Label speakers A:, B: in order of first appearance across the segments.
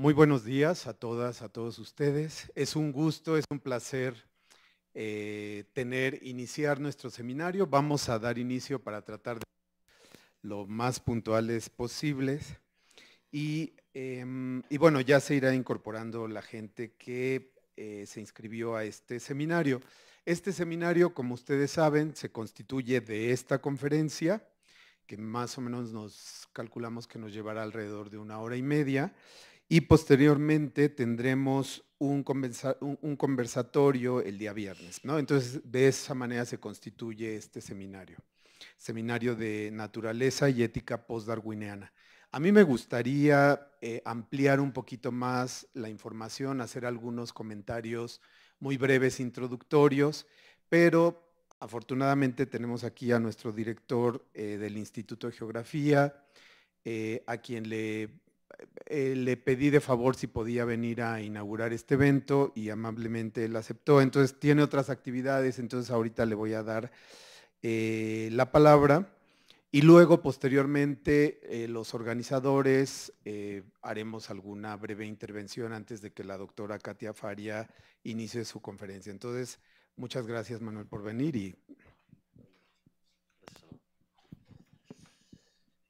A: Muy buenos días a todas, a todos ustedes. Es un gusto, es un placer eh, tener, iniciar nuestro seminario. Vamos a dar inicio para tratar de lo más puntuales posibles. Y, em, bueno, ya se irá incorporando la gente que eh, se inscribió a este seminario. Este seminario, como ustedes saben, se constituye de esta conferencia, que más o menos nos calculamos que nos llevará alrededor de una hora y media y posteriormente tendremos un, conversatorio el día viernes. ¿no? Entonces, de esa manera se constituye este seminario, seminario de naturaleza y ética postdarwiniana. A mí me gustaría eh, ampliar un poquito más la información, hacer algunos comentarios muy breves, introductorios, pero afortunadamente tenemos aquí a nuestro director eh, del Instituto de Geografía, eh, a quien le eh, le pedí de favor si podía venir a inaugurar este evento y amablemente él aceptó. Entonces tiene otras actividades, entonces ahorita le voy a dar eh, la palabra y luego posteriormente eh, los organizadores haremos alguna breve intervención antes de que la doctora Katia Faria inicie su conferencia. Entonces, muchas gracias Manuel por venir y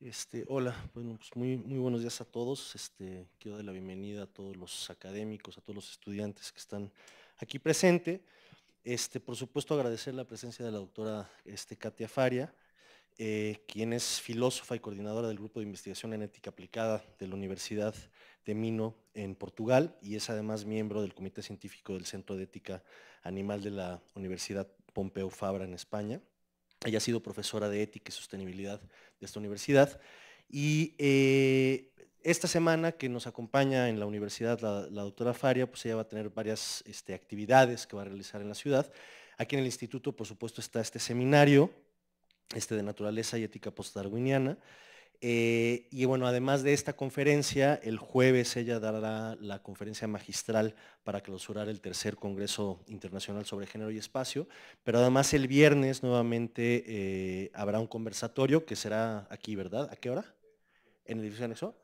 A: Este, hola, bueno, pues muy, buenos días a
B: todos. Este, quiero dar la bienvenida a todos los académicos, a todos los estudiantes que están aquí presentes, este, por supuesto, agradecer la presencia de la doctora este, Katia Faria, eh, quien es filósofa y coordinadora del Grupo de Investigación en Ética Aplicada de la Universidad de Mino en Portugal y es además miembro del Comité Científico del Centro de Ética Animal de la Universidad Pompeu Fabra en España. Ella ha sido profesora de ética y sostenibilidad de esta universidad. Y eh, esta semana que nos acompaña en la universidad la, doctora Faria, pues ella va a tener varias este, actividades que va a realizar en la ciudad. Aquí en el instituto, por supuesto, está este seminario este de naturaleza y ética postdarwiniana. Eh, y bueno, además de esta conferencia, el jueves ella dará la conferencia magistral para clausurar el tercer Congreso Internacional sobre Género y Espacio, pero además el viernes nuevamente eh, habrá un conversatorio que será aquí, ¿verdad? ¿A qué hora? ¿En el edificio anexo?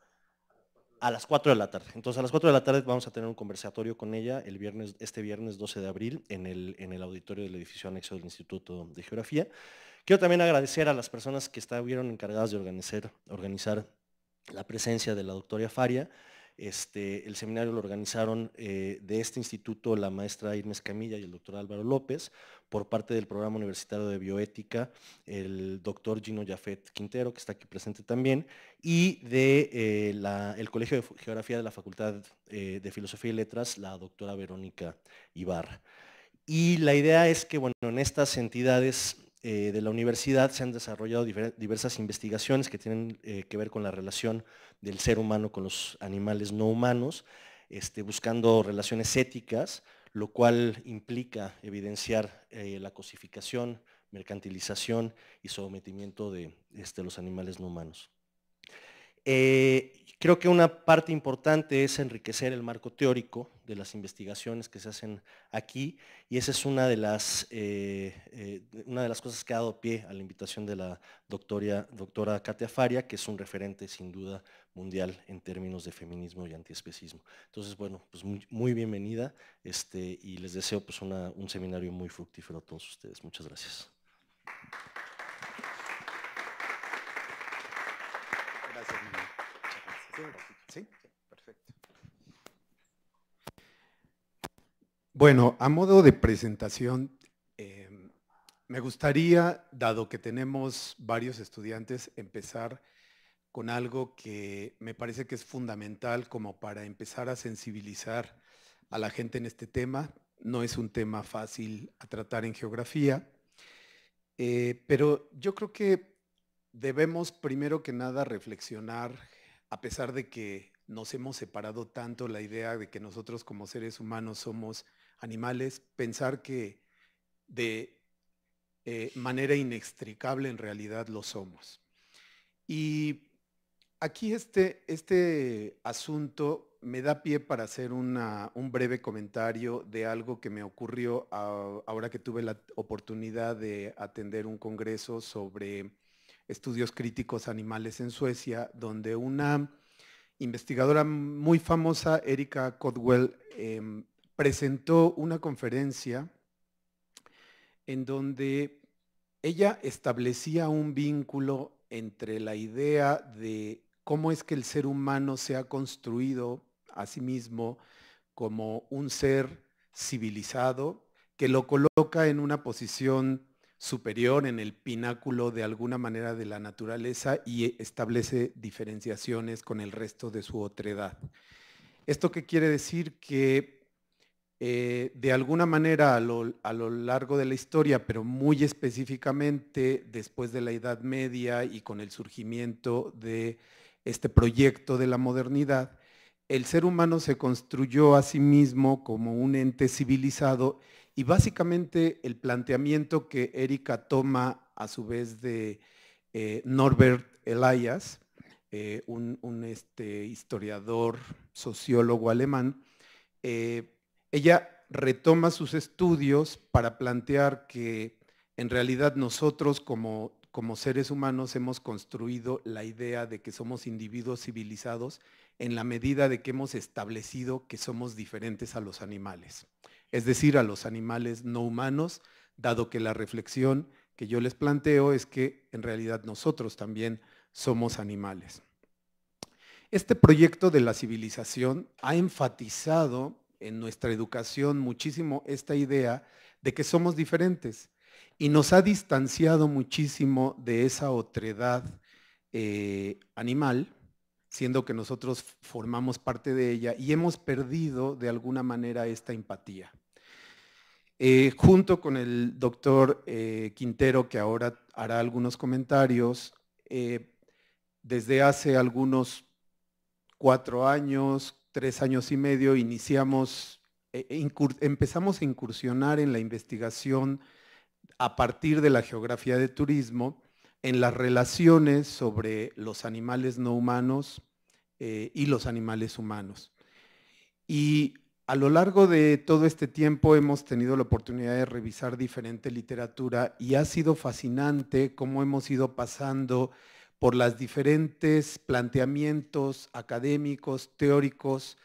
B: A las 4 de la tarde. Entonces a las 4 de la tarde vamos a tener un conversatorio con ella el viernes, este viernes 12 de abril en el, en el auditorio del edificio anexo del Instituto de Geografía. Quiero también agradecer a las personas que estuvieron encargadas de organizar, la presencia de la doctora Faria. Este, el seminario lo organizaron eh, de este instituto la maestra Irmes Camilla y el doctor Álvaro López, por parte del programa universitario de bioética, el doctor Gino Jafet Quintero, que está aquí presente también, y del de, eh, Colegio de Geografía de la Facultad eh, de Filosofía y Letras, la doctora Verónica Ibarra. Y la idea es que, bueno, en estas entidades eh, de la universidad se han desarrollado diversas investigaciones que tienen eh, que ver con la relación del ser humano con los animales no humanos, este, buscando relaciones éticas, lo cual implica evidenciar eh, la cosificación, mercantilización y sometimiento de este, los animales no humanos. Eh, creo que una parte importante es enriquecer el marco teórico de las investigaciones que se hacen aquí y esa es una de las, eh, eh, una de las cosas que ha dado pie a la invitación de la doctora Katia Faria, que es un referente sin duda mundial en términos de feminismo y antiespecismo. Entonces, bueno, pues muy, bienvenida este, y les deseo pues un seminario muy fructífero a todos ustedes. Muchas gracias.
A: Perfecto. Bueno, a modo de presentación, em, me gustaría, dado que tenemos varios estudiantes, empezar con algo que me parece que es fundamental como para empezar a sensibilizar a la gente en este tema. No es un tema fácil a tratar en geografía, eh, pero yo creo que debemos primero que nada reflexionar, a pesar de que nos hemos separado tanto la idea de que nosotros como seres humanos somos animales, pensar que de eh, manera inextricable en realidad lo somos. Y aquí este, este asunto me da pie para hacer un breve comentario de algo que me ocurrió ahora que tuve la oportunidad de atender un congreso sobre estudios críticos animales en Suecia, donde una investigadora muy famosa, Erika Codwell, em, presentó una conferencia en donde ella establecía un vínculo entre la idea de cómo es que el ser humano se ha construido a sí mismo como un ser civilizado que lo coloca en una posición superior, en el pináculo de alguna manera de la naturaleza y establece diferenciaciones con el resto de su otredad. ¿Esto qué quiere decir? Que eh, de alguna manera a lo, a lo, largo de la historia, pero muy específicamente después de la Edad Media y con el surgimiento de este proyecto de la modernidad, el ser humano se construyó a sí mismo como un ente civilizado y básicamente el planteamiento que Erika toma a su vez de eh, Norbert Elias, eh, un, este, historiador, sociólogo alemán, eh, ella retoma sus estudios para plantear que en realidad nosotros como seres humanos hemos construido la idea de que somos individuos civilizados en la medida de que hemos establecido que somos diferentes a los animales es decir, a los animales no humanos, dado que la reflexión que yo les planteo es que en realidad nosotros también somos animales. Este proyecto de la civilización ha enfatizado en nuestra educación muchísimo esta idea de que somos diferentes y nos ha distanciado muchísimo de esa otredad eh, animal siendo que nosotros formamos parte de ella y hemos perdido de alguna manera esta empatía. Eh, junto con el doctor eh, Quintero, que ahora hará algunos comentarios, eh, desde hace algunos cuatro años, tres años y medio, iniciamos, empezamos a incursionar en la investigación a partir de la geografía de turismo en las relaciones sobre los animales no humanos eh, y los animales humanos. Y a lo largo de todo este tiempo hemos tenido la oportunidad de revisar diferente literatura y ha sido fascinante cómo hemos ido pasando por los diferentes planteamientos académicos, teóricos,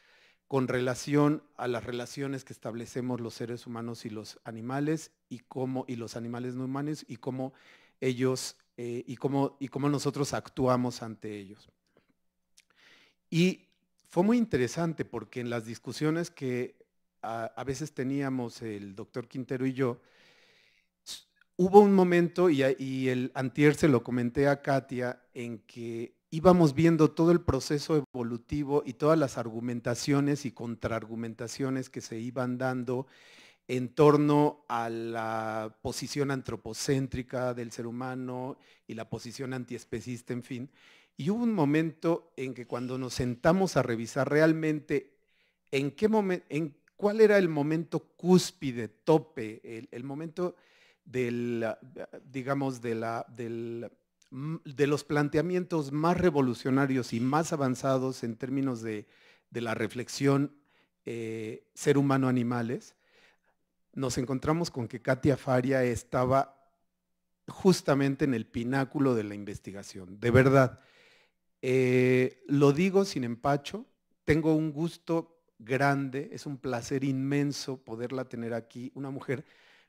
A: con relación a las relaciones que establecemos los seres humanos y los animales y cómo y los animales no humanos y cómo ellos eh, y, cómo, nosotros actuamos ante ellos. Y fue muy interesante porque en las discusiones que a, veces teníamos el doctor Quintero y yo, hubo un momento, y, y, el antier se lo comenté a Katia, en que íbamos viendo todo el proceso evolutivo y todas las argumentaciones y contraargumentaciones que se iban dando en torno a la posición antropocéntrica del ser humano y la posición antiespecista, en fin. Y hubo un momento en que cuando nos sentamos a revisar realmente en qué momento, en cuál era el momento cúspide, tope, el, momento del, digamos, de, la, de los planteamientos más revolucionarios y más avanzados en términos de, la reflexión eh, ser humano-animales, nos encontramos con que Katia Faria estaba justamente en el pináculo de la investigación, de verdad. Eh, lo digo sin empacho, tengo un gusto grande, es un placer inmenso poderla tener aquí, una mujer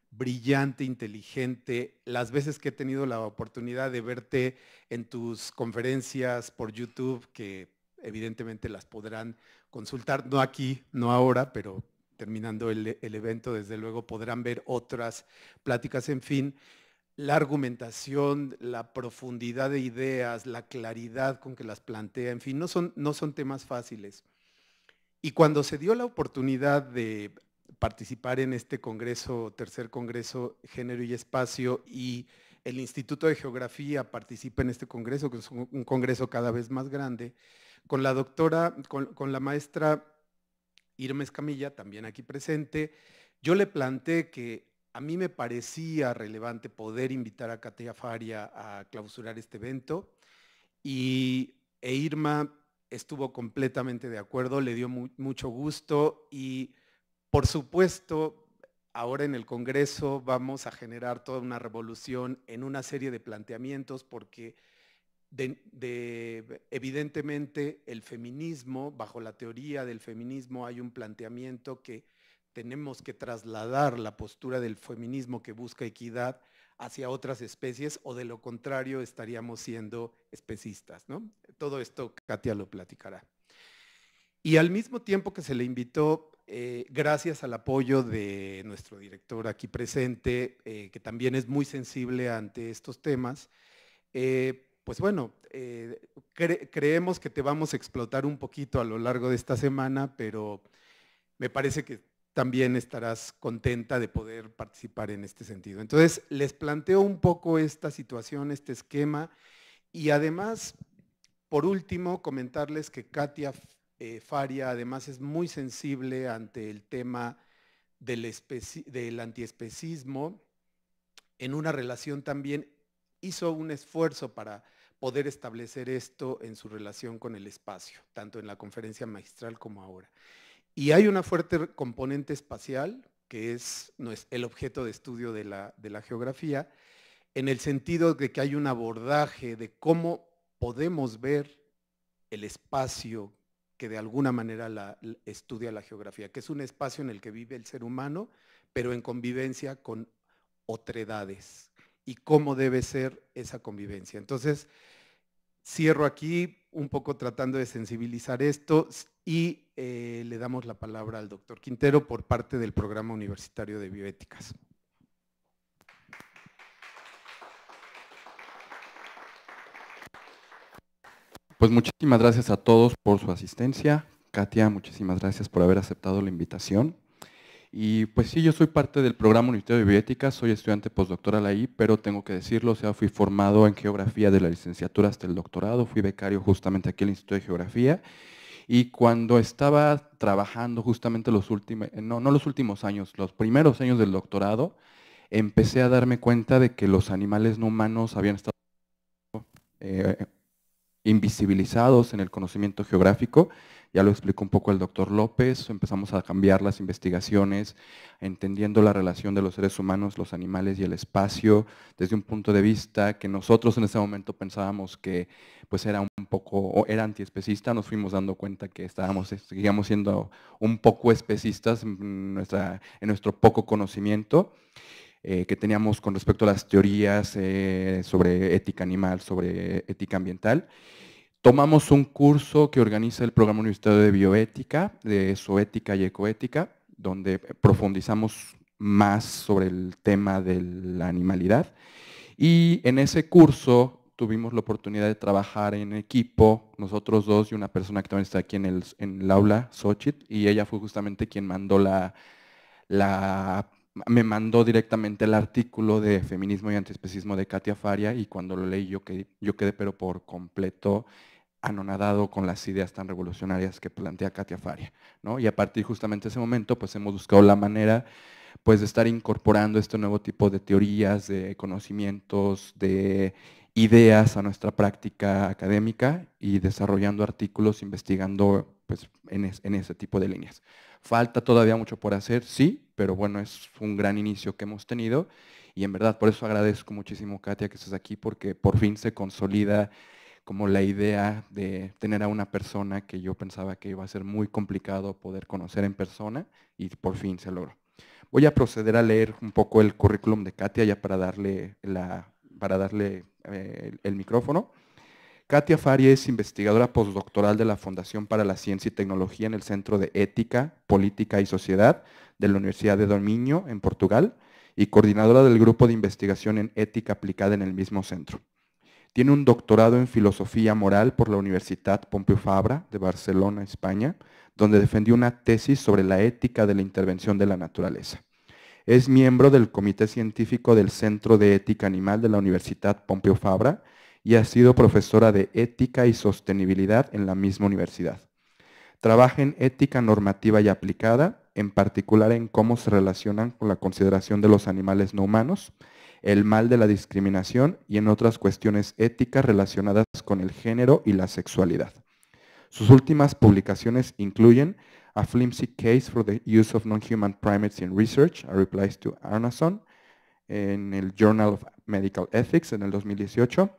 A: brillante, inteligente. Las veces que he tenido la oportunidad de verte en tus conferencias por YouTube, que evidentemente las podrán consultar, no aquí, no ahora, pero terminando el, evento, desde luego podrán ver otras pláticas, en fin, la argumentación, la profundidad de ideas, la claridad con que las plantea, en fin, no son, no son temas fáciles. Y cuando se dio la oportunidad de participar en este Congreso, tercer Congreso Género y Espacio, y el Instituto de Geografía participa en este Congreso, que es un, Congreso cada vez más grande, con la doctora, con, con la maestra Irma Escamilla, también aquí presente, yo le planteé que a mí me parecía relevante poder invitar a Katia Faria a clausurar este evento y e Irma estuvo completamente de acuerdo, le dio mucho gusto y por supuesto ahora en el Congreso vamos a generar toda una revolución en una serie de planteamientos porque de, evidentemente el feminismo, bajo la teoría del feminismo hay un planteamiento que tenemos que trasladar la postura del feminismo que busca equidad hacia otras especies o de lo contrario estaríamos siendo especistas. ¿no? Todo esto Katia lo platicará. Y al mismo tiempo que se le invitó, eh, gracias al apoyo de nuestro director aquí presente, eh, que también es muy sensible ante estos temas, eh, pues bueno, eh, creemos que te vamos a explotar un poquito a lo largo de esta semana, pero me parece que también estarás contenta de poder participar en este sentido. Entonces, les planteo un poco esta situación, este esquema, y además, por último, comentarles que Katia eh, Faria además es muy sensible ante el tema del, del antiespecismo en una relación también hizo un esfuerzo para poder establecer esto en su relación con el espacio, tanto en la conferencia magistral como ahora. Y hay una fuerte componente espacial, que es, el objeto de estudio de la, geografía, en el sentido de que hay un abordaje de cómo podemos ver el espacio que de alguna manera estudia la geografía, que es un espacio en el que vive el ser humano, pero en convivencia con otredades, y cómo debe ser esa convivencia. Entonces, cierro aquí un poco tratando de sensibilizar esto y eh, le damos la palabra al doctor Quintero por parte del Programa Universitario de Bioéticas.
C: Pues muchísimas gracias a todos por su asistencia. Katia, muchísimas gracias por haber aceptado la invitación. Y pues sí, yo soy parte del programa Universitario de Bioética, soy estudiante postdoctoral ahí, pero tengo que decirlo, o sea, fui formado en geografía de la licenciatura hasta el doctorado, fui becario justamente aquí en el Instituto de Geografía. Y cuando estaba trabajando justamente los últimos, no, no los últimos años, los primeros años del doctorado, empecé a darme cuenta de que los animales no humanos habían estado eh, invisibilizados en el conocimiento geográfico, ya lo explicó un poco el doctor López, empezamos a cambiar las investigaciones, entendiendo la relación de los seres humanos, los animales y el espacio, desde un punto de vista que nosotros en ese momento pensábamos que pues era un poco, o era antiespecista, nos fuimos dando cuenta que estábamos, eh, seguíamos siendo un poco especistas en, nuestra, en nuestro poco conocimiento. Eh, que teníamos con respecto a las teorías eh, sobre ética animal, sobre ética ambiental. Tomamos un curso que organiza el Programa Universitario de Bioética, de Zoética y Ecoética, donde profundizamos más sobre el tema de la animalidad. Y en ese curso tuvimos la oportunidad de trabajar en equipo, nosotros dos y una persona que también está aquí en el, aula, Sochit, y ella fue justamente quien me mandó directamente el artículo de feminismo y antiespecismo de Katia Faria y cuando lo leí yo quedé pero por completo anonadado con las ideas tan revolucionarias que plantea Katia Faria. ¿no? Y a partir justamente de ese momento, pues hemos buscado la manera pues, de estar incorporando este nuevo tipo de teorías, de conocimientos, de ideas a nuestra práctica académica y desarrollando artículos, investigando pues, en, en ese tipo de líneas. Falta todavía mucho por hacer, sí, pero bueno, es un gran inicio que hemos tenido y en verdad por eso agradezco muchísimo, Katia, que estés aquí porque por fin se consolida como la idea de tener a una persona que yo pensaba que iba a ser muy complicado poder conocer en persona y por fin se logró. Voy a proceder a leer un poco el currículum de Katia ya para darle, para darle eh, el micrófono. Katia Fari es investigadora postdoctoral de la Fundación para la Ciencia y Tecnología en el Centro de Ética, Política y Sociedad de la Universidad de Dominio en Portugal y coordinadora del Grupo de Investigación en Ética Aplicada en el mismo centro. Tiene un doctorado en filosofía moral por la Universidad Pompeu Fabra de Barcelona, España, donde defendió una tesis sobre la ética de la intervención de la naturaleza. Es miembro del Comité Científico del Centro de Ética Animal de la Universidad Pompeu Fabra y ha sido profesora de Ética y Sostenibilidad en la misma universidad. Trabaja en ética normativa y aplicada, en particular en cómo se relacionan con la consideración de los animales no humanos, el mal de la discriminación y en otras cuestiones éticas relacionadas con el género y la sexualidad. Sus últimas publicaciones incluyen A Flimsy Case for the Use of Non-Human Primates in Research, a Replies to Arnason, en el Journal of Medical Ethics en el 2018,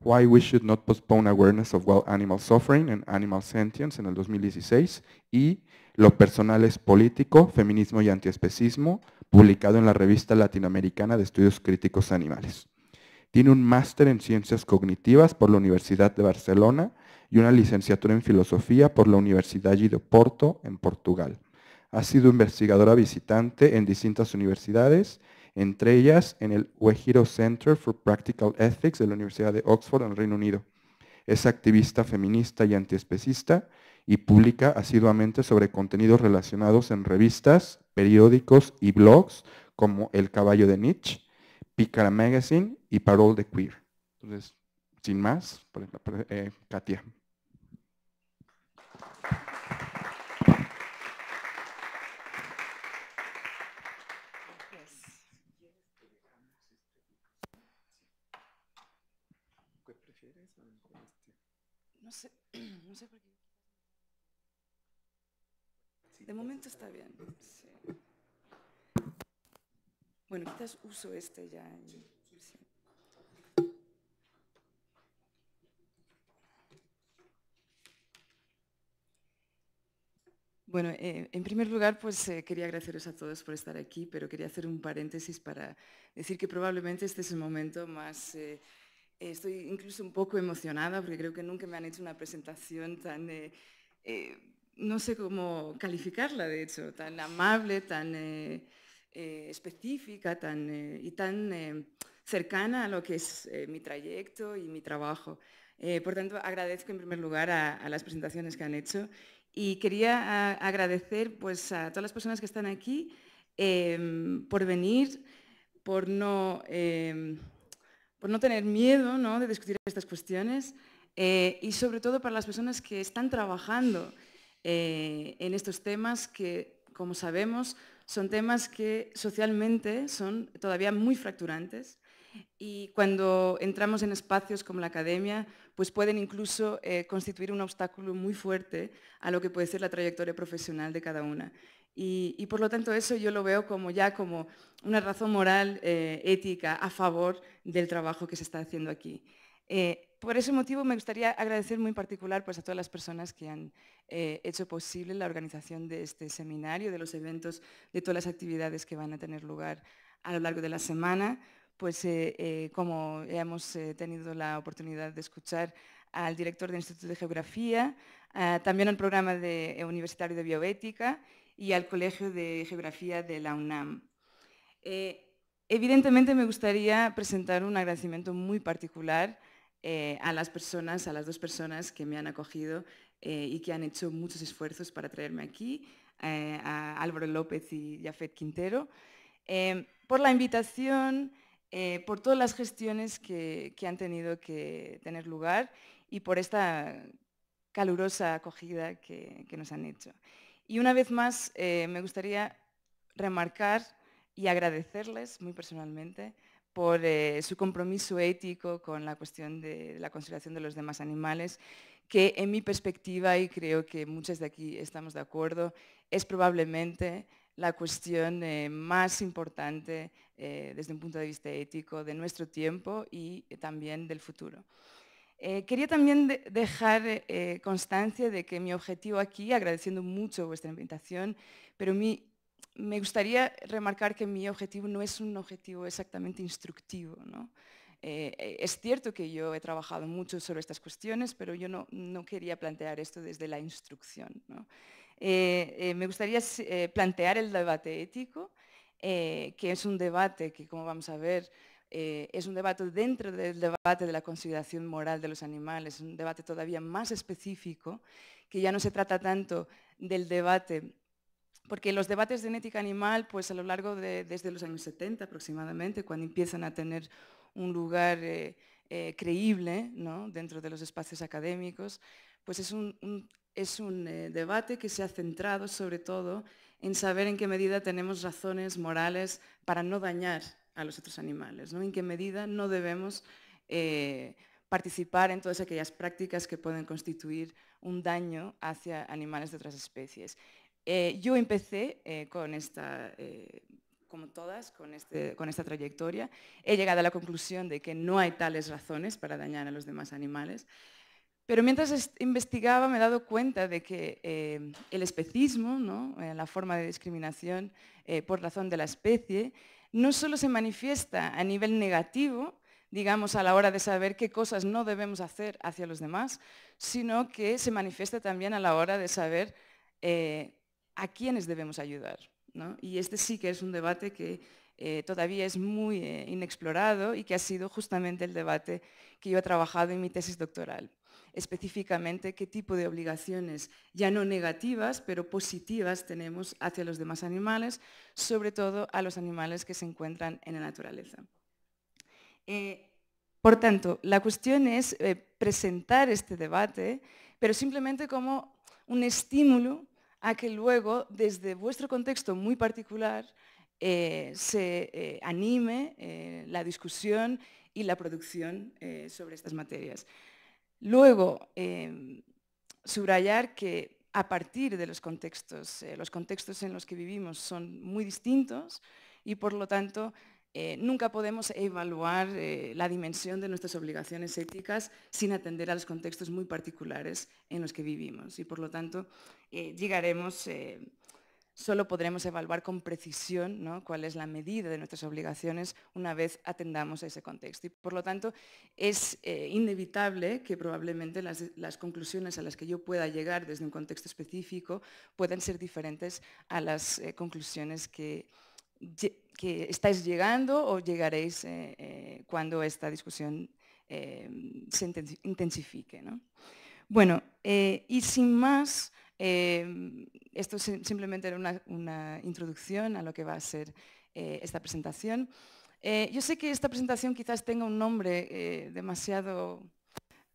C: Why We Should Not Postpone Awareness of Wild Animal Suffering and Animal Sentience en el 2016 y lo personal es político, feminismo y antiespecismo, publicado en la revista latinoamericana de estudios críticos animales. Tiene un máster en ciencias cognitivas por la Universidad de Barcelona y una licenciatura en filosofía por la Universidad de Porto en Portugal. Ha sido investigadora visitante en distintas universidades, entre ellas en el Wejiro Center for Practical Ethics de la Universidad de Oxford en Reino Unido. Es activista feminista y antiespecista y publica asiduamente sobre contenidos relacionados en revistas, periódicos y blogs como El Caballo de Nietzsche, Picara Magazine y Parole de Queer. Entonces, sin más, Katia.
D: De momento está bien. Bueno, quizás uso este ya. Bueno, eh, en primer lugar, pues eh, quería agradeceros a todos por estar aquí, pero quería hacer un paréntesis para decir que probablemente este es el momento más... Eh, estoy incluso un poco emocionada porque creo que nunca me han hecho una presentación tan no sé cómo calificarla, de hecho, tan amable, tan eh, eh, específica eh, y tan cercana a lo que es mi trayecto y mi trabajo. por tanto, agradezco en primer lugar a, las presentaciones que han hecho y quería agradecer pues, a todas las personas que están aquí em, por venir, por no, em, por no tener miedo de discutir estas cuestiones y sobre todo para las personas que están trabajando eh, en estos temas que, como sabemos, son temas que socialmente son todavía muy fracturantes y cuando entramos en espacios como la academia, pues pueden incluso eh, constituir un obstáculo muy fuerte a lo que puede ser la trayectoria profesional de cada una. Y, por lo tanto eso yo lo veo como ya como una razón moral, eh, ética, a favor del trabajo que se está haciendo aquí por ese motivo me gustaría agradecer muy particular pues, a todas las personas que han eh, hecho posible la organización de este seminario, de los eventos, de todas las actividades que van a tener lugar a lo largo de la semana. Pues eh, eh, como hemos tenido la oportunidad de escuchar al director del Instituto de Geografía, también al programa universitario de bioética y al Colegio de Geografía de la UNAM. Evidentemente me gustaría presentar un agradecimiento muy particular eh, a las personas, a las dos personas que me han acogido eh, y que han hecho muchos esfuerzos para traerme aquí, eh, a Álvaro López y Jafet Quintero, em, por la invitación, por todas las gestiones que, han tenido que tener lugar y por esta calurosa acogida que, nos han hecho. Y una vez más me gustaría remarcar y agradecerles muy personalmente por eh, su compromiso ético con la cuestión de la consideración de los demás animales, que en mi perspectiva, y creo que muchas de aquí estamos de acuerdo, es probablemente la cuestión eh, más importante eh, desde un punto de vista ético de nuestro tiempo y también del futuro. quería también dejar constancia de que mi objetivo aquí, agradeciendo mucho vuestra invitación, pero mi me gustaría remarcar que mi objetivo no es un objetivo exactamente instructivo. ¿no? Eh, eh, es cierto que yo he trabajado mucho sobre estas cuestiones, pero yo no, quería plantear esto desde la instrucción. Eh, me gustaría plantear el debate ético, que es un debate que, como vamos a ver, es un debate dentro del debate de la consideración moral de los animales, un debate todavía más específico, que ya no se trata tanto del debate porque los debates de genética animal, pues a lo largo de, desde los años 70 aproximadamente, cuando empiezan a tener un lugar eh, eh, creíble dentro de los espacios académicos, pues es un, eh, debate que se ha centrado sobre todo en saber en qué medida tenemos razones morales para no dañar a los otros animales, ¿no? en qué medida no debemos participar en todas aquellas prácticas que pueden constituir un daño hacia animales de otras especies. Eh, yo empecé eh, con esta, eh, como todas, este, con, esta trayectoria. He llegado a la conclusión de que no hay tales razones para dañar a los demás animales. Pero mientras investigaba me he dado cuenta de que el especismo, la forma de discriminación por razón de la especie, no solo se manifiesta a nivel negativo, digamos, a la hora de saber qué cosas no debemos hacer hacia los demás, sino que se manifiesta también a la hora de saber a quiénes debemos ayudar. Y este sí que es un debate que eh, todavía es muy eh, inexplorado y que ha sido justamente el debate que yo he trabajado en mi tesis doctoral. Específicamente, qué tipo de obligaciones, ya no negativas, pero positivas tenemos hacia los demás animales, sobre todo a los animales que se encuentran en la naturaleza. Eh, por tanto, la cuestión es presentar este debate, pero simplemente como un estímulo a que luego, desde vuestro contexto muy particular, eh, se eh, anime eh, la discusión y la producción sobre estas materias. Luego, em, subrayar que a partir de los contextos, los contextos en los que vivimos son muy distintos y por lo tanto eh, nunca podemos evaluar eh, la dimensión de nuestras obligaciones éticas sin atender a los contextos muy particulares en los que vivimos y por lo tanto eh, llegaremos, solo podremos evaluar con precisión cuál es la medida de nuestras obligaciones una vez atendamos a ese contexto y por lo tanto es inevitable que probablemente las, las conclusiones a las que yo pueda llegar desde un contexto específico puedan ser diferentes a las conclusiones que que estáis llegando o llegaréis eh, eh, cuando esta discusión em, se intensifique. Bueno, eh, y sin más, em, esto simplemente era una, una, introducción a lo que va a ser esta presentación. yo sé que esta presentación quizás tenga un nombre demasiado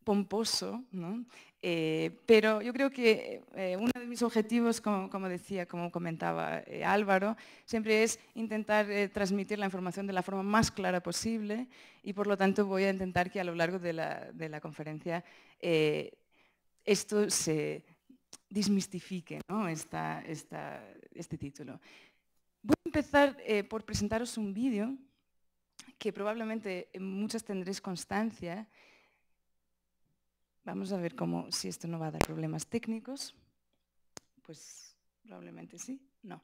D: pomposo, ¿no? Eh, pero yo creo que eh, uno de mis objetivos, como, decía, como comentaba eh, Álvaro, siempre es intentar transmitir la información de la forma más clara posible y por lo tanto voy a intentar que a lo largo de la, conferencia esto se desmistifique, ¿no? este título. Voy a empezar por presentaros un vídeo que probablemente muchas tendréis constancia, Vamos a ver cómo, si esto no va a dar problemas técnicos. Pues probablemente sí, no.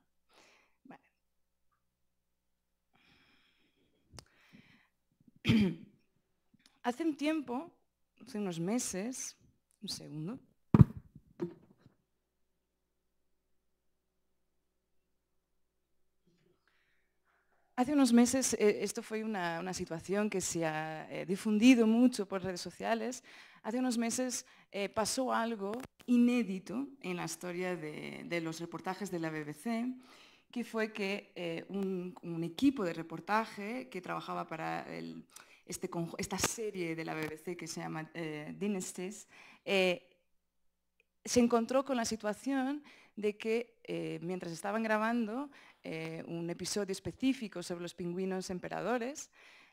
D: Hace un tiempo, hace unos meses, un segundo. Hace unos meses, eh, esto fue una situación que se ha eh, difundido mucho por redes sociales, Hace unos meses eh, pasó algo inédito en la historia de, los reportajes de la BBC, que fue que eh, un, equipo de reportaje que trabajaba para este esta serie de la BBC que se llama eh, Dynasties, eh, se encontró con la situación de que mientras estaban grabando un episodio específico sobre los pingüinos emperadores,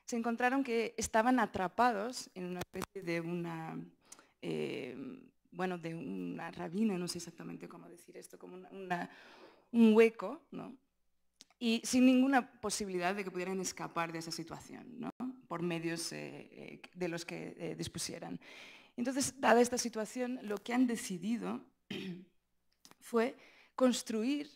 D: se encontraron que estaban atrapados en una especie de una, eh, bueno, de una rabina, no sé exactamente cómo decir esto, como un hueco, ¿no? y sin ninguna posibilidad de que pudieran escapar de esa situación, ¿no? por medios eh, eh, de los que dispusieran. Entonces, dada esta situación, lo que han decidido fue construir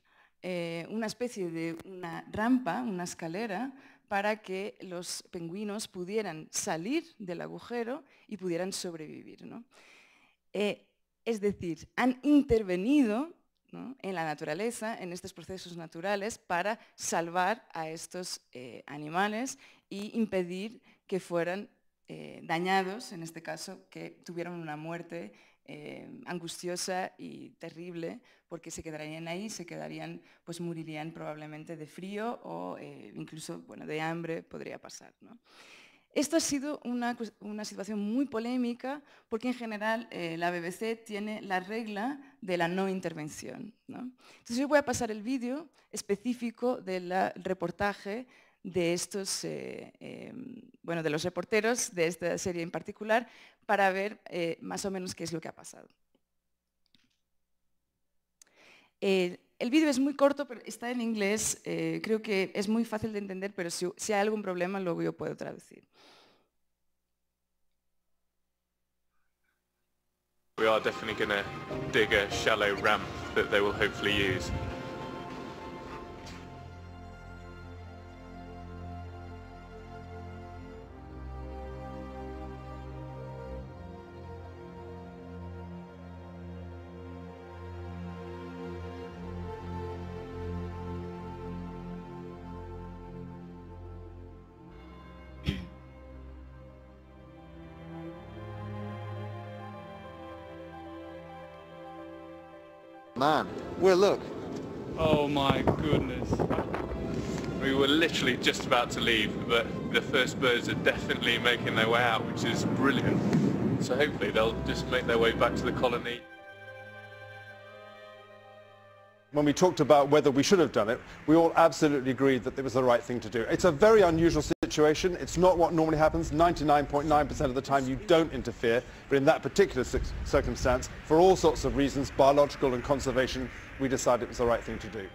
D: una especie de una rampa, una escalera, para que los pingüinos pudieran salir del agujero y pudieran sobrevivir. Eh, es decir, han intervenido en la naturaleza, en estos procesos naturales, para salvar a estos eh, animales y impedir que fueran eh, dañados, en este caso, que tuvieran una muerte eh, angustiosa y terrible, porque se quedarían ahí, se quedarían, pues morirían probablemente de frío o eh, incluso bueno, de hambre podría pasar. Esto ha sido una, situación muy polémica porque en general eh, la BBC tiene la regla de la no intervención. Entonces yo voy a pasar el vídeo específico del ah, reportaje de estos, em, bueno, de los reporteros de esta serie en particular, para ver eh, más o menos qué es lo que ha pasado. el vídeo es muy corto, pero está en inglés. Eh, creo que es muy fácil de entender, pero si, hay algún problema, luego yo puedo traducir.
E: look. Oh my goodness. We were literally just about to leave, but the first birds are definitely making their way out, which is brilliant. So hopefully they'll just make their way back to the colony
F: when we talked about whether we should have done it, we all absolutely agreed that it was the right thing to do. It's a very unusual situation. It's not what normally happens. 99.9% .9 of the time you don't interfere. But in that particular circumstance, for all sorts of reasons, biological and conservation, we decided it was the right thing to do.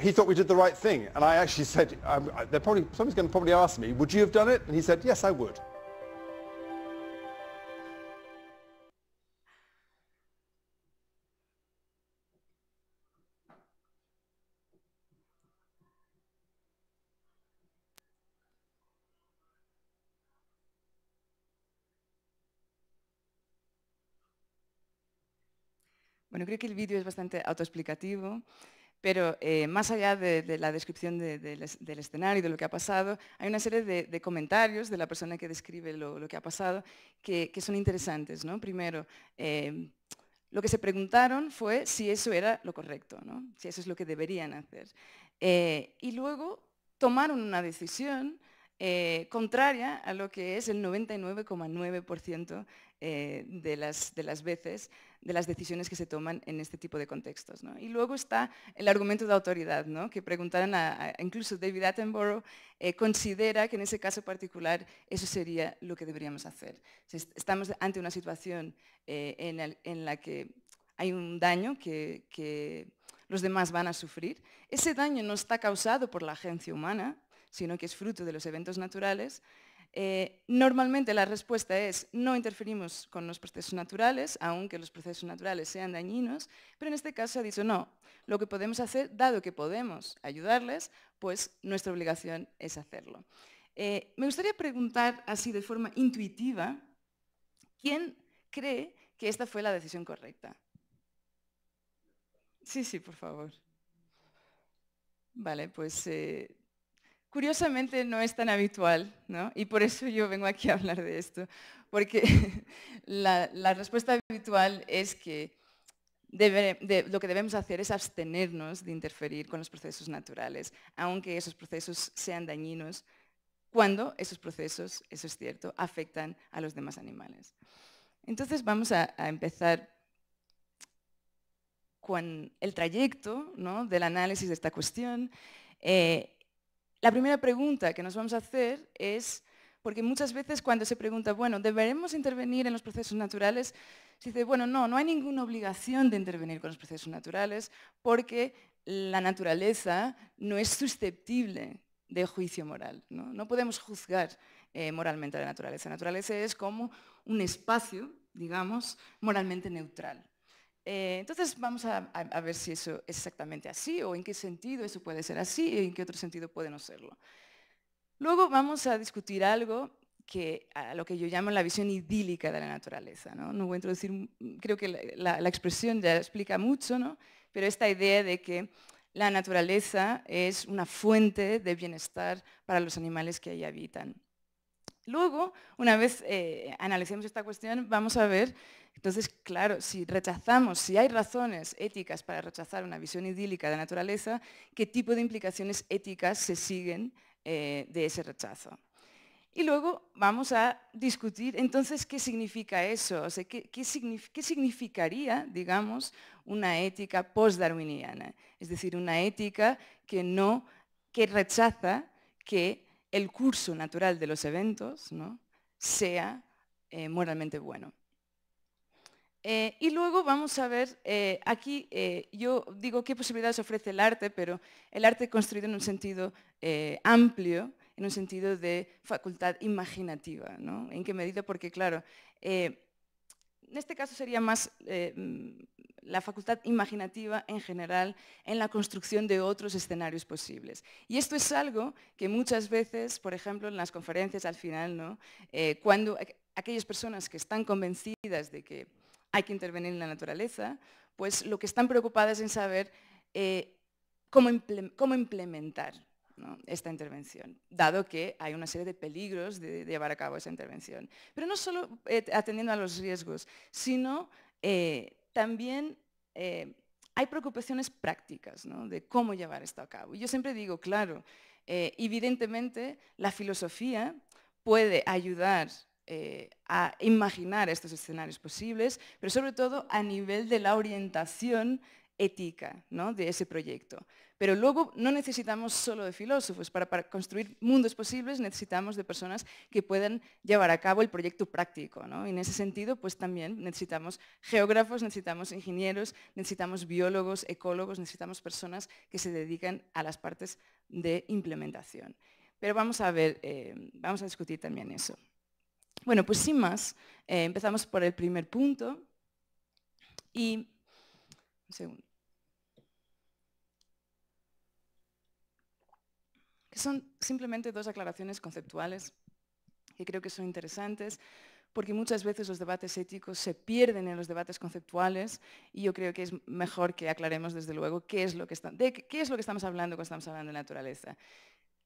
F: he thought we did the right thing. And I actually said, um, they're probably, someone's going to probably ask me, would you have done it? And he said, yes, I would.
D: Bueno, creo que el vídeo es bastante autoexplicativo. Pero eh, más allá de, la descripción del, escenario y de lo que ha pasado, hay una serie de, comentarios de la persona que describe lo, que ha pasado que, son interesantes. Primero, eh, lo que se preguntaron fue si eso era lo correcto, si eso es lo que deberían hacer. Eh, y luego tomaron una decisión contraria a lo que es el 99,9% de las veces de las decisiones que se toman en este tipo de contextos. Y luego está el argumento de autoridad, que preguntaron, a, incluso David Attenborough eh, considera que en ese caso particular eso sería lo que deberíamos hacer. estamos ante una situación eh, en, la que hay un daño que los demás van a sufrir. Ese daño no está causado por la agencia humana, sino que es fruto de los eventos naturales eh, normalmente la respuesta es no interferimos con los procesos naturales, aunque los procesos naturales sean dañinos, pero en este caso ha dicho no, lo que podemos hacer, dado que podemos ayudarles, pues nuestra obligación es hacerlo. Eh, me gustaría preguntar así de forma intuitiva, ¿quién cree que esta fue la decisión correcta? Sí, sí, por favor. Vale, pues eh, curiosamente no es tan habitual, Y por eso yo vengo aquí a hablar de esto, porque la, respuesta habitual es que lo que debemos hacer es abstenernos de interferir con los procesos naturales, aunque esos procesos sean dañinos, cuando esos procesos, eso es cierto, afectan a los demás animales. Entonces vamos a, empezar con el trayecto del análisis de esta cuestión. Eh, la primera pregunta que nos vamos a hacer es, porque muchas veces cuando se pregunta, bueno, ¿deberemos intervenir en los procesos naturales? Se dice, bueno, no, no hay ninguna obligación de intervenir con los procesos naturales porque la naturaleza no es susceptible de juicio moral. No, podemos juzgar eh, moralmente a la naturaleza. La naturaleza es como un espacio, digamos, moralmente neutral. Eh, entonces vamos a, ver si eso es exactamente así o en qué sentido eso puede ser así y en qué otro sentido puede no serlo. Luego vamos a discutir algo que a lo que yo llamo la visión idílica de la naturaleza. No, voy a introducir, mm, creo que la, expresión ya explica mucho, pero esta idea de que la naturaleza es una fuente de bienestar para los animales que ahí habitan. Luego, una vez eh, analicemos esta cuestión, vamos a ver, entonces, claro, si rechazamos, si hay razones éticas para rechazar una visión idílica de la naturaleza, qué tipo de implicaciones éticas se siguen eh, de ese rechazo. Y luego vamos a discutir entonces qué significa eso, o sea, qué, significaría, digamos, una ética post-darwiniana, es decir, una ética que no, que rechaza que el curso natural de los eventos sea eh, moralmente bueno. Eh, y luego vamos a ver, eh, aquí yo digo qué posibilidades ofrece el arte, pero el arte construido en un sentido amplio, en un sentido de facultad imaginativa, ¿no? ¿En qué medida? Porque claro, en este caso sería más eh, mm, la facultad imaginativa en general en la construcción de otros escenarios posibles. Y esto es algo que muchas veces, por ejemplo, en las conferencias al final, eh, cuando aquellas personas que están convencidas de que hay que intervenir en la naturaleza, pues lo que están preocupadas es en saber eh, cómo, implementar esta intervención, dado que hay una serie de peligros de, llevar a cabo esa intervención. Pero no solo eh, atendiendo a los riesgos, sino eh, también eh, hay preocupaciones prácticas de cómo llevar esto a cabo. Y Yo siempre digo, claro, evidentemente la filosofía puede ayudar a imaginar estos escenarios posibles, pero sobre todo a nivel de la orientación ética ¿no? de ese proyecto. Pero luego no necesitamos solo de filósofos, para, construir mundos posibles necesitamos de personas que puedan llevar a cabo el proyecto práctico. ¿no? Y en ese sentido, pues también necesitamos geógrafos, necesitamos ingenieros, necesitamos biólogos, ecólogos, necesitamos personas que se dedican a las partes de implementación. Pero vamos a ver, eh, vamos a discutir también eso. Bueno, pues sin más, eh, empezamos por el primer punto y un segundo. Son simplemente dos aclaraciones conceptuales que creo que son interesantes porque muchas veces los debates éticos se pierden en los debates conceptuales y yo creo que es mejor que aclaremos desde luego qué es lo que, de qué es lo que estamos hablando cuando estamos hablando de naturaleza.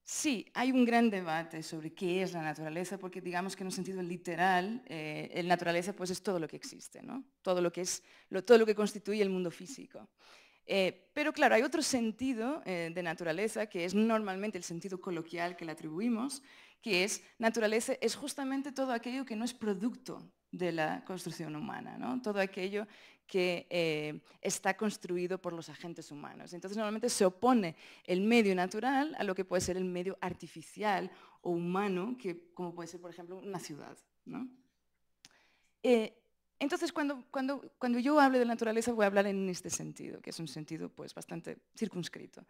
D: Sí, hay un gran debate sobre qué es la naturaleza, porque digamos que en un sentido literal, eh, la naturaleza pues es todo lo que existe, ¿no? todo, lo que es, todo lo que constituye el mundo físico. Eh, pero claro, hay otro sentido eh, de naturaleza, que es normalmente el sentido coloquial que le atribuimos, que es naturaleza es justamente todo aquello que no es producto de la construcción humana, todo aquello que eh, está construido por los agentes humanos. Entonces normalmente se opone el medio natural a lo que puede ser el medio artificial o humano, que, como puede ser, por ejemplo, una ciudad. ¿no? Entonces, cuando, cuando, cuando yo hable de la naturaleza, voy a hablar en este sentido, que es un sentido pues, bastante circunscrito.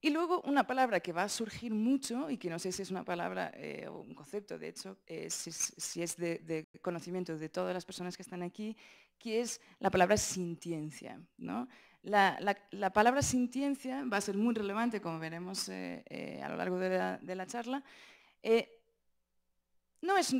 D: Y luego una palabra que va a surgir mucho y que no sé si es una palabra eh, o un concepto, de hecho, si, es de, conocimiento de todas las personas que están aquí, que es la palabra sintiencia. ¿no? La, palabra sintiencia va a ser muy relevante, como veremos eh, eh, a lo largo de la charla no es,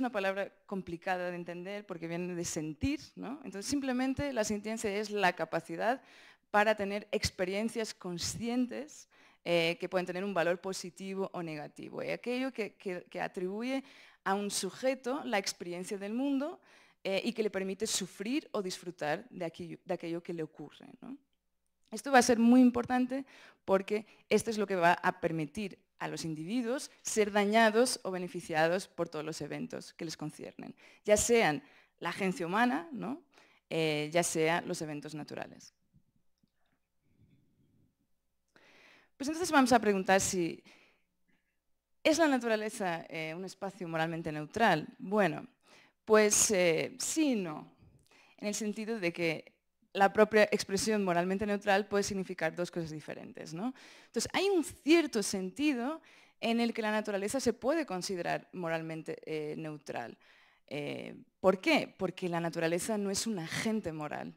D: una palabra complicada de entender porque viene de sentir, Entonces simplemente la sentencia es la capacidad para tener experiencias conscientes eh, que pueden tener un valor positivo o negativo. Y aquello que, atribuye a un sujeto la experiencia del mundo eh, y que le permite sufrir o disfrutar de aquello, que le ocurre. Esto va a ser muy importante porque esto es lo que va a permitir a los individuos ser dañados o beneficiados por todos los eventos que les conciernen, ya sean la agencia humana, ¿no? Eh, ya sean los eventos naturales. Pues entonces vamos a preguntar si es la naturaleza eh, un espacio moralmente neutral. Bueno, pues eh, sí y no, en el sentido de que la propia expresión moralmente neutral puede significar dos cosas diferentes. ¿no? Entonces, hay un cierto sentido en el que la naturaleza se puede considerar moralmente eh, neutral. Eh, ¿Por qué? Porque la naturaleza no es un agente moral.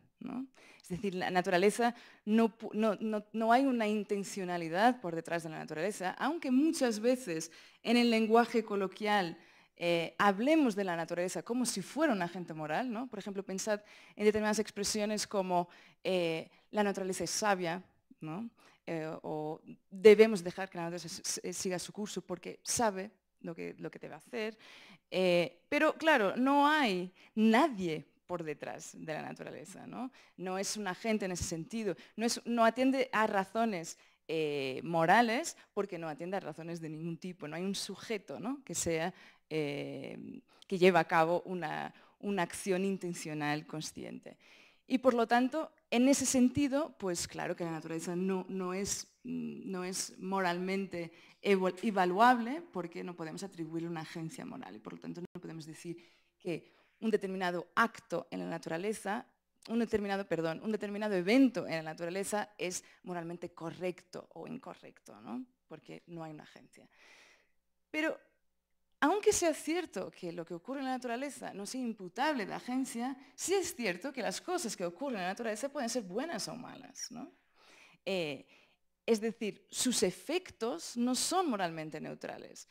D: Es decir, la naturaleza no, no, hay una intencionalidad por detrás de la naturaleza, aunque muchas veces en el lenguaje coloquial eh, hablemos de la naturaleza como si fuera un agente moral. ¿no? Por ejemplo, pensad en determinadas expresiones como eh, la naturaleza es sabia, ¿no? Eh, o debemos dejar que la naturaleza siga su curso porque sabe lo que, lo que debe hacer. pero claro, no hay nadie por detrás de la naturaleza. No, es un agente en ese sentido, no, atiende a razones morales porque no atiende a razones de ningún tipo, no hay un sujeto que sea Em, que lleva a cabo una, una acción intencional consciente. Y por lo tanto, en ese sentido, pues claro que la naturaleza no, no, es, mm, no, es, moralmente evaluable porque no podemos atribuir una agencia moral y por lo tanto no podemos decir que un determinado acto en la naturaleza, un determinado, perdón, un determinado evento en la naturaleza es moralmente correcto o incorrecto, ¿no? porque no hay una agencia. Pero aunque sea cierto que lo que ocurre en la naturaleza no sea imputable de la agencia, sí es cierto que las cosas que ocurren en la naturaleza pueden ser buenas o malas. Eh, es decir, sus efectos no son moralmente neutrales.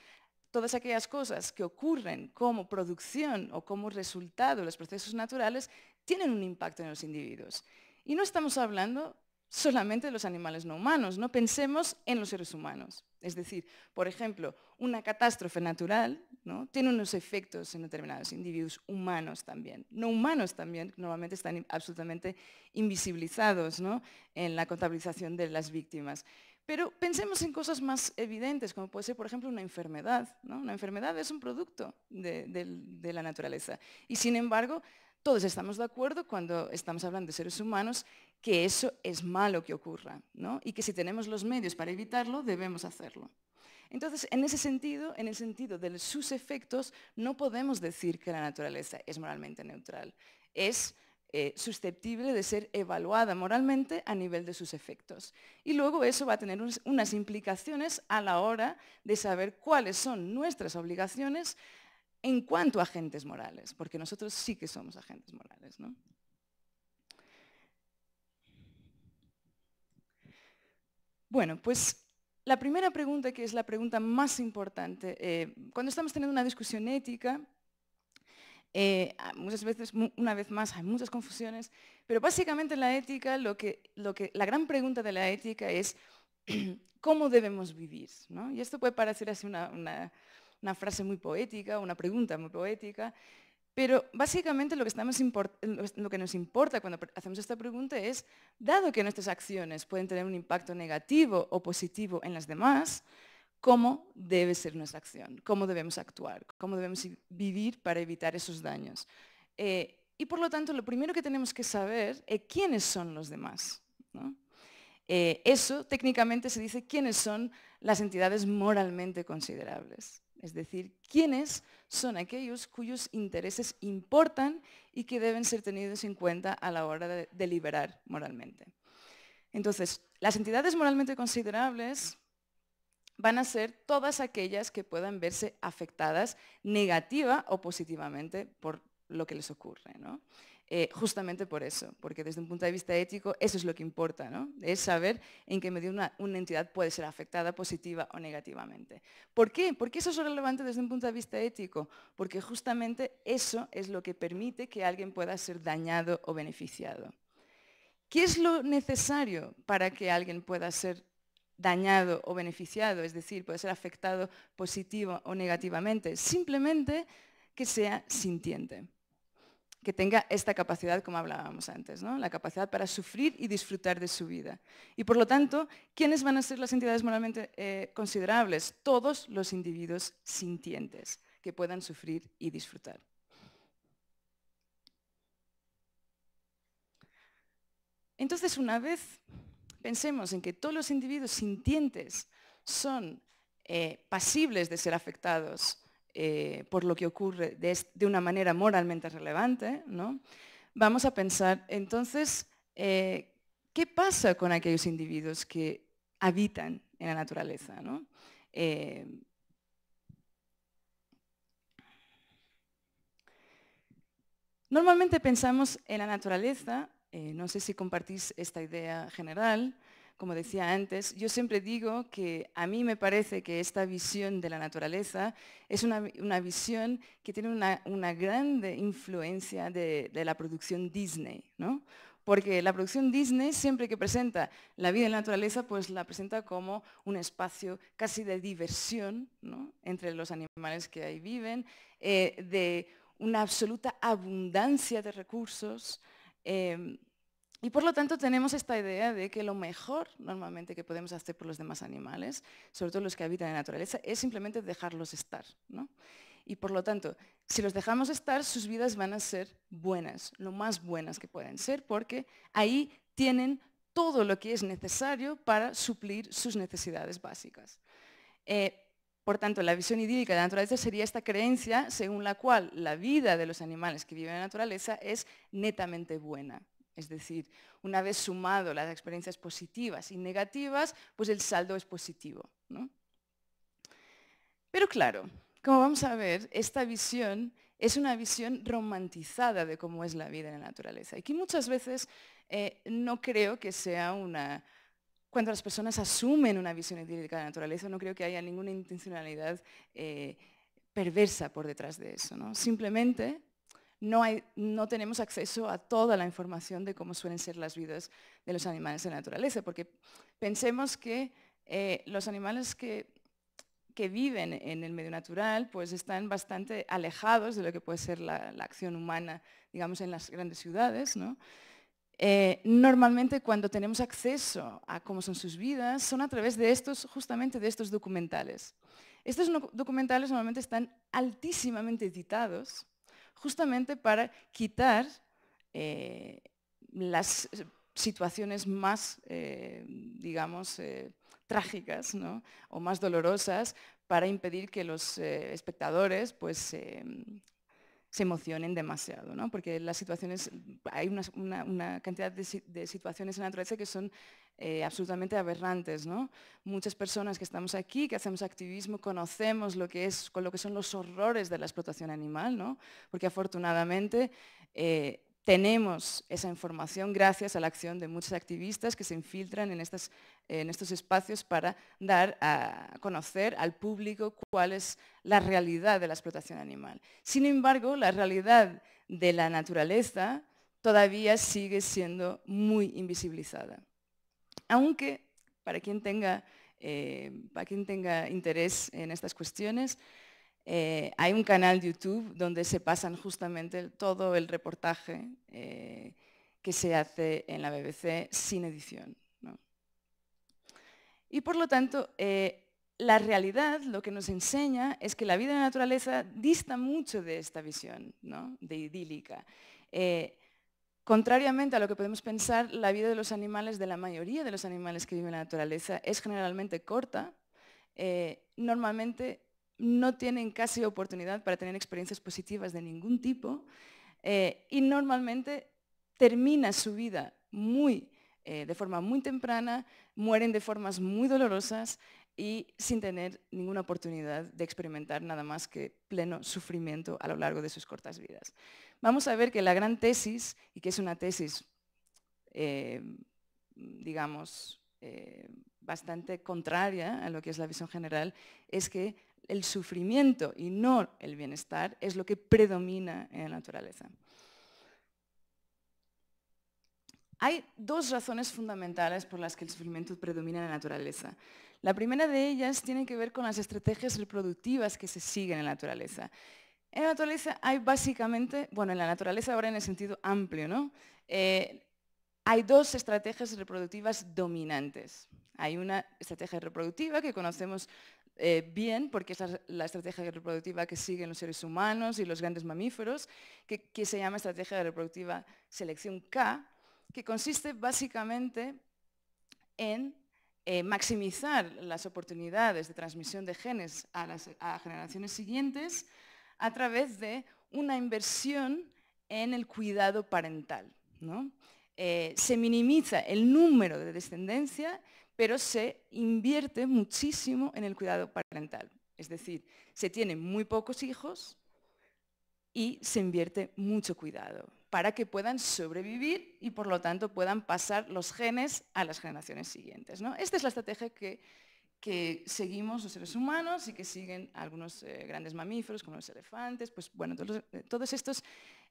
D: Todas aquellas cosas que ocurren como producción o como resultado de los procesos naturales tienen un impacto en los individuos. Y no estamos hablando solamente los animales no humanos, no pensemos en los seres humanos. Es decir, por ejemplo, una catástrofe natural tiene unos efectos en determinados individuos humanos también, no humanos también, normalmente están absolutamente invisibilizados en la contabilización de las víctimas. Pero pensemos en cosas más evidentes, como puede ser, por ejemplo, una enfermedad. Una enfermedad es un producto de la naturaleza. Y sin embargo, todos estamos de acuerdo cuando estamos hablando de seres humanos que eso es malo que ocurra y que si tenemos los medios para evitarlo, debemos hacerlo. Entonces, en ese sentido, en el sentido de sus efectos, no podemos decir que la naturaleza es moralmente neutral. Es eh, susceptible de ser evaluada moralmente a nivel de sus efectos. Y luego eso va a tener unas, unas implicaciones a la hora de saber cuáles son nuestras obligaciones en cuanto a agentes morales, porque nosotros sí que somos agentes morales. ¿no? Bueno, pues la primera pregunta, que es la pregunta más importante, eh, cuando estamos teniendo una discusión ética, eh, muchas veces, una vez más, hay muchas confusiones, pero básicamente en la ética, lo lo que, la gran pregunta de la ética es cómo debemos vivir. Y esto puede parecer así una frase muy poética, una pregunta muy poética, pero básicamente lo que, nos importa cuando hacemos esta pregunta es, dado que nuestras acciones pueden tener un impacto negativo o positivo en las demás, ¿cómo debe ser nuestra acción? ¿Cómo debemos actuar? ¿Cómo debemos vivir para evitar esos daños? Eh, y por lo tanto, lo primero que tenemos que saber es quiénes son los demás. Eh, eso técnicamente se dice quiénes son las entidades moralmente considerables es decir, quiénes son aquellos cuyos intereses importan y que deben ser tenidos en cuenta a la hora de deliberar moralmente. Entonces, las entidades moralmente considerables van a ser todas aquellas que puedan verse afectadas negativa o positivamente por lo que les ocurre. ¿no? Eh, justamente por eso, porque desde un punto de vista ético eso es lo que importa, ¿no? es saber en qué medida una, entidad puede ser afectada positiva o negativamente. ¿Por qué? Porque eso es relevante desde un punto de vista ético? Porque justamente eso es lo que permite que alguien pueda ser dañado o beneficiado. ¿Qué es lo necesario para que alguien pueda ser dañado o beneficiado? Es decir, puede ser afectado positiva o negativamente. Simplemente que sea sintiente que tenga esta capacidad, como hablábamos antes, la capacidad para sufrir y disfrutar de su vida. Y por lo tanto, ¿quiénes van a ser las entidades moralmente eh, considerables? Todos los individuos sintientes que puedan sufrir y disfrutar. Entonces, una vez pensemos en que todos los individuos sintientes son eh, pasibles de ser afectados eh, por lo que ocurre de, una manera moralmente relevante, vamos a pensar entonces eh, qué pasa con aquellos individuos que habitan en la naturaleza. Eh, normalmente pensamos en la naturaleza, no sé si compartís esta idea general, como decía antes, yo siempre digo que a mí me parece que esta visión de la naturaleza es una, visión que tiene una, gran influencia de, la producción Disney, Porque la producción Disney siempre que presenta la vida en la naturaleza, pues la presenta como un espacio casi de diversión entre los animales que ahí viven, eh, de una absoluta abundancia de recursos, em, y por lo tanto tenemos esta idea de que lo mejor normalmente que podemos hacer por los demás animales, sobre todo los que habitan en la naturaleza, es simplemente dejarlos estar. Y por lo tanto, si los dejamos estar, sus vidas van a ser buenas, lo más buenas que pueden ser, porque ahí tienen todo lo que es necesario para suplir sus necesidades básicas. Eh, por tanto, la visión idílica de la naturaleza sería esta creencia según la cual la vida de los animales que viven en la naturaleza es netamente buena, es decir, una vez sumado las experiencias positivas y negativas, pues el saldo es positivo. Pero claro, como vamos a ver, esta visión es una visión romantizada de cómo es la vida en la naturaleza y que muchas veces eh, no creo que sea una... Cuando las personas asumen una visión idílica de la naturaleza, no creo que haya ninguna intencionalidad eh, perversa por detrás de eso. Simplemente no, tenemos acceso a toda la información de cómo suelen ser las vidas de los animales en la naturaleza, porque pensemos que eh, los animales que, viven en el medio natural pues están bastante alejados de lo que puede ser la, acción humana, digamos, en las grandes ciudades, eh, normalmente cuando tenemos acceso a cómo son sus vidas, son a través de estos, justamente de estos documentales. Estos documentales normalmente están altísimamente editados, justamente para quitar eh, las eh, situaciones más, eh, digamos, trágicas o más dolorosas para impedir que los espectadores pues, se emocionen demasiado, ¿no? porque las situaciones, hay una, cantidad de, de, situaciones en la naturaleza que son eh, absolutamente aberrantes. Muchas personas que estamos aquí, que hacemos activismo, conocemos lo que, lo que son los horrores de la explotación animal, porque afortunadamente eh, tenemos esa información gracias a la acción de muchos activistas que se infiltran en estos espacios para dar a conocer al público cuál es la realidad de la explotación animal. Sin embargo, la realidad de la naturaleza todavía sigue siendo muy invisibilizada. Aunque para quien tenga, eh, para quien tenga interés en estas cuestiones, eh, hay un canal de YouTube donde se pasan justamente todo el reportaje eh, que se hace en la BBC sin edición. Y por lo tanto, la realidad lo que nos enseña es que la vida de la naturaleza dista mucho de esta visión de idílica. Contrariamente a lo que podemos pensar, la vida de los animales, de la mayoría de los animales que viven en la naturaleza, es generalmente corta. Eh, normalmente no tienen casi oportunidad para tener experiencias positivas de ningún tipo eh, y normalmente termina su vida muy, eh, de forma muy temprana, mueren de formas muy dolorosas y sin tener ninguna oportunidad de experimentar nada más que pleno sufrimiento a lo largo de sus cortas vidas. Vamos a ver que la gran tesis, y que es una tesis, eh, digamos, eh, bastante contraria a lo que es la visión general, es que el sufrimiento y no el bienestar es lo que predomina en la naturaleza. Hay dos razones fundamentales por las que el sufrimiento predomina en la naturaleza. La primera de ellas tiene que ver con las estrategias reproductivas que se siguen en la naturaleza. En la naturaleza hay básicamente, bueno, en la naturaleza ahora en el sentido amplio, ¿no? Eh, hay dos estrategias reproductivas dominantes. Hay una estrategia reproductiva que conocemos eh, bien, porque es la, estrategia reproductiva que siguen los seres humanos y los grandes mamíferos, que, que se llama estrategia reproductiva selección K, que consiste básicamente en eh, maximizar las oportunidades de transmisión de genes a las generaciones siguientes a través de una inversión en el cuidado parental. Eh, se minimiza el número de descendencia, pero se invierte muchísimo en el cuidado parental. Es decir, se tienen muy pocos hijos y se invierte mucho cuidado para que puedan sobrevivir y por lo tanto puedan pasar los genes a las generaciones siguientes. Esta es la estrategia que, seguimos los seres humanos y que siguen algunos eh, grandes mamíferos como los elefantes, pues bueno, todos, eh, estos...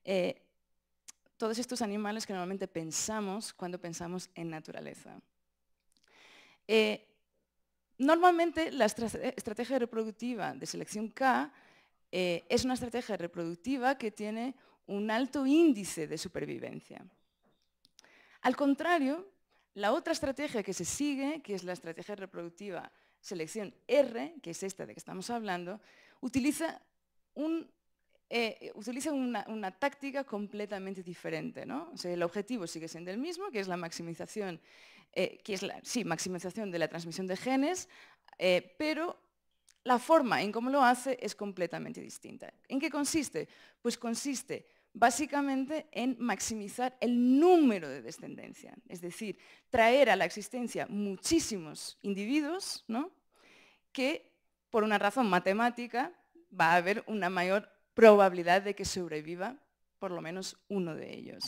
D: Eh, todos estos animales que normalmente pensamos cuando pensamos en naturaleza. normalmente la estrategia reproductiva de selección K es una estrategia reproductiva que tiene un alto índice de supervivencia. Al contrario, la otra estrategia que se sigue, que es la estrategia reproductiva selección R, que es esta de que estamos hablando, utiliza, eh, una, táctica completamente diferente. el objetivo sigue siendo el mismo, que es la maximización, eh, que es la, maximización de la transmisión de genes, eh, pero la forma en cómo lo hace es completamente distinta. ¿En qué consiste? Pues consiste básicamente en maximizar el número de descendencia, es decir, traer a la existencia muchísimos individuos ¿no? que por una razón matemática va a haber una mayor probabilidad de que sobreviva por lo menos uno de ellos.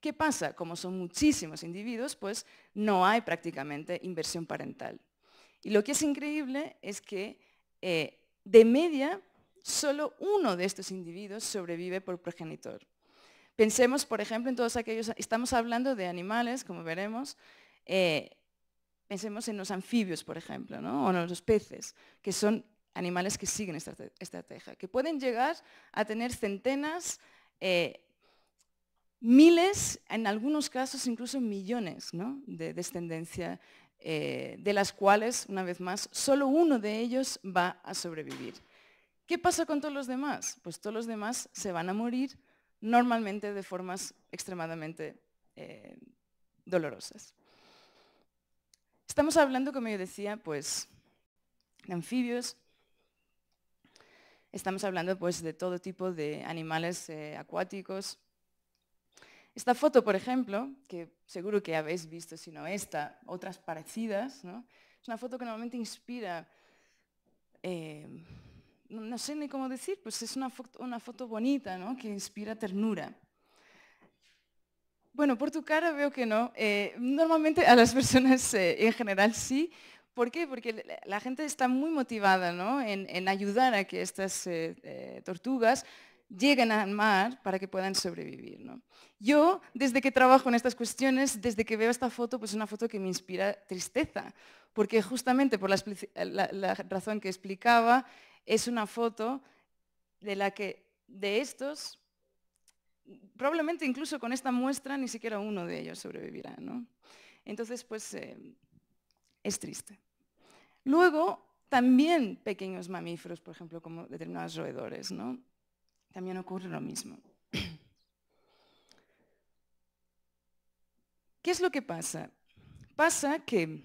D: ¿Qué pasa? Como son muchísimos individuos, pues no hay prácticamente inversión parental. Y lo que es increíble es que eh, de media solo uno de estos individuos sobrevive por progenitor. Pensemos, por ejemplo, en todos aquellos, estamos hablando de animales, como veremos, eh, pensemos en los anfibios, por ejemplo, o en los peces, que son animales que siguen esta estrategia, que pueden llegar a tener centenas, eh, miles, en algunos casos incluso millones de descendencia, eh, de las cuales, una vez más, solo uno de ellos va a sobrevivir. ¿Qué pasa con todos los demás? Pues todos los demás se van a morir normalmente de formas extremadamente eh, dolorosas. Estamos hablando, como yo decía, pues de anfibios, estamos hablando pues de todo tipo de animales eh, acuáticos. Esta foto, por ejemplo, que seguro que habéis visto, si no esta, otras parecidas, es una foto que normalmente inspira eh, no sé ni cómo decir, pues es una foto, una foto bonita, ¿no? Que inspira ternura. Bueno, por tu cara veo que no. Eh, normalmente a las personas eh, en general sí. ¿Por qué? Porque la gente está muy motivada ¿no? en, ayudar a que estas eh, tortugas lleguen al mar para que puedan sobrevivir. ¿no? Yo, desde que trabajo en estas cuestiones, desde que veo esta foto, pues es una foto que me inspira tristeza, porque justamente por la razón que explicaba, es una foto de la que de estos, probablemente incluso con esta muestra ni siquiera uno de ellos sobrevivirá. ¿no? Entonces, pues eh, es triste. Luego, también pequeños mamíferos, por ejemplo, como determinados roedores, ¿no? también ocurre lo mismo. ¿Qué es lo que pasa? Pasa que,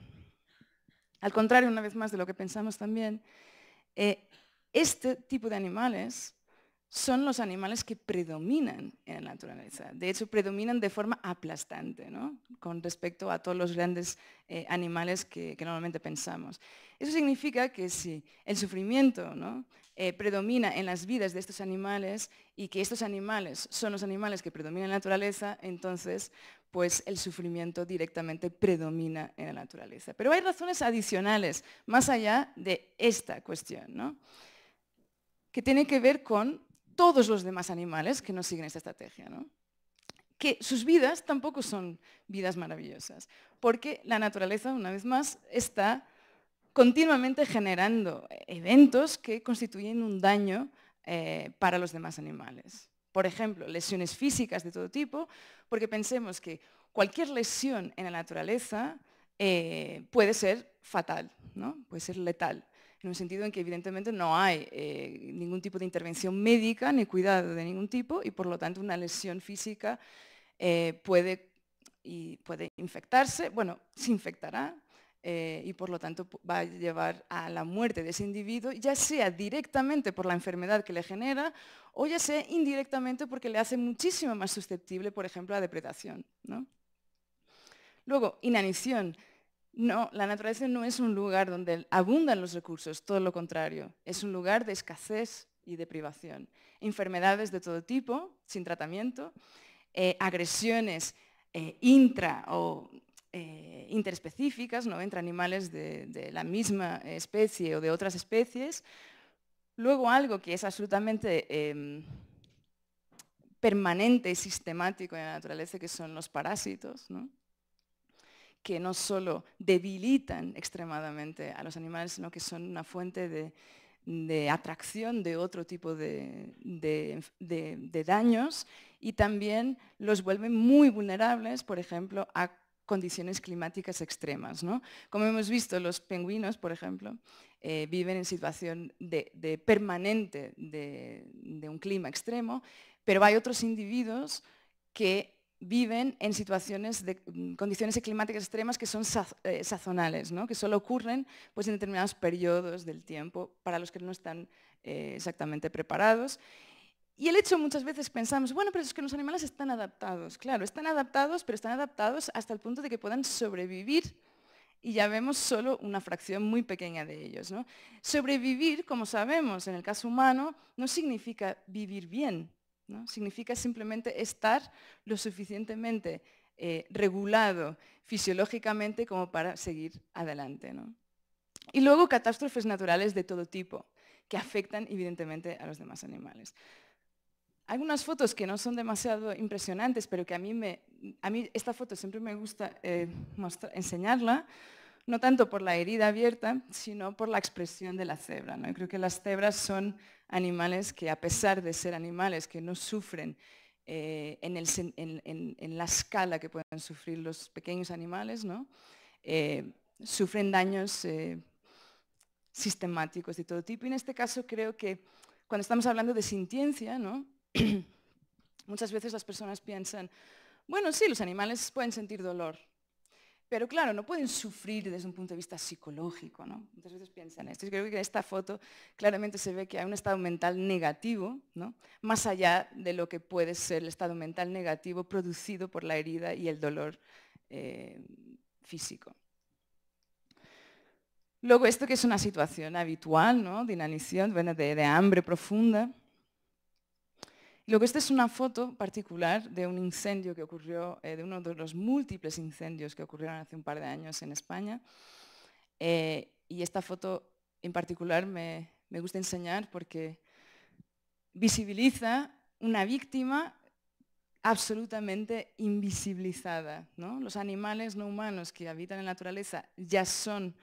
D: al contrario una vez más de lo que pensamos también, eh, este tipo de animales son los animales que predominan en la naturaleza. De hecho, predominan de forma aplastante con respecto a todos los grandes eh, animales que, normalmente pensamos. Eso significa que si el sufrimiento eh, predomina en las vidas de estos animales y que estos animales son los animales que predominan en la naturaleza, entonces pues el sufrimiento directamente predomina en la naturaleza. Pero hay razones adicionales más allá de esta cuestión. ¿no? que tiene que ver con todos los demás animales que no siguen esta estrategia. Que sus vidas tampoco son vidas maravillosas, porque la naturaleza, una vez más, está continuamente generando eventos que constituyen un daño eh, para los demás animales. Por ejemplo, lesiones físicas de todo tipo, porque pensemos que cualquier lesión en la naturaleza eh, puede ser fatal, ¿no? puede ser letal en un sentido en que evidentemente no hay eh, ningún tipo de intervención médica ni cuidado de ningún tipo y por lo tanto una lesión física eh, puede, infectarse, bueno, se infectará eh, y por lo tanto va a llevar a la muerte de ese individuo, ya sea directamente por la enfermedad que le genera o ya sea indirectamente porque le hace muchísimo más susceptible, por ejemplo, a depredación. Luego, inanición. No, la naturaleza no es un lugar donde abundan los recursos, todo lo contrario, es un lugar de escasez y de privación. Enfermedades de todo tipo, sin tratamiento, eh, agresiones eh, intra o eh, interespecíficas, ¿no? entre animales de, de la misma especie o de otras especies. Luego algo que es absolutamente em, permanente y sistemático en la naturaleza, que son los parásitos, ¿no? que no solo debilitan extremadamente a los animales, sino que son una fuente de, atracción de otro tipo de, daños y también los vuelven muy vulnerables, por ejemplo, a condiciones climáticas extremas. Como hemos visto, los pingüinos, por ejemplo, eh, viven en situación de, permanente de un clima extremo, pero hay otros individuos que viven en situaciones de mm, condiciones climáticas extremas que son eh, sazonales, que solo ocurren pues, en determinados periodos del tiempo para los que no están eh, exactamente preparados. Y el hecho muchas veces pensamos, bueno, pero es que los animales están adaptados, claro, están adaptados, pero están adaptados hasta el punto de que puedan sobrevivir y ya vemos solo una fracción muy pequeña de ellos. Sobrevivir, como sabemos, en el caso humano, no significa vivir bien, Significa simplemente estar lo suficientemente eh, regulado fisiológicamente como para seguir adelante. Y luego catástrofes naturales de todo tipo, que afectan evidentemente a los demás animales. Algunas fotos que no son demasiado impresionantes, pero que a mí, a mí esta foto siempre me gusta eh, enseñarla, no tanto por la herida abierta, sino por la expresión de la cebra. ¿no? creo que las cebras son animales que, a pesar de ser animales que no sufren eh, en, la escala que pueden sufrir los pequeños animales, ¿no? Eh, sufren daños eh, sistemáticos de todo tipo. Y en este caso creo que cuando estamos hablando de sintiencia, muchas veces las personas piensan, bueno, sí, los animales pueden sentir dolor, pero claro, no pueden sufrir desde un punto de vista psicológico, ¿no? Muchas veces piensan esto. Y creo que en esta foto claramente se ve que hay un estado mental negativo, Más allá de lo que puede ser el estado mental negativo producido por la herida y el dolor eh, físico. Luego esto que es una situación habitual, ¿no? De inanición, de hambre profunda. Lo que esta es una foto particular de un incendio que ocurrió, eh, de uno de los múltiples incendios que ocurrieron hace un par de años en España. Eh, y esta foto en particular me, gusta enseñar porque visibiliza una víctima absolutamente invisibilizada. Los animales no humanos que habitan en la naturaleza ya son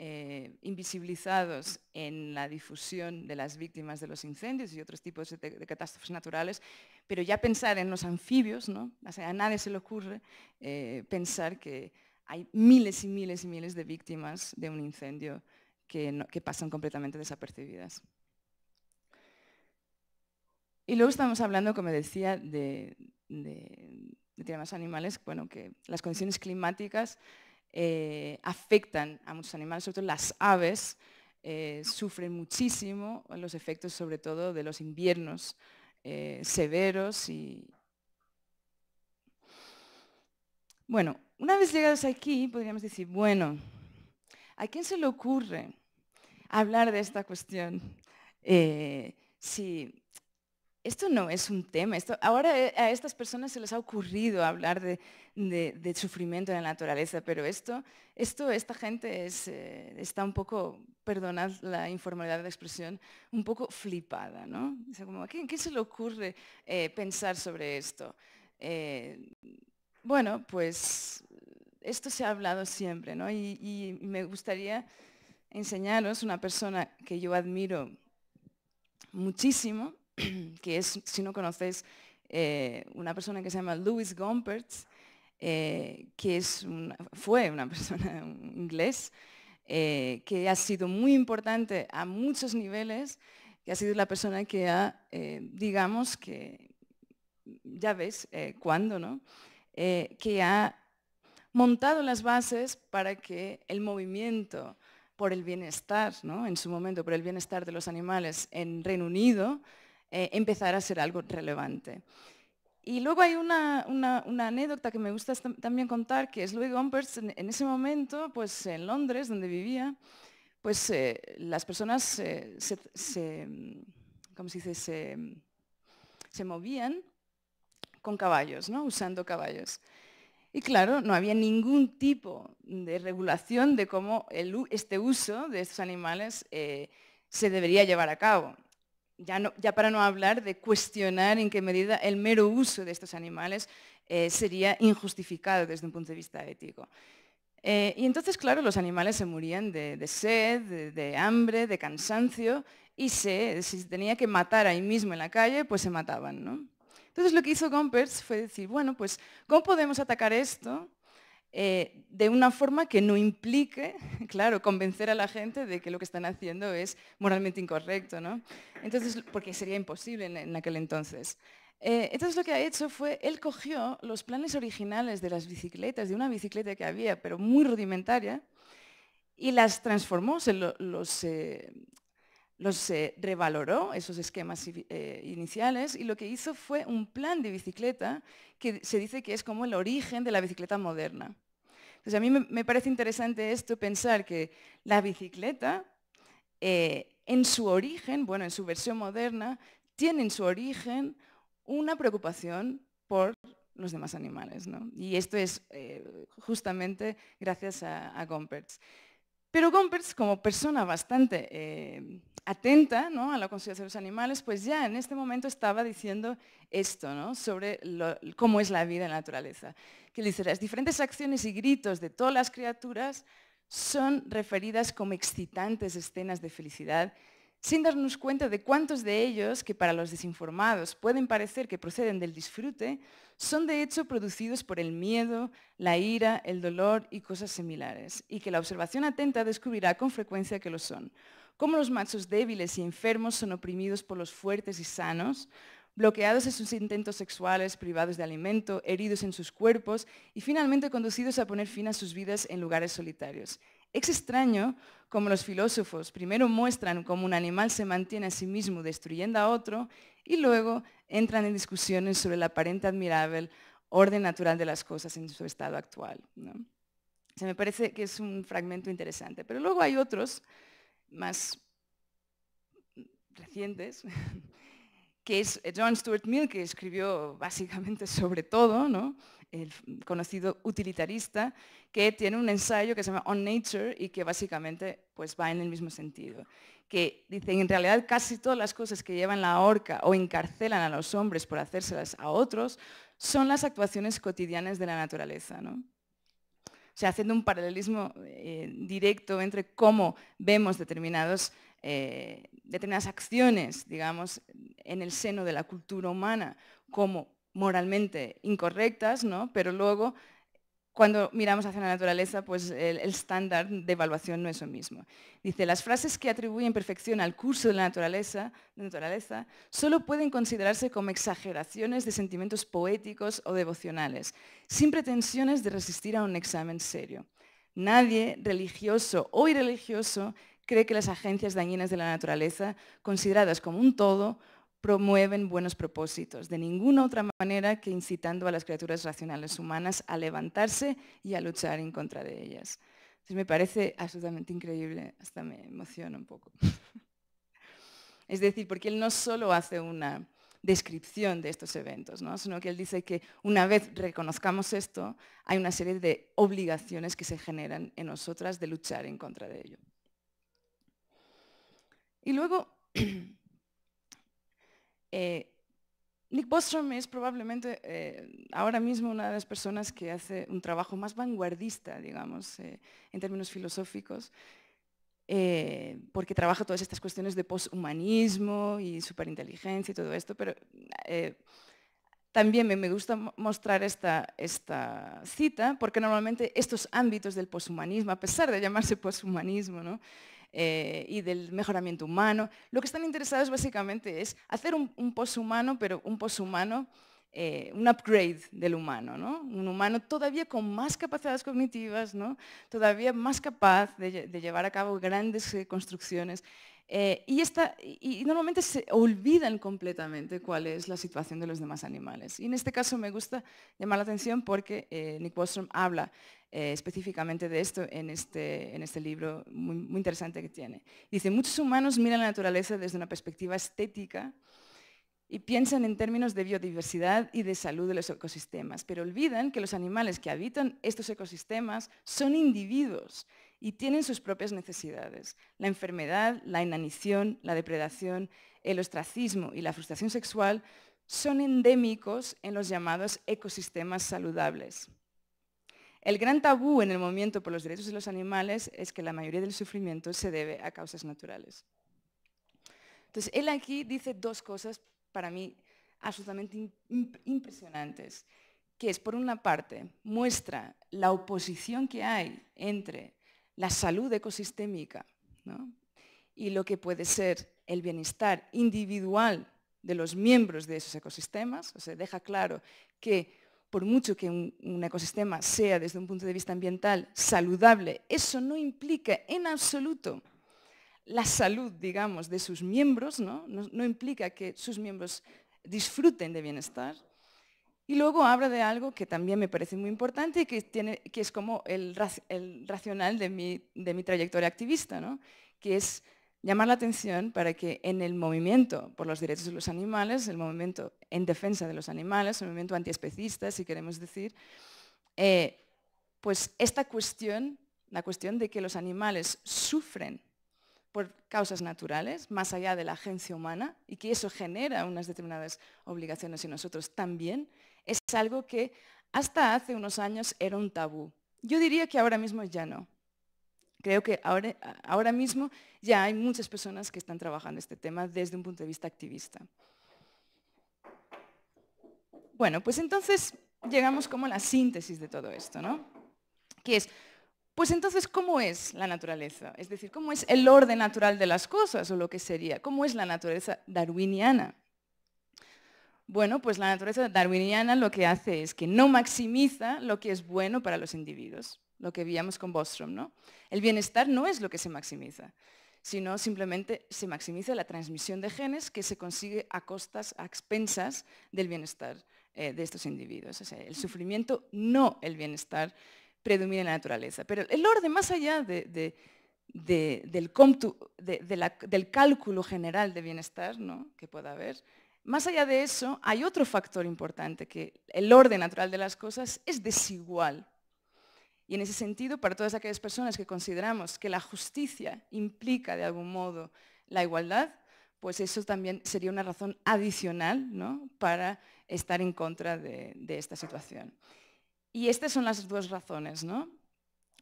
D: eh, invisibilizados en la difusión de las víctimas de los incendios y otros tipos de, catástrofes naturales, pero ya pensar en los anfibios, ¿no? O sea, a nadie se le ocurre eh, pensar que hay miles y miles y miles de víctimas de un incendio que, pasan completamente desapercibidas. Y luego estamos hablando, como decía, de, temas animales, bueno, que las condiciones climáticas eh, afectan a muchos animales, sobre todo las aves, eh, sufren muchísimo los efectos sobre todo de los inviernos eh, severos y... Bueno, una vez llegados aquí podríamos decir, bueno, ¿a quién se le ocurre hablar de esta cuestión? si esto no es un tema. Esto, ahora a estas personas se les ha ocurrido hablar de de, sufrimiento en la naturaleza, pero esto, esto esta gente eh, está un poco, perdonad la informalidad de expresión, un poco flipada, ¿no? qué qué se le ocurre eh, pensar sobre esto? Eh, bueno, pues esto se ha hablado siempre, ¿no? Y, y, me gustaría enseñaros una persona que yo admiro muchísimo, que es, si no conocéis, una persona que se llama Louis Gompertz, eh, que fue una persona inglés, eh, que ha sido muy importante a muchos niveles, que ha sido la persona que ha, eh, digamos que, ya ves cuándo, que ha montado las bases para que el movimiento por el bienestar, en su momento por el bienestar de los animales en Reino Unido, empezara a ser algo relevante. Y luego hay una, anécdota que me gusta también contar, que es Louis Gompers, en, ese momento, pues en Londres, donde vivía, pues eh, las personas eh, mm, se, dice? Mm, se, movían con caballos, ¿no? usando caballos. Y claro, no había ningún tipo de regulación de cómo este uso de estos animales eh, se debería llevar a cabo ya, para no hablar de cuestionar en qué medida el mero uso de estos animales eh, sería injustificado desde un punto de vista ético. Eh, y entonces, claro, los animales se morían de, sed, de, hambre, de cansancio, y si se tenía que matar ahí mismo en la calle, pues se mataban. Entonces lo que hizo Gompers fue decir, bueno, pues ¿cómo podemos atacar esto eh, de una forma que no implique, claro, convencer a la gente de que lo que están haciendo es moralmente incorrecto, ¿no? Entonces, porque sería imposible en, aquel entonces. Eh, entonces lo que ha hecho fue, él cogió los planes originales de las bicicletas, de una bicicleta que había, pero muy rudimentaria, y las transformó, se los, eh, los eh, revaloró, esos esquemas eh, iniciales, y lo que hizo fue un plan de bicicleta que se dice que es como el origen de la bicicleta moderna. Entonces, a mí me, parece interesante esto, pensar que la bicicleta, eh, en su origen, bueno, en su versión moderna, tiene en su origen una preocupación por los demás animales. Y esto es justamente gracias a, a Pero Gompertz, como persona bastante atenta a la conciencia de los animales, pues ya en este momento estaba diciendo esto, sobre cómo es la vida en la naturaleza. Que dice, las diferentes acciones y gritos de todas las criaturas son referidas como excitantes escenas de felicidad, sin darnos cuenta de cuántos de ellos, que para los desinformados pueden parecer que proceden del disfrute, son de hecho producidos por el miedo, la ira, el dolor y cosas similares, y que la observación atenta descubrirá con frecuencia que lo son cómo los machos débiles y enfermos son oprimidos por los fuertes y sanos, bloqueados en sus intentos sexuales, privados de alimento, heridos en sus cuerpos y finalmente conducidos a poner fin a sus vidas en lugares solitarios. Es extraño cómo los filósofos primero muestran cómo un animal se mantiene a sí mismo destruyendo a otro y luego entran en discusiones sobre el aparente admirable orden natural de las cosas en su estado actual. Se me parece que es un fragmento interesante. Pero luego hay otros más recientes, que es John Stuart Mill, que escribió básicamente sobre todo, el conocido utilitarista, que tiene un ensayo que se llama On Nature y que básicamente pues, va en el mismo sentido. Que dice, en realidad casi todas las cosas que llevan la horca o encarcelan a los hombres por hacérselas a otros son las actuaciones cotidianas de la naturaleza. ¿no? sea, haciendo un paralelismo eh, directo entre cómo vemos determinados, eh, determinadas acciones, digamos, en el seno de la cultura humana como moralmente incorrectas, ¿no? pero luego cuando miramos hacia la naturaleza, pues el estándar de evaluación no es lo mismo. Dice, las frases que atribuyen perfección al curso de la naturaleza, naturaleza solo pueden considerarse como exageraciones de sentimientos poéticos o devocionales, sin pretensiones de resistir a un examen serio. Nadie, religioso o irreligioso, cree que las agencias dañinas de la naturaleza, consideradas como un todo, promueven buenos propósitos, de ninguna otra manera que incitando a las criaturas racionales humanas a levantarse y a luchar en contra de ellas. Entonces me parece absolutamente increíble, hasta me emociona un poco. es decir, porque él no solo hace una descripción de estos eventos, sino que él dice que una vez reconozcamos esto, hay una serie de obligaciones que se generan en nosotras de luchar en contra de ello. Y luego Eh, Nick Bostrom es probablemente eh, ahora mismo una de las personas que hace un trabajo más vanguardista, digamos, eh, en términos filosóficos, porque trabaja todas estas cuestiones de poshumanismo y superinteligencia y todo esto, pero también me gusta mostrar esta, esta, cita, porque normalmente estos ámbitos del poshumanismo, a pesar de llamarse poshumanismo, ¿no? Eh, y del mejoramiento humano. Lo que están interesados básicamente es hacer un, un poshumano, pero un poshumano, eh, un upgrade del humano, ¿no? un humano todavía con más capacidades cognitivas, ¿no? todavía más capaz de, llevar a cabo grandes eh, construcciones eh, y, normalmente se olvidan completamente cuál es la situación de los demás animales. Y en este caso me gusta llamar la atención porque eh, Nick Bostrom habla eh, específicamente de esto en este, este libro muy, interesante que tiene. Dice, muchos humanos miran la naturaleza desde una perspectiva estética y piensan en términos de biodiversidad y de salud de los ecosistemas, pero olvidan que los animales que habitan estos ecosistemas son individuos y tienen sus propias necesidades. La enfermedad, la inanición, la depredación, el ostracismo y la frustración sexual son endémicos en los llamados ecosistemas saludables. El gran tabú en el movimiento por los derechos de los animales es que la mayoría del sufrimiento se debe a causas naturales. Entonces, él aquí dice dos cosas para mí absolutamente impresionantes, que es, por una parte, muestra la oposición que hay entre la salud ecosistémica y lo que puede ser el bienestar individual de los miembros de esos ecosistemas. O sea, deja claro que por mucho que un, ecosistema sea desde un punto de vista ambiental saludable, eso no implica en absoluto la salud, digamos, de sus miembros, no implica que sus miembros disfruten de bienestar, y luego habla de algo que también me parece muy importante, que, que es como el, racional de mi, trayectoria activista, que es llamar la atención para que en el movimiento por los derechos de los animales, el movimiento en defensa de los animales, el movimiento antiespecista, si queremos decir, eh, pues esta cuestión, la cuestión de que los animales sufren por causas naturales, más allá de la agencia humana, y que eso genera unas determinadas obligaciones en nosotros también, es algo que hasta hace unos años era un tabú. Yo diría que ahora mismo ya no. Creo que ahora, mismo ya hay muchas personas que están trabajando este tema desde un punto de vista activista. Bueno, pues entonces llegamos como a la síntesis de todo esto, ¿no? Que es, pues entonces, ¿cómo es la naturaleza? Es decir, ¿cómo es el orden natural de las cosas o lo que sería? ¿Cómo es la naturaleza darwiniana? Bueno, pues la naturaleza darwiniana lo que hace es que no maximiza lo que es bueno para los individuos, lo que veíamos con Bostrom, ¿no? El bienestar no es lo que se maximiza, sino simplemente se maximiza la transmisión de genes que se consigue a costas, a expensas del bienestar eh, de estos individuos. O sea, el sufrimiento, no el bienestar, predomina en la naturaleza. Pero el orden, más allá del, del, cálculo general de bienestar ¿no? que pueda haber, más allá de eso, hay otro factor importante, que el orden natural de las cosas es desigual. Y en ese sentido, para todas aquellas personas que consideramos que la justicia implica de algún modo la igualdad, pues eso también sería una razón adicional para estar en contra de, esta situación. Y estas son las dos razones.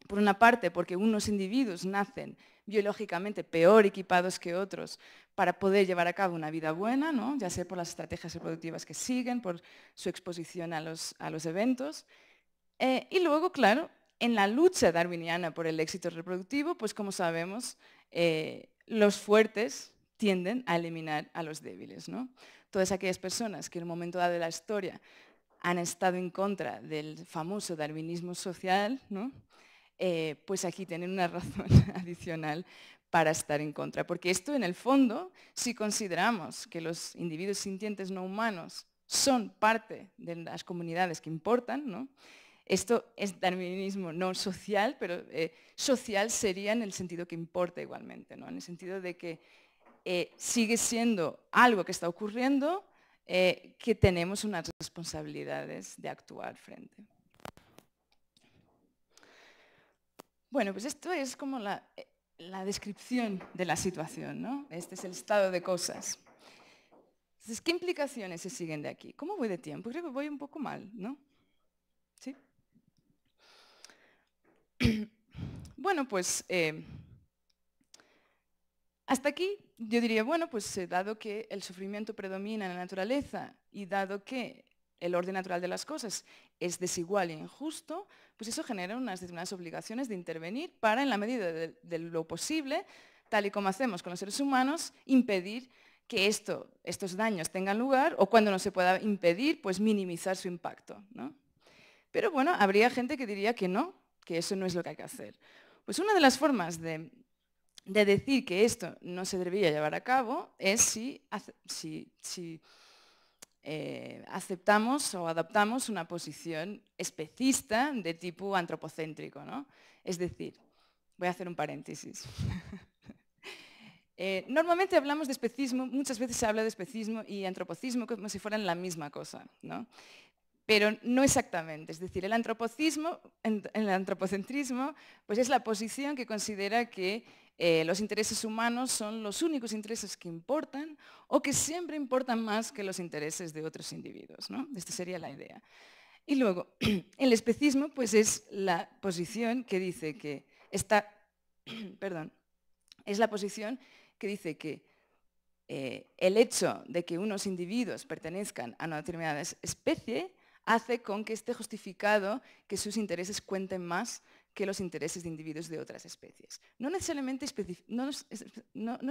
D: Por una parte, porque unos individuos nacen biológicamente peor equipados que otros para poder llevar a cabo una vida buena, ¿no? ya sea por las estrategias reproductivas que siguen, por su exposición a los, a los eventos. Eh, y luego, claro, en la lucha darwiniana por el éxito reproductivo, pues como sabemos, eh, los fuertes tienden a eliminar a los débiles. ¿no? Todas aquellas personas que en un momento dado de la historia han estado en contra del famoso darwinismo social, eh, pues aquí tienen una razón adicional para estar en contra. Porque esto en el fondo, si consideramos que los individuos sintientes no humanos son parte de las comunidades que importan, esto es darwinismo no social, pero eh, social sería en el sentido que importa igualmente, ¿no? en el sentido de que eh, sigue siendo algo que está ocurriendo, eh, que tenemos unas responsabilidades de actuar frente. Bueno, pues esto es como la, la descripción de la situación, ¿no? Este es el estado de cosas. Entonces, ¿qué implicaciones se siguen de aquí? ¿Cómo voy de tiempo? Creo que voy un poco mal, ¿no? ¿Sí? Bueno, pues eh, hasta aquí yo diría, bueno, pues eh, dado que el sufrimiento predomina en la naturaleza y dado que el orden natural de las cosas es desigual e injusto, pues eso genera unas determinadas obligaciones de intervenir para, en la medida de, lo posible, tal y como hacemos con los seres humanos, impedir que esto, estos daños tengan lugar o cuando no se pueda impedir, pues minimizar su impacto. Pero bueno, habría gente que diría que no, que eso no es lo que hay que hacer. Pues una de las formas de, decir que esto no se debería llevar a cabo es si, si, si eh, aceptamos o adoptamos una posición especista de tipo antropocéntrico. Es decir, voy a hacer un paréntesis. Eh, normalmente hablamos de especismo, muchas veces se habla de especismo y antropocismo como si fueran la misma cosa, pero no exactamente. Es decir, el, antropocismo, el antropocentrismo pues es la posición que considera que eh, los intereses humanos son los únicos intereses que importan o que siempre importan más que los intereses de otros individuos. ¿no? Esta sería la idea. Y luego, el especismo pues, es la posición que dice que está, es la posición que dice que eh, el hecho de que unos individuos pertenezcan a una determinada especie hace con que esté justificado que sus intereses cuenten más que los intereses de individuos de otras especies. No necesariamente no,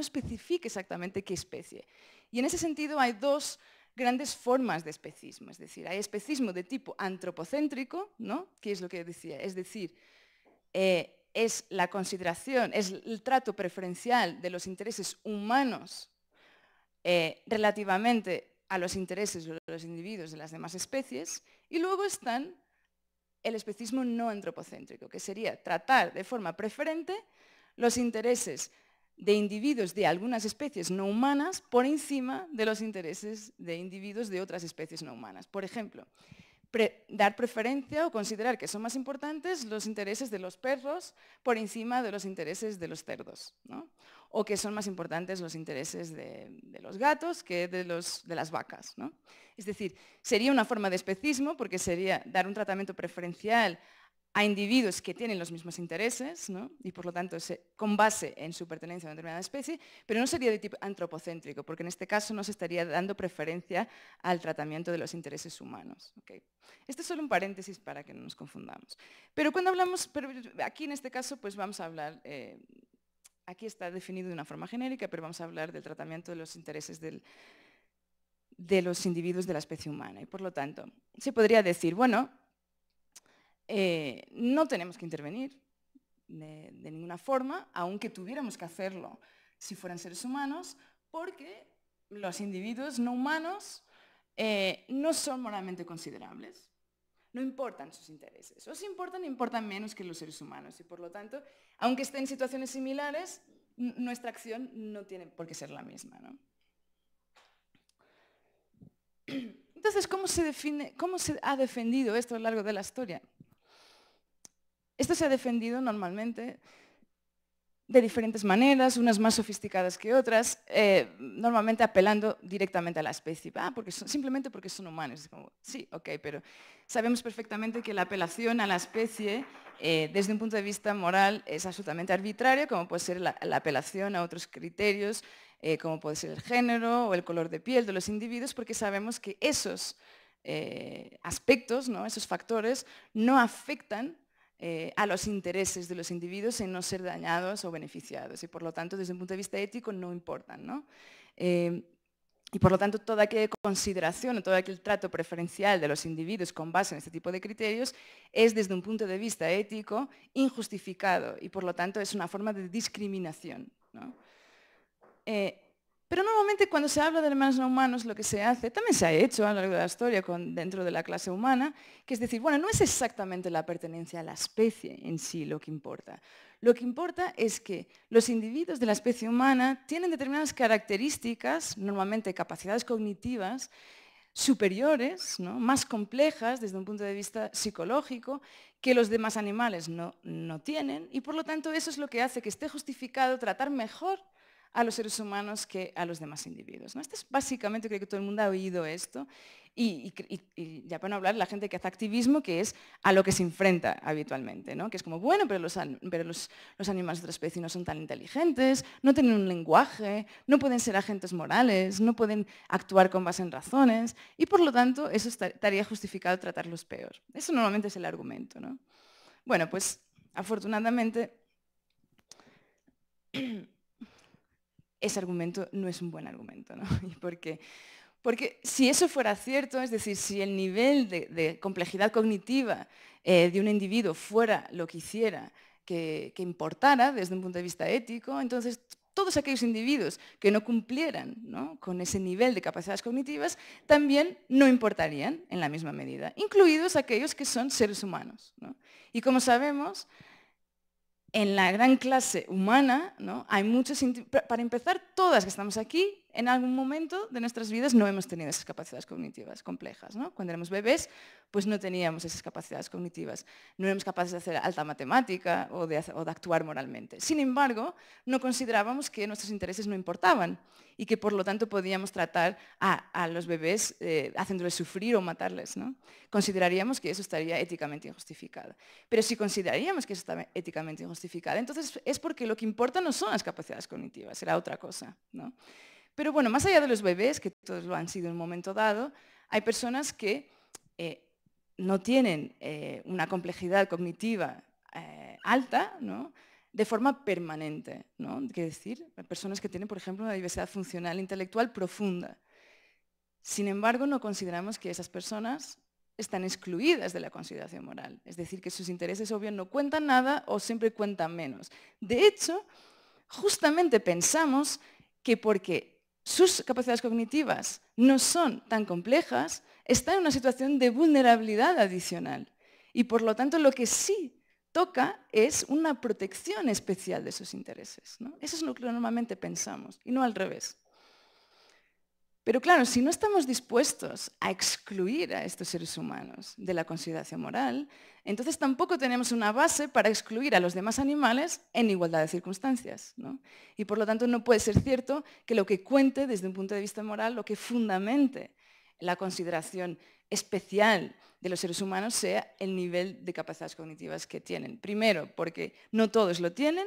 D: especifica exactamente qué especie. Y en ese sentido hay dos grandes formas de especismo. Es decir, hay especismo de tipo antropocéntrico, ¿no? que es lo que decía, es decir, eh, es la consideración, es el trato preferencial de los intereses humanos eh, relativamente a los intereses de los individuos de las demás especies. Y luego están el especismo no antropocéntrico, que sería tratar de forma preferente los intereses de individuos de algunas especies no humanas por encima de los intereses de individuos de otras especies no humanas. Por ejemplo, dar preferencia o considerar que son más importantes los intereses de los perros por encima de los intereses de los cerdos. ¿no? o que son más importantes los intereses de, los gatos que de, los, de las vacas. Es decir, sería una forma de especismo porque sería dar un tratamiento preferencial a individuos que tienen los mismos intereses y por lo tanto con base en su pertenencia a una determinada especie, pero no sería de tipo antropocéntrico, porque en este caso no se estaría dando preferencia al tratamiento de los intereses humanos. Este es solo un paréntesis para que no nos confundamos. Pero cuando hablamos, aquí en este caso pues vamos a hablar eh, aquí está definido de una forma genérica, pero vamos a hablar del tratamiento de los intereses de los individuos de la especie humana. Y por lo tanto, se podría decir, bueno, eh, no tenemos que intervenir de, ninguna forma, aunque tuviéramos que hacerlo si fueran seres humanos, porque los individuos no humanos eh, no son moralmente considerables no importan sus intereses. O si importan, importan menos que los seres humanos. Y por lo tanto, aunque estén en situaciones similares, nuestra acción no tiene por qué ser la misma. Entonces, ¿cómo se, define, ¿cómo se ha defendido esto a lo largo de la historia? Esto se ha defendido normalmente de diferentes maneras, unas más sofisticadas que otras, eh, normalmente apelando directamente a la especie, ah, porque simplemente porque son humanos. sí, ok, pero sabemos perfectamente que la apelación a la especie, eh, desde un punto de vista moral, es absolutamente arbitraria, como puede ser la, apelación a otros criterios, eh, como puede ser el género o el color de piel de los individuos, porque sabemos que esos aspectos, ¿no? esos factores, no afectan eh, a los intereses de los individuos en no ser dañados o beneficiados y por lo tanto desde un punto de vista ético no importan. Eh, y por lo tanto toda aquella consideración o todo aquel trato preferencial de los individuos con base en este tipo de criterios es desde un punto de vista ético injustificado y por lo tanto es una forma de discriminación. Eh, pero normalmente cuando se habla de hermanos no humanos, lo que se hace, también se ha hecho a lo largo de la historia dentro de la clase humana, que es decir, bueno, no es exactamente la pertenencia a la especie en sí lo que importa. Lo que importa es que los individuos de la especie humana tienen determinadas características, normalmente capacidades cognitivas, superiores, más complejas desde un punto de vista psicológico, que los demás animales no tienen, y por lo tanto eso es lo que hace que esté justificado tratar mejor a los seres humanos que a los demás individuos. ¿no? Este es básicamente, creo que todo el mundo ha oído esto, y, ya para no hablar la gente que hace activismo, que es a lo que se enfrenta habitualmente, que es como, bueno, pero, los, animales de otra especie no son tan inteligentes, no tienen un lenguaje, no pueden ser agentes morales, no pueden actuar con base en razones, y por lo tanto eso estaría justificado tratarlos peor. Eso normalmente es el argumento. Bueno, pues afortunadamente... ese argumento no es un buen argumento. Porque si eso fuera cierto, es decir, si el nivel de, complejidad cognitiva eh, de un individuo fuera lo que hiciera, que, importara desde un punto de vista ético, entonces todos aquellos individuos que no cumplieran con ese nivel de capacidades cognitivas también no importarían en la misma medida, incluidos aquellos que son seres humanos. Y como sabemos, en la gran clase humana, ¿no? hay muchas, para empezar, todas que estamos aquí en algún momento de nuestras vidas no hemos tenido esas capacidades cognitivas complejas. ¿no? Cuando éramos bebés, pues no teníamos esas capacidades cognitivas. No éramos capaces de hacer alta matemática o de, actuar moralmente. Sin embargo, no considerábamos que nuestros intereses no importaban y que por lo tanto podíamos tratar a, los bebés eh, haciéndoles sufrir o matarles. Consideraríamos que eso estaría éticamente injustificado. Pero si consideraríamos que eso está éticamente injustificado, entonces es porque lo que importa no son las capacidades cognitivas, era otra cosa. ¿no? Pero bueno, más allá de los bebés, que todos lo han sido en un momento dado, hay personas que eh, no tienen eh, una complejidad cognitiva eh, alta, de forma permanente, ¿no? decir, personas que tienen, por ejemplo, una diversidad funcional intelectual profunda. Sin embargo, no consideramos que esas personas están excluidas de la consideración moral, es decir, que sus intereses obvios no cuentan nada o siempre cuentan menos. De hecho, justamente pensamos que porque sus capacidades cognitivas no son tan complejas, está en una situación de vulnerabilidad adicional. Y por lo tanto, lo que sí toca es una protección especial de sus intereses. Eso es lo que normalmente pensamos, y no al revés. Pero claro, si no estamos dispuestos a excluir a estos seres humanos de la consideración moral, entonces tampoco tenemos una base para excluir a los demás animales en igualdad de circunstancias. Y por lo tanto no puede ser cierto que lo que cuente desde un punto de vista moral, lo que fundamente la consideración especial de los seres humanos sea el nivel de capacidades cognitivas que tienen. Primero, porque no todos lo tienen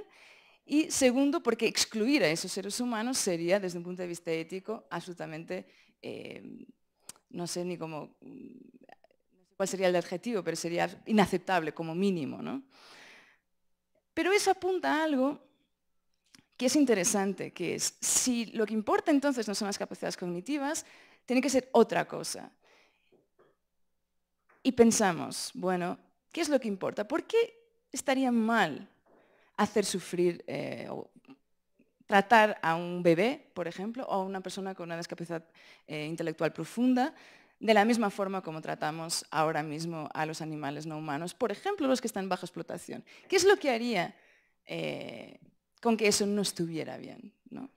D: y segundo, porque excluir a esos seres humanos sería, desde un punto de vista ético, absolutamente, eh, no sé ni cómo, no sé cuál sería el adjetivo, pero sería inaceptable como mínimo. Pero eso apunta a algo que es interesante, que es, si lo que importa entonces no son las capacidades cognitivas, tiene que ser otra cosa. Y pensamos, bueno, ¿qué es lo que importa? ¿Por qué estaría mal hacer sufrir eh, o tratar a un bebé, por ejemplo, o a una persona con una discapacidad eh, intelectual profunda, de la misma forma como tratamos ahora mismo a los animales no humanos, por ejemplo, los que están bajo explotación. ¿Qué es lo que haría eh, con que eso no estuviera bien? ¿no?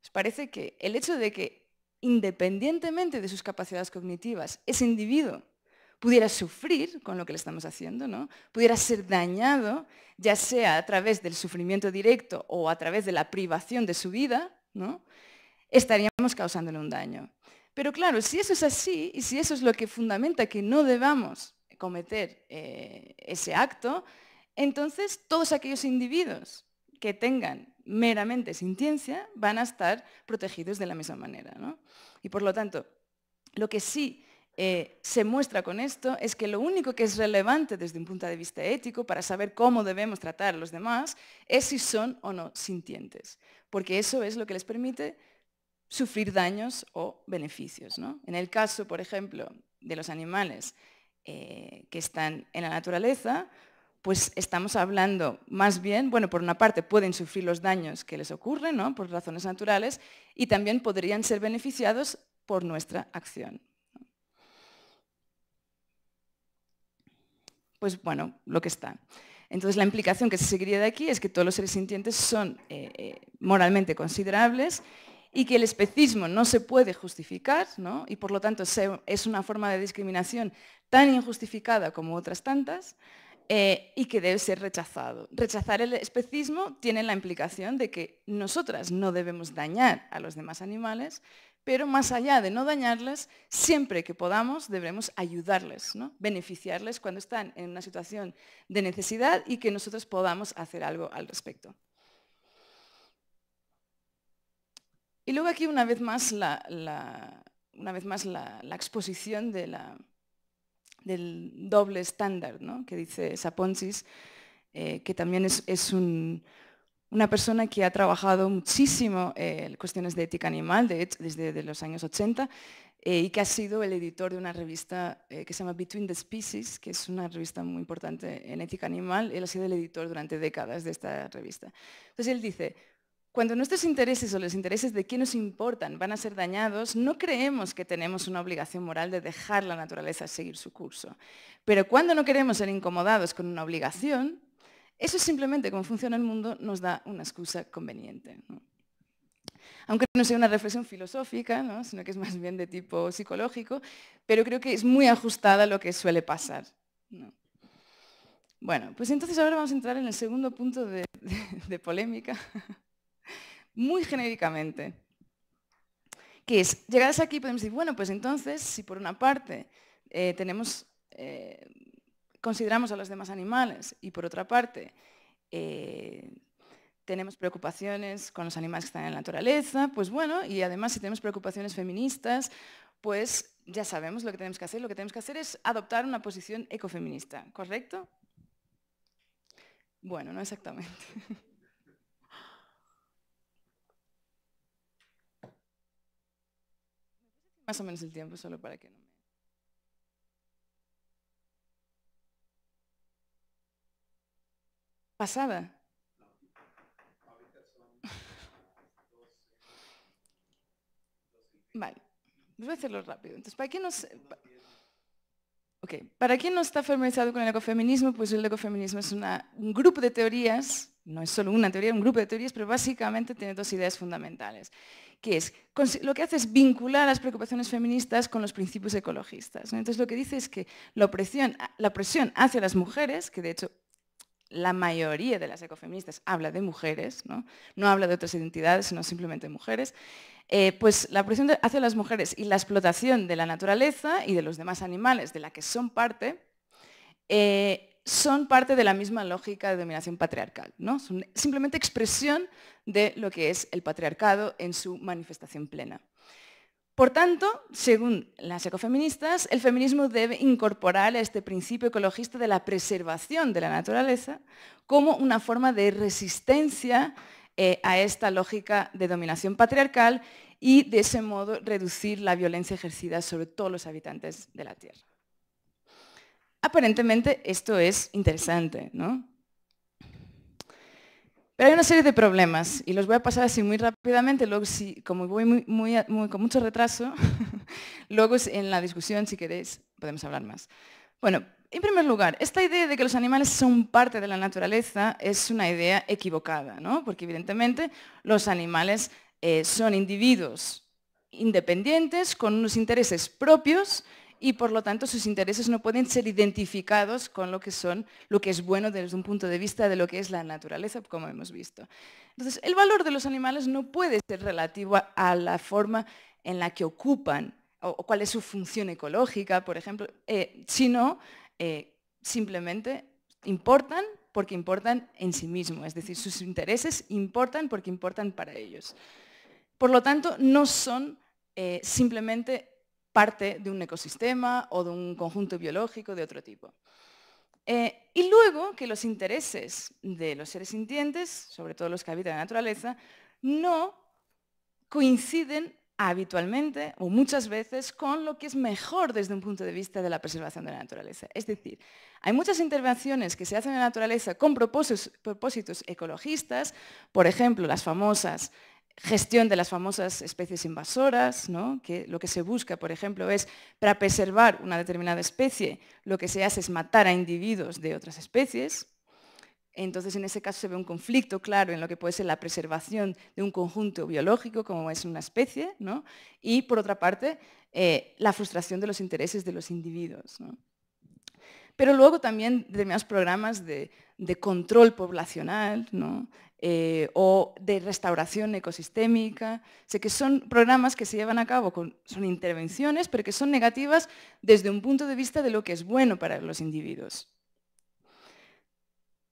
D: Pues parece que el hecho de que independientemente de sus capacidades cognitivas, ese individuo pudiera sufrir con lo que le estamos haciendo, ¿no? pudiera ser dañado, ya sea a través del sufrimiento directo o a través de la privación de su vida, ¿no? estaríamos causándole un daño. Pero claro, si eso es así y si eso es lo que fundamenta que no debamos cometer eh, ese acto, entonces todos aquellos individuos que tengan meramente sintiencia van a estar protegidos de la misma manera. Y por lo tanto, lo que sí eh, se muestra con esto es que lo único que es relevante desde un punto de vista ético para saber cómo debemos tratar a los demás es si son o no sintientes, porque eso es lo que les permite sufrir daños o beneficios. En el caso, por ejemplo, de los animales eh, que están en la naturaleza, pues estamos hablando más bien, bueno, por una parte pueden sufrir los daños que les ocurren por razones naturales y también podrían ser beneficiados por nuestra acción. pues bueno, lo que está. Entonces la implicación que se seguiría de aquí es que todos los seres sintientes son eh, eh, moralmente considerables y que el especismo no se puede justificar y por lo tanto es una forma de discriminación tan injustificada como otras tantas eh, y que debe ser rechazado. Rechazar el especismo tiene la implicación de que nosotras no debemos dañar a los demás animales, pero más allá de no dañarles, siempre que podamos debemos ayudarles, beneficiarles cuando están en una situación de necesidad y que nosotros podamos hacer algo al respecto. Y luego aquí una vez más la, una vez más la, exposición del doble estándar que dice Saponsis, eh, que también es un, una persona que ha trabajado muchísimo en eh, cuestiones de ética animal, de desde los años 80, eh, y que ha sido el editor de una revista eh, que se llama Between the Species, que es una revista muy importante en ética animal. Él ha sido el editor durante décadas de esta revista. Entonces él dice, cuando nuestros intereses o los intereses de quién nos importan van a ser dañados, no creemos que tenemos una obligación moral de dejar la naturaleza seguir su curso. Pero cuando no queremos ser incomodados con una obligación, eso es simplemente cómo funciona el mundo, nos da una excusa conveniente. Aunque no sea una reflexión filosófica, sino que es más bien de tipo psicológico, pero creo que es muy ajustada a lo que suele pasar. Bueno, pues entonces ahora vamos a entrar en el segundo punto de, polémica, muy genéricamente, que es, llegadas aquí podemos decir, bueno, pues entonces, si por una parte eh, tenemos eh, consideramos a los demás animales y por otra parte eh, tenemos preocupaciones con los animales que están en la naturaleza, pues bueno, y además si tenemos preocupaciones feministas, pues ya sabemos lo que tenemos que hacer. Lo que tenemos que hacer es adoptar una posición ecofeminista, ¿correcto? Bueno, no exactamente. Más o menos el tiempo, solo para que no. pasada. Vale, voy a hacerlo rápido. Entonces, ¿para ¿Para quién no está familiarizado con el ecofeminismo? Pues el ecofeminismo es un grupo de teorías, no es solo una teoría, un grupo de teorías, pero básicamente tiene dos ideas fundamentales, que es, lo que hace es vincular las preocupaciones feministas con los principios ecologistas. Entonces lo que dice es que la opresión, la hacia las mujeres, que de hecho la mayoría de las ecofeministas habla de mujeres, no, habla de otras identidades, sino simplemente de mujeres, eh, pues la presión hacia las mujeres y la explotación de la naturaleza y de los demás animales de la que son parte, eh, son parte de la misma lógica de dominación patriarcal, ¿no? son simplemente expresión de lo que es el patriarcado en su manifestación plena. Por tanto, según las ecofeministas, el feminismo debe incorporar a este principio ecologista de la preservación de la naturaleza como una forma de resistencia eh, a esta lógica de dominación patriarcal y de ese modo reducir la violencia ejercida sobre todos los habitantes de la Tierra. Aparentemente esto es interesante, ¿no? Pero hay una serie de problemas y los voy a pasar así muy rápidamente, luego si, como voy con mucho retraso, luego en la discusión, si queréis, podemos hablar más. Bueno, en primer lugar, esta idea de que los animales son parte de la naturaleza es una idea equivocada, ¿no? porque evidentemente los animales eh, son individuos independientes con unos intereses propios y por lo tanto sus intereses no pueden ser identificados con lo que son, lo que es bueno desde un punto de vista de lo que es la naturaleza, como hemos visto. Entonces, el valor de los animales no puede ser relativo a la forma en la que ocupan o cuál es su función ecológica, por ejemplo, eh, sino eh, simplemente importan porque importan en sí mismos, es decir, sus intereses importan porque importan para ellos. Por lo tanto, no son eh, simplemente parte de un ecosistema o de un conjunto biológico de otro tipo. Eh, y luego que los intereses de los seres sintientes, sobre todo los que habitan la naturaleza, no coinciden habitualmente o muchas veces con lo que es mejor desde un punto de vista de la preservación de la naturaleza. Es decir, hay muchas intervenciones que se hacen en la naturaleza con propósitos ecologistas, por ejemplo, las famosas gestión de las famosas especies invasoras, ¿no? que lo que se busca, por ejemplo, es para preservar una determinada especie, lo que se hace es matar a individuos de otras especies. Entonces, en ese caso se ve un conflicto claro en lo que puede ser la preservación de un conjunto biológico, como es una especie, ¿no? y por otra parte, eh, la frustración de los intereses de los individuos. pero luego también tenemos programas de, de control poblacional, ¿no? Eh, o de restauración ecosistémica. Sé que son programas que se llevan a cabo, con, son intervenciones, pero que son negativas desde un punto de vista de lo que es bueno para los individuos.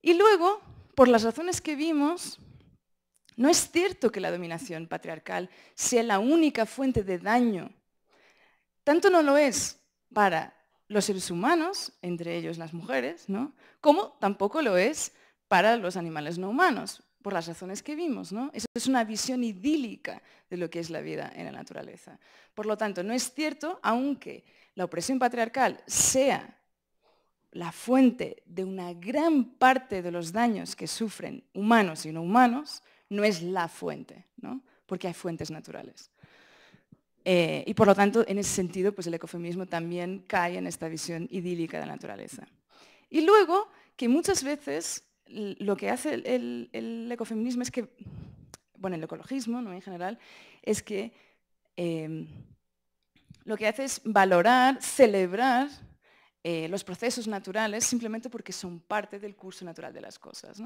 D: Y luego, por las razones que vimos, no es cierto que la dominación patriarcal sea la única fuente de daño. Tanto no lo es para los seres humanos, entre ellos las mujeres, como tampoco lo es para los animales no humanos por las razones que vimos. ¿no? Esa es una visión idílica de lo que es la vida en la naturaleza. Por lo tanto, no es cierto, aunque la opresión patriarcal sea la fuente de una gran parte de los daños que sufren humanos y no humanos, no es la fuente, ¿no? porque hay fuentes naturales. Eh, y por lo tanto, en ese sentido, pues el ecofeminismo también cae en esta visión idílica de la naturaleza. Y luego, que muchas veces lo que hace el, ecofeminismo es que, bueno, el ecologismo en general, es que em, lo que hace es valorar, celebrar eh, los procesos naturales simplemente porque son parte del curso natural de las cosas.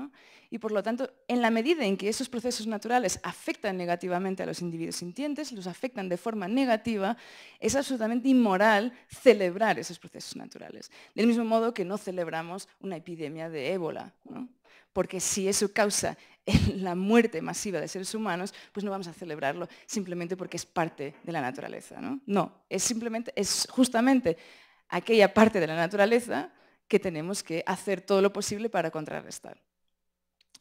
D: Y por lo tanto, en la medida en que esos procesos naturales afectan negativamente a los individuos sintientes, los afectan de forma negativa, es absolutamente inmoral celebrar esos procesos naturales. Del mismo modo que no celebramos una epidemia de ébola. Porque si eso causa la muerte masiva de seres humanos, pues no vamos a celebrarlo simplemente porque es parte de la naturaleza. No, no es simplemente, es justamente aquella parte de la naturaleza que tenemos que hacer todo lo posible para contrarrestar.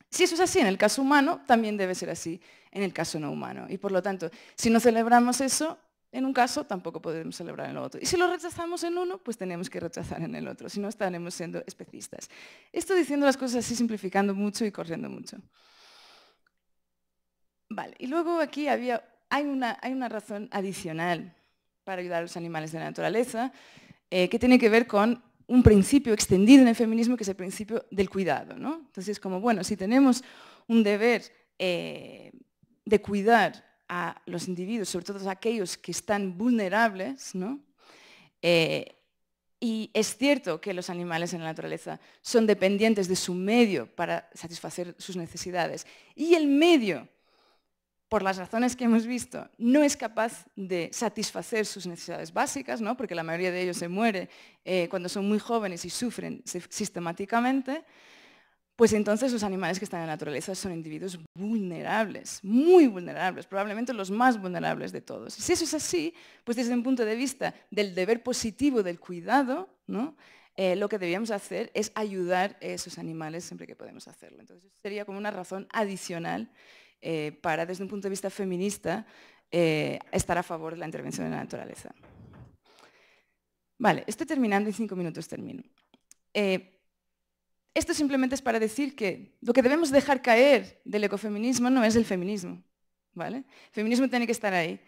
D: Si eso es así en el caso humano, también debe ser así en el caso no humano. Y por lo tanto, si no celebramos eso en un caso, tampoco podemos celebrar en el otro. Y si lo rechazamos en uno, pues tenemos que rechazar en el otro. Si no, estaremos siendo especistas. Esto diciendo las cosas así, simplificando mucho y corriendo mucho. Vale, y luego aquí había, hay, una, hay una razón adicional para ayudar a los animales de la naturaleza, eh, que tiene que ver con un principio extendido en el feminismo que es el principio del cuidado. ¿no? Entonces, como bueno, si tenemos un deber eh, de cuidar a los individuos, sobre todo a aquellos que están vulnerables, eh, y es cierto que los animales en la naturaleza son dependientes de su medio para satisfacer sus necesidades. Y el medio por las razones que hemos visto, no es capaz de satisfacer sus necesidades básicas, ¿no? porque la mayoría de ellos se muere eh, cuando son muy jóvenes y sufren sistemáticamente, pues entonces los animales que están en la naturaleza son individuos vulnerables, muy vulnerables, probablemente los más vulnerables de todos. si eso es así, pues desde un punto de vista del deber positivo del cuidado, ¿no? Eh, lo que debíamos hacer es ayudar a esos animales siempre que podemos hacerlo. Entonces sería como una razón adicional eh, para, desde un punto de vista feminista, eh, estar a favor de la intervención de la naturaleza. Vale, estoy terminando, en cinco minutos termino. Eh, esto simplemente es para decir que lo que debemos dejar caer del ecofeminismo no es el feminismo. ¿vale? El feminismo tiene que estar ahí.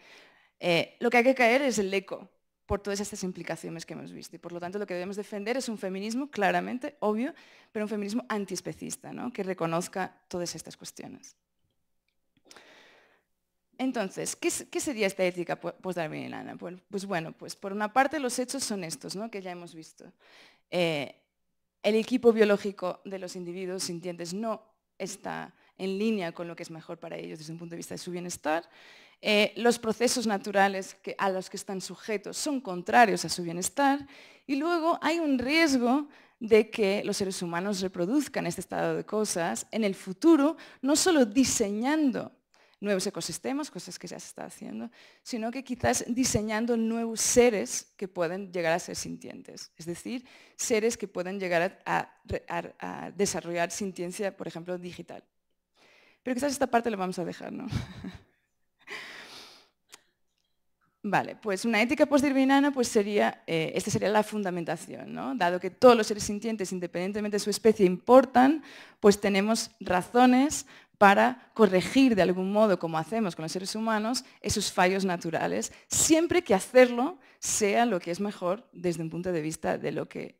D: lo que hay que caer es el eco, por todas estas implicaciones que hemos visto. Y por lo tanto, lo que debemos defender es un feminismo claramente, obvio, pero un feminismo antiespecista, ¿no? que reconozca todas estas cuestiones. Entonces, ¿qué, sería esta ética postdarwiniana? Pues bueno, pues por una parte los hechos son estos, ¿no? que ya hemos visto. Eh, el equipo biológico de los individuos sintientes no está en línea con lo que es mejor para ellos desde un punto de vista de su bienestar. Eh, los procesos naturales a los que están sujetos son contrarios a su bienestar. Y luego hay un riesgo de que los seres humanos reproduzcan este estado de cosas en el futuro, no solo diseñando nuevos ecosistemas, cosas que ya se está haciendo, sino que quizás diseñando nuevos seres que pueden llegar a ser sintientes. Es decir, seres que pueden llegar a, desarrollar sintiencia, por ejemplo, digital. Pero quizás esta parte la vamos a dejar, ¿no? Vale, pues una ética postdirvinana pues sería, eh, esta sería la fundamentación, ¿no? Dado que todos los seres sintientes, independientemente de su especie, importan, pues tenemos razones para corregir de algún modo, como hacemos con los seres humanos, esos fallos naturales, siempre que hacerlo sea lo que es mejor desde un punto de vista de lo que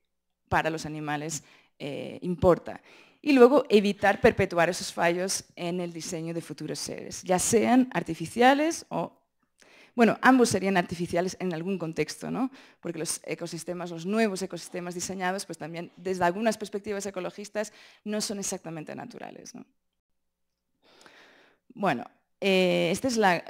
D: para los animales eh, importa. Y luego evitar perpetuar esos fallos en el diseño de futuros seres, ya sean artificiales o bueno, ambos serían artificiales en algún contexto, ¿no? porque los ecosistemas, los nuevos ecosistemas diseñados, pues también desde algunas perspectivas ecologistas no son exactamente naturales. ¿no? Bueno, eh, esta es la,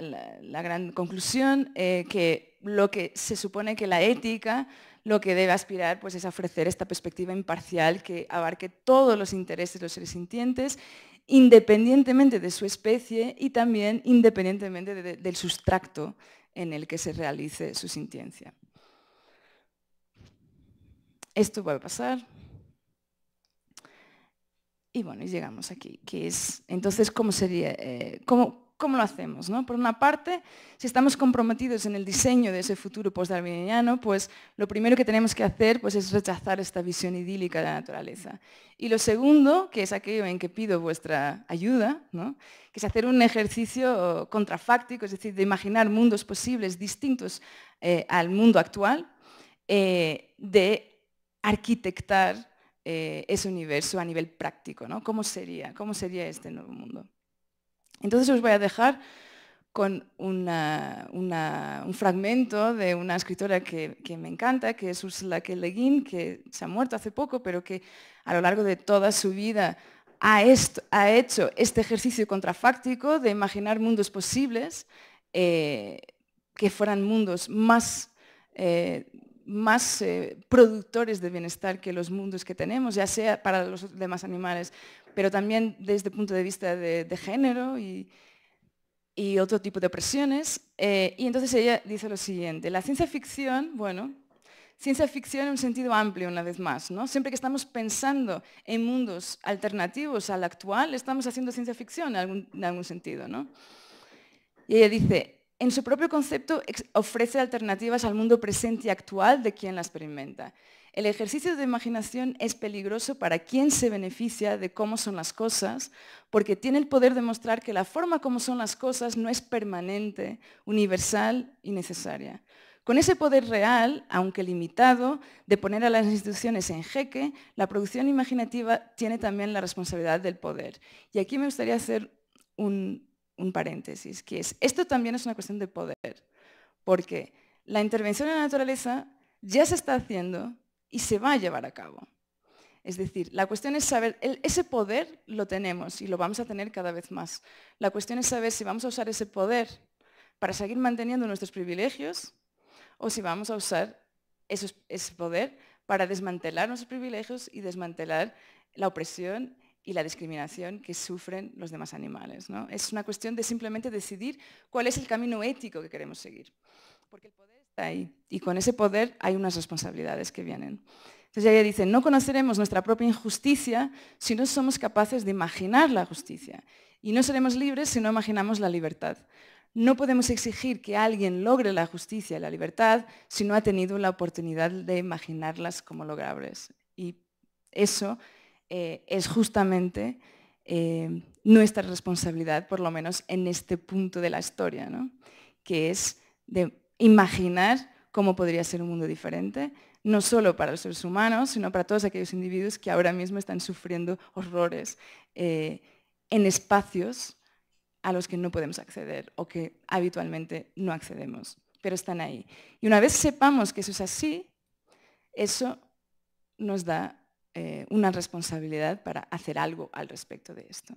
D: gran conclusión, eh, que lo que se supone que la ética lo que debe aspirar pues, es ofrecer esta perspectiva imparcial que abarque todos los intereses de los seres sintientes, independientemente de su especie y también independientemente del sustracto en el que se realice su sintiencia. Esto puede pasar. Y bueno, llegamos aquí, que es, entonces, ¿cómo sería? Eh, ¿cómo, lo hacemos? Por una parte, si estamos comprometidos en el diseño de ese futuro post-darwiniano, pues lo primero que tenemos que hacer pues, es rechazar esta visión idílica de la naturaleza. Y lo segundo, que es aquello en que pido vuestra ayuda, que es hacer un ejercicio contrafáctico, es decir, de imaginar mundos posibles distintos eh, al mundo actual, eh, de arquitectar eh, ese universo a nivel práctico, ¿no? ¿Cómo sería? ¿Cómo sería este nuevo mundo? Entonces os voy a dejar con un fragmento de una escritora que, me encanta, que es Ursula K. Le Guin, que se ha muerto hace poco, pero que a lo largo de toda su vida ha, hecho este ejercicio contrafáctico de imaginar mundos posibles eh, que fueran mundos más eh, más eh, productores de bienestar que los mundos que tenemos, ya sea para los demás animales, pero también desde el punto de vista de, género y, otro tipo de opresiones. Eh, y entonces ella dice lo siguiente, la ciencia ficción, bueno, ciencia ficción en un sentido amplio una vez más, ¿no? Siempre que estamos pensando en mundos alternativos al actual, estamos haciendo ciencia ficción en algún, en algún sentido, ¿no? Y ella dice, en su propio concepto ofrece alternativas al mundo presente y actual de quien la experimenta. El ejercicio de imaginación es peligroso para quien se beneficia de cómo son las cosas, porque tiene el poder de mostrar que la forma como son las cosas no es permanente, universal y necesaria. Con ese poder real, aunque limitado, de poner a las instituciones en jeque, la producción imaginativa tiene también la responsabilidad del poder. Y aquí me gustaría hacer un, un paréntesis, que es, esto también es una cuestión de poder, porque la intervención en la naturaleza ya se está haciendo y se va a llevar a cabo. Es decir, la cuestión es saber, ese poder lo tenemos y lo vamos a tener cada vez más. La cuestión es saber si vamos a usar ese poder para seguir manteniendo nuestros privilegios o si vamos a usar ese poder para desmantelar nuestros privilegios y desmantelar la opresión y la discriminación que sufren los demás animales. ¿no? Es una cuestión de simplemente decidir cuál es el camino ético que queremos seguir. Porque el poder está ahí y con ese poder hay unas responsabilidades que vienen. Entonces ella dice, no conoceremos nuestra propia injusticia si no somos capaces de imaginar la justicia. Y no seremos libres si no imaginamos la libertad. No podemos exigir que alguien logre la justicia y la libertad si no ha tenido la oportunidad de imaginarlas como logrables. Y eso eh, es justamente eh, nuestra responsabilidad, por lo menos en este punto de la historia, que es de imaginar cómo podría ser un mundo diferente, no solo para los seres humanos, sino para todos aquellos individuos que ahora mismo están sufriendo horrores eh, en espacios a los que no podemos acceder o que habitualmente no accedemos, pero están ahí. Y una vez sepamos que eso es así, eso nos da eh, una responsabilidad para hacer algo al respecto de esto.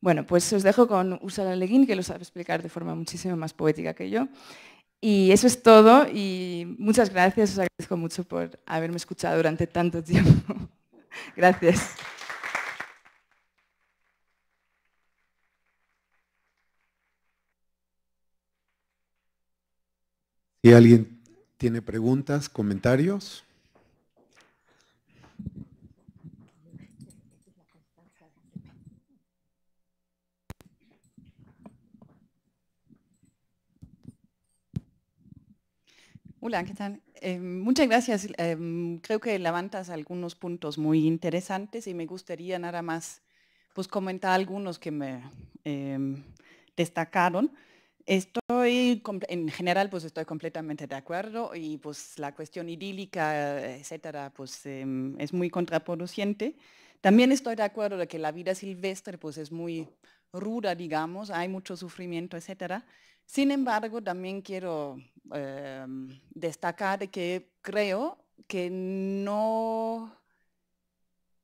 D: Bueno, pues os dejo con Ursula Leguín, que lo sabe explicar de forma muchísimo más poética que yo. Y eso es todo y muchas gracias, os agradezco mucho por haberme escuchado durante tanto tiempo. gracias.
A: Si alguien tiene preguntas, comentarios.
E: Hola, ¿qué tal? Eh, muchas gracias. Eh, creo que levantas algunos puntos muy interesantes y me gustaría nada más pues, comentar algunos que me em, destacaron. Estoy, en general, pues estoy completamente de acuerdo y pues la cuestión idílica, etcétera, pues em, es muy contraproducente. También estoy de acuerdo de que la vida silvestre pues es muy ruda, digamos, hay mucho sufrimiento, etcétera. Sin embargo, también quiero em, destacar que creo que no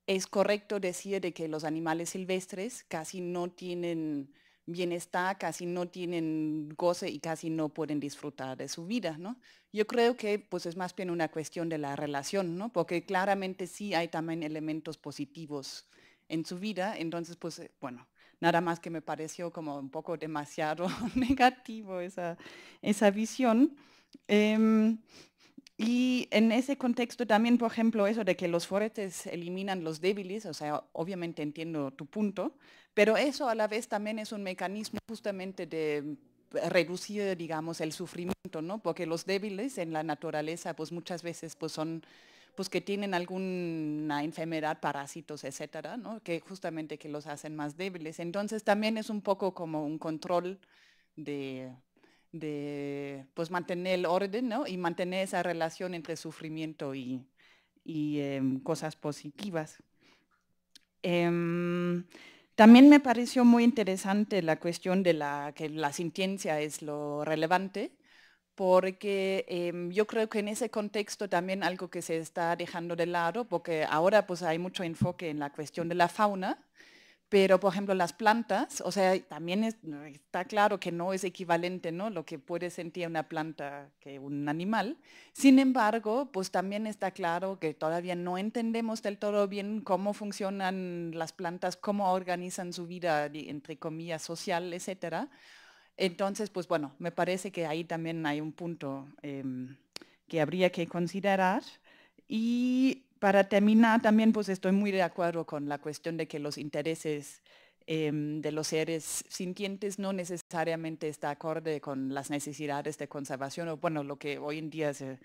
E: es correcto decir que los animales silvestres casi no tienen bienestar, casi no tienen goce y casi no pueden disfrutar de su vida, ¿no? Yo creo que pues es más bien una cuestión de la relación, ¿no? Porque claramente sí hay también elementos positivos en su vida, entonces pues eh, bueno, Nada más que me pareció como un poco demasiado negativo esa, esa visión. Em, y en ese contexto también, por ejemplo, eso de que los fuertes eliminan los débiles, o sea, obviamente entiendo tu punto, pero eso a la vez también es un mecanismo justamente de reducir, digamos, el sufrimiento, ¿no? Porque los débiles en la naturaleza, pues muchas veces pues, son pues que tienen alguna enfermedad, parásitos, etcétera, que justamente que los hacen más débiles. Entonces también es un poco como un control de, pues mantener el orden y mantener esa relación entre sufrimiento y, em, cosas positivas. Em, también me pareció muy interesante la cuestión de la, que la sintiencia es lo relevante porque em, yo creo que en ese contexto también algo que se está dejando de lado, porque ahora pues hay mucho enfoque en la cuestión de la fauna, pero por ejemplo las plantas, o sea, también está claro que no es equivalente, ¿no? Lo que puede sentir una planta que un animal. Sin embargo, pues también está claro que todavía no entendemos del todo bien cómo funcionan las plantas, cómo organizan su vida, entre comillas, social, etcétera entonces, pues bueno, me parece que ahí también hay un punto em, que habría que considerar. Y para terminar, también pues estoy muy de acuerdo con la cuestión de que los intereses em, de los seres sintientes no necesariamente está acorde con las necesidades de conservación o bueno, lo que hoy en día se,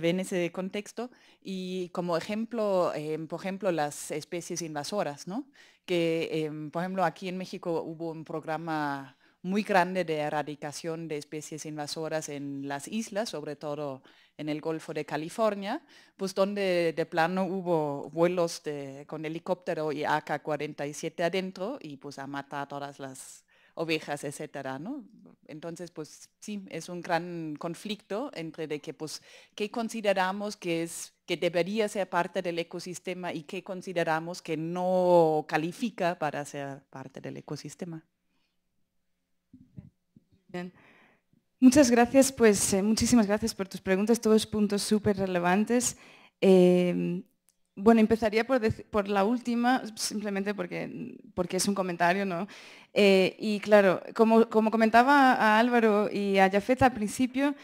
E: ve en ese contexto. Y como ejemplo, em, por ejemplo, las especies invasoras, ¿no? Que, por ejemplo, aquí en México hubo un programa muy grande de erradicación de especies invasoras en las islas, sobre todo en el Golfo de California, pues donde de plano hubo vuelos con helicóptero y AK-47 adentro y pues a matar todas las ovejas, etcétera, ¿no? Entonces, pues sí, es un gran conflicto entre de que, pues, qué consideramos que es que debería ser parte del ecosistema y qué consideramos que no califica para ser parte del ecosistema.
D: Muchas gracias, pues eh, muchísimas gracias por tus preguntas, todos puntos súper relevantes. Em, bueno, empezaría por, la última, simplemente porque, porque es un comentario, ¿no? Eh, y claro, como, comentaba a Álvaro y a Jafet al principio,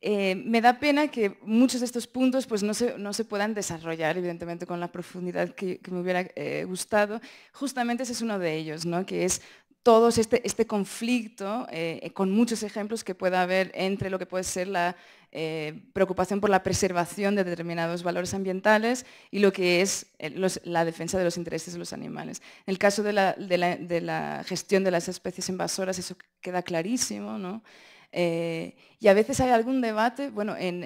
D: eh, me da pena que muchos de estos puntos pues, no, se, no se puedan desarrollar, evidentemente, con la profundidad que, me hubiera gustado. Justamente ese es uno de ellos, ¿no? que es todo este, este conflicto, eh, eh, con muchos ejemplos que pueda haber entre lo que puede ser la eh, preocupación por la preservación de determinados valores ambientales y lo que es la defensa de los intereses de los animales. En el caso de la, gestión de las especies invasoras, eso queda clarísimo. y a veces hay algún debate, bueno, en,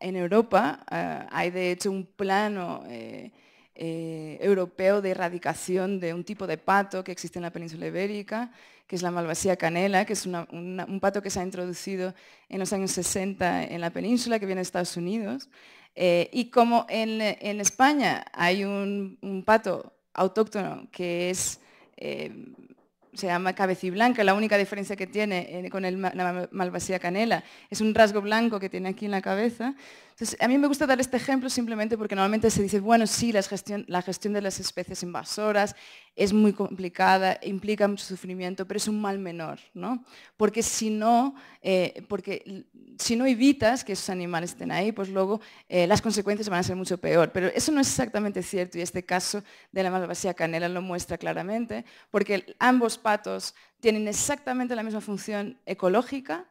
D: en Europa ah, hay de hecho un plano eh, europeo de erradicación de un tipo de pato que existe en la península ibérica, que es la malvasía canela, que es un pato que se ha introducido en los años 60 en la península, que viene de Estados Unidos. Eh, y como en, España hay un, pato autóctono que es, eh, se llama blanca. la única diferencia que tiene con el, la malvasía canela es un rasgo blanco que tiene aquí en la cabeza, a mí me gusta dar este ejemplo simplemente porque normalmente se dice, bueno, sí, la gestión, de las especies invasoras es muy complicada, implica mucho sufrimiento, pero es un mal menor, ¿no? Porque si no, eh, porque si no evitas que esos animales estén ahí, pues luego eh, las consecuencias van a ser mucho peor. Pero eso no es exactamente cierto y este caso de la malvasía canela lo muestra claramente, porque ambos patos tienen exactamente la misma función ecológica,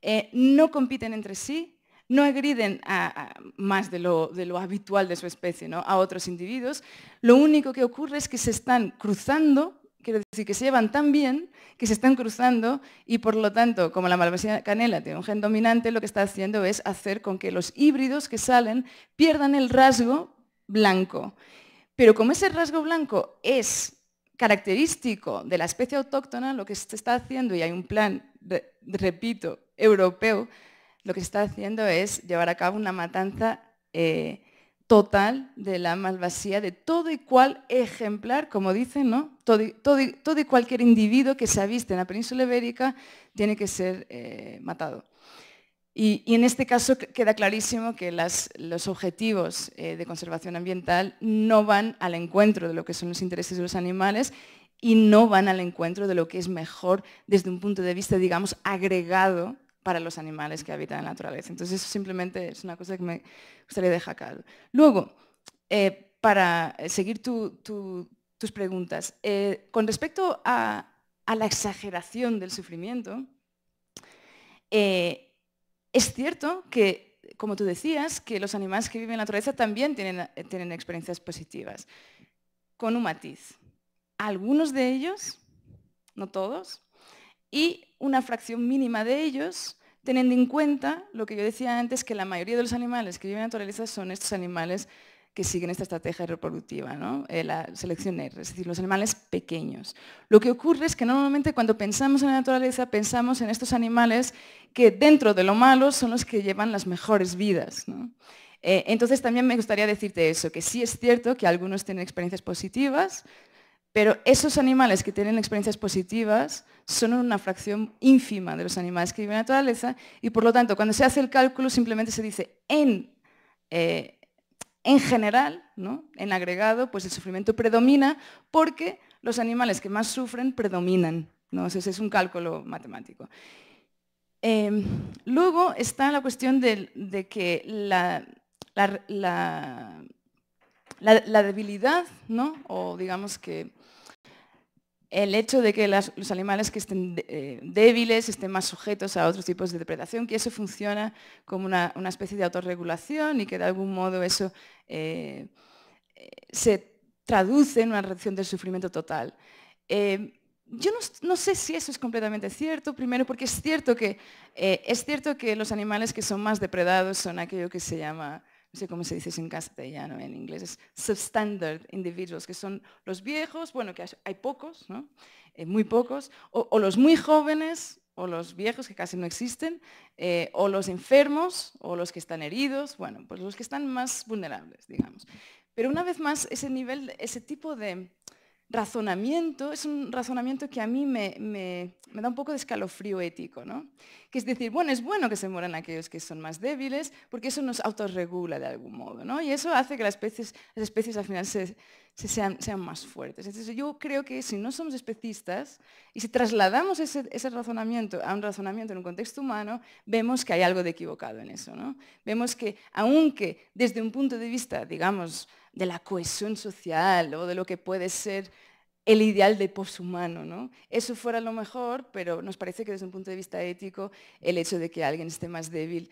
D: eh, no compiten entre sí, no agriden a, más de lo, habitual de su especie ¿no? a otros individuos, lo único que ocurre es que se están cruzando, quiero decir, que se llevan tan bien que se están cruzando y por lo tanto, como la malvasía canela tiene un gen dominante, lo que está haciendo es hacer con que los híbridos que salen pierdan el rasgo blanco. Pero como ese rasgo blanco es característico de la especie autóctona, lo que se está haciendo, y hay un plan, repito, europeo, lo que está haciendo es llevar a cabo una matanza eh, total de la malvasía de todo y cual ejemplar, como dicen, ¿no? Todo y, cualquier individuo que se aviste en la península ibérica tiene que ser eh, matado. Y, en este caso queda clarísimo que los objetivos eh, de conservación ambiental no van al encuentro de lo que son los intereses de los animales y no van al encuentro de lo que es mejor desde un punto de vista, digamos, agregado para los animales que habitan en la naturaleza. Entonces eso simplemente es una cosa que me gustaría dejar claro. Luego, eh, para eh, seguir tus preguntas, eh, con respecto a, la exageración del sufrimiento, es cierto que, como tú decías, que los animales que viven en la naturaleza también tienen, tienen experiencias positivas, con un matiz. Algunos de ellos, no todos, y una fracción mínima de ellos, teniendo en cuenta lo que yo decía antes, que la mayoría de los animales que viven en la naturaleza son estos animales que siguen esta estrategia reproductiva, eh, la selección R, es decir, los animales pequeños. Lo que ocurre es que normalmente cuando pensamos en la naturaleza pensamos en estos animales que dentro de lo malo son los que llevan las mejores vidas. Eh, entonces también me gustaría decirte eso, que sí es cierto que algunos tienen experiencias positivas, pero esos animales que tienen experiencias positivas son una fracción ínfima de los animales que viven en la naturaleza y por lo tanto cuando se hace el cálculo simplemente se dice en, eh, en general, ¿no? en agregado, pues el sufrimiento predomina porque los animales que más sufren predominan. ¿no? Ese es un cálculo matemático. Em, luego está la cuestión de, que la, la debilidad, ¿no? o digamos que el hecho de que los animales que estén eh, débiles estén más sujetos a otros tipos de depredación, que eso funciona como una, especie de autorregulación y que de algún modo eso eh, eh, se traduce en una reducción del sufrimiento total. yo no, sé si eso es completamente cierto, primero porque es cierto, que, es cierto que los animales que son más depredados son aquello que se llama no sé cómo se dice en castellano, en inglés, es substandard individuals, que son los viejos, bueno, que hay pocos, ¿no? Eh, muy pocos, o, los muy jóvenes, o los viejos que casi no existen, eh, o los enfermos, o los que están heridos, bueno, pues los que están más vulnerables, digamos. Pero una vez más, ese nivel, ese tipo de razonamiento es un razonamiento que a mí me, da un poco de escalofrío ético, ¿no? Que es decir, bueno, es bueno que se mueran aquellos que son más débiles, porque eso nos autorregula de algún modo, ¿no? Y eso hace que las especies, las especies al final sean, sean, más fuertes. Entonces yo creo que si no somos especistas y si trasladamos ese, ese, razonamiento a un razonamiento en un contexto humano, vemos que hay algo de equivocado en eso, ¿no? Vemos que aunque desde un punto de vista, digamos, de la cohesión social o de lo que puede ser el ideal de poshumano. ¿no? Eso fuera lo mejor, pero nos parece que desde un punto de vista ético, el hecho de que alguien esté más débil,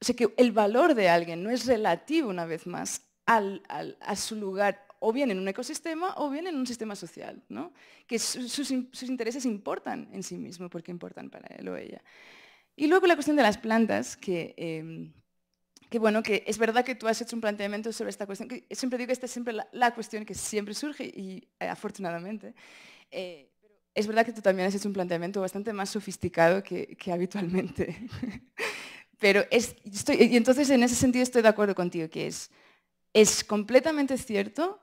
D: o sea que el valor de alguien no es relativo, una vez más, a su lugar, o bien en un ecosistema o bien en un sistema social, que sus, intereses importan en sí mismo porque importan para él o ella. Y luego la cuestión de las plantas, que... Em, que bueno, que es verdad que tú has hecho un planteamiento sobre esta cuestión, que siempre digo que esta es siempre la, cuestión que siempre surge y eh, afortunadamente. Eh, es verdad que tú también has hecho un planteamiento bastante más sofisticado que, habitualmente. pero estoy, y entonces en ese sentido estoy de acuerdo contigo, que es, es completamente cierto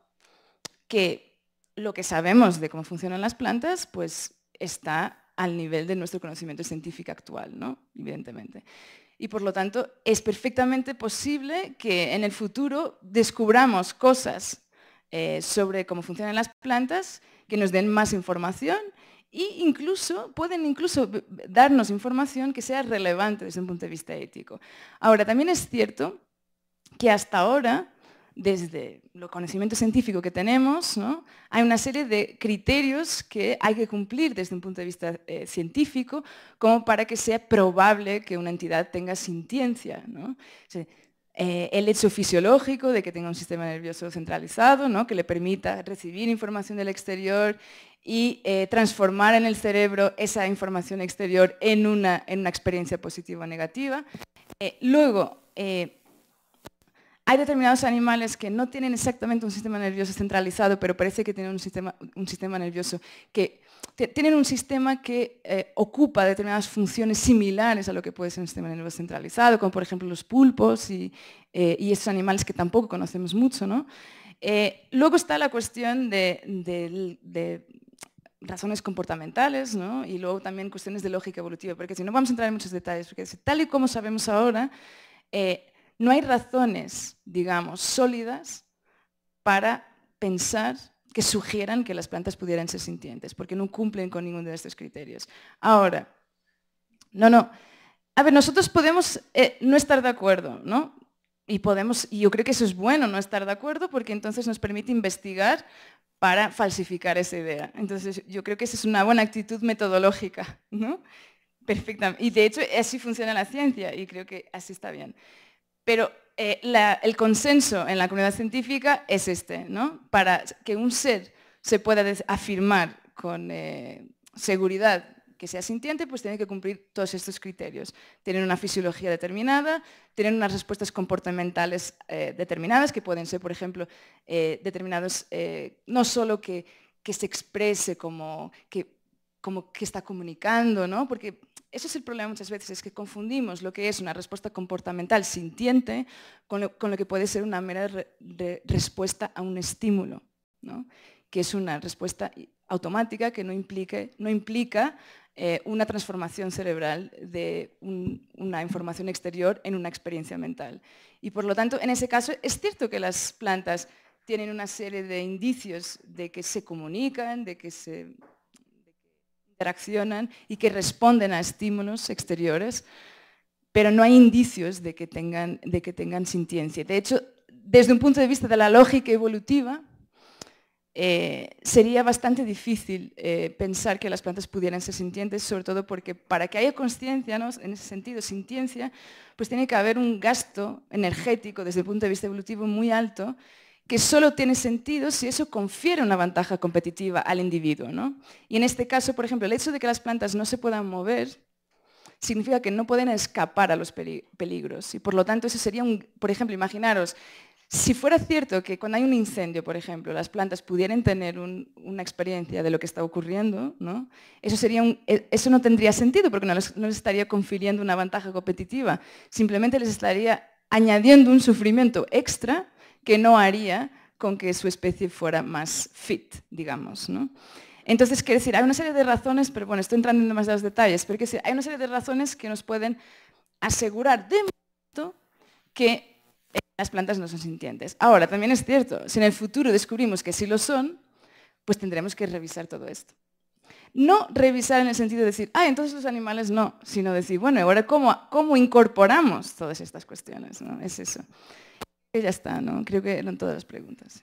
D: que lo que sabemos de cómo funcionan las plantas, pues está al nivel de nuestro conocimiento científico actual, ¿no? Evidentemente y por lo tanto es perfectamente posible que en el futuro descubramos cosas eh, sobre cómo funcionan las plantas que nos den más información e incluso pueden incluso darnos información que sea relevante desde un punto de vista ético. Ahora, también es cierto que hasta ahora desde los conocimiento científico que tenemos, hay una serie de criterios que hay que cumplir desde un punto de vista eh, científico como para que sea probable que una entidad tenga sintiencia. Eh, el hecho fisiológico de que tenga un sistema nervioso centralizado, que le permita recibir información del exterior y eh, transformar en el cerebro esa información exterior en una, experiencia positiva o negativa. luego, hay determinados animales que no tienen exactamente un sistema nervioso centralizado, pero parece que tienen un sistema, nervioso que tienen un sistema que eh, ocupa determinadas funciones similares a lo que puede ser un sistema nervioso centralizado, como por ejemplo los pulpos y, eh, esos animales que tampoco conocemos mucho. ¿no? Eh, luego está la cuestión de, razones comportamentales ¿no? y luego también cuestiones de lógica evolutiva, porque si no vamos a entrar en muchos detalles, porque tal y como sabemos ahora, no hay razones, digamos, sólidas para pensar que sugieran que las plantas pudieran ser sintientes, porque no cumplen con ninguno de estos criterios. Ahora, no, no. A ver, nosotros podemos eh, no estar de acuerdo, ¿no? Y podemos, y yo creo que eso es bueno, no estar de acuerdo, porque entonces nos permite investigar para falsificar esa idea. Entonces, yo creo que esa es una buena actitud metodológica, ¿no? Perfectamente. Y de hecho, así funciona la ciencia y creo que así está bien. Pero eh, el consenso en la comunidad científica es este, ¿no? Para que un ser se pueda afirmar con eh, seguridad que sea sintiente, pues tiene que cumplir todos estos criterios. Tienen una fisiología determinada, tienen unas respuestas comportamentales eh, determinadas, que pueden ser, por ejemplo, eh, determinados, no solo que, se exprese como que, como que está comunicando, ¿no? porque ese es el problema muchas veces, es que confundimos lo que es una respuesta comportamental sintiente con lo, que puede ser una mera respuesta a un estímulo, que es una respuesta automática que no, implica eh, una transformación cerebral de una información exterior en una experiencia mental. Y por lo tanto, en ese caso, es cierto que las plantas tienen una serie de indicios de que se comunican, de que se interaccionan y que responden a estímulos exteriores, pero no hay indicios de que tengan, de que tengan sintiencia. De hecho, desde un punto de vista de la lógica evolutiva, eh, sería bastante difícil eh, pensar que las plantas pudieran ser sintientes, sobre todo porque para que haya conciencia, en ese sentido, sintiencia, pues tiene que haber un gasto energético desde el punto de vista evolutivo muy alto que solo tiene sentido si eso confiere una ventaja competitiva al individuo. Y en este caso, por ejemplo, el hecho de que las plantas no se puedan mover significa que no pueden escapar a los peligros. Y por lo tanto, eso sería un, por ejemplo, imaginaros, si fuera cierto que cuando hay un incendio, por ejemplo, las plantas pudieran tener una experiencia de lo que está ocurriendo, ¿no? Eso, sería e, eso no tendría sentido porque no les, estaría confiriendo una ventaja competitiva, simplemente les estaría añadiendo un sufrimiento extra que no haría con que su especie fuera más fit, digamos. ¿no? Entonces, quiere decir, hay una serie de razones, pero bueno, estoy entrando en demasiados detalles, pero hay una serie de razones que nos pueden asegurar de momento que eh, las plantas no son sintientes. Ahora, también es cierto, si en el futuro descubrimos que sí lo son, pues tendremos que revisar todo esto. No revisar en el sentido de decir, ah, entonces los animales no, sino decir, bueno, ahora cómo, cómo incorporamos todas estas cuestiones, Es eso ya está, ¿no? Creo que eran todas las preguntas.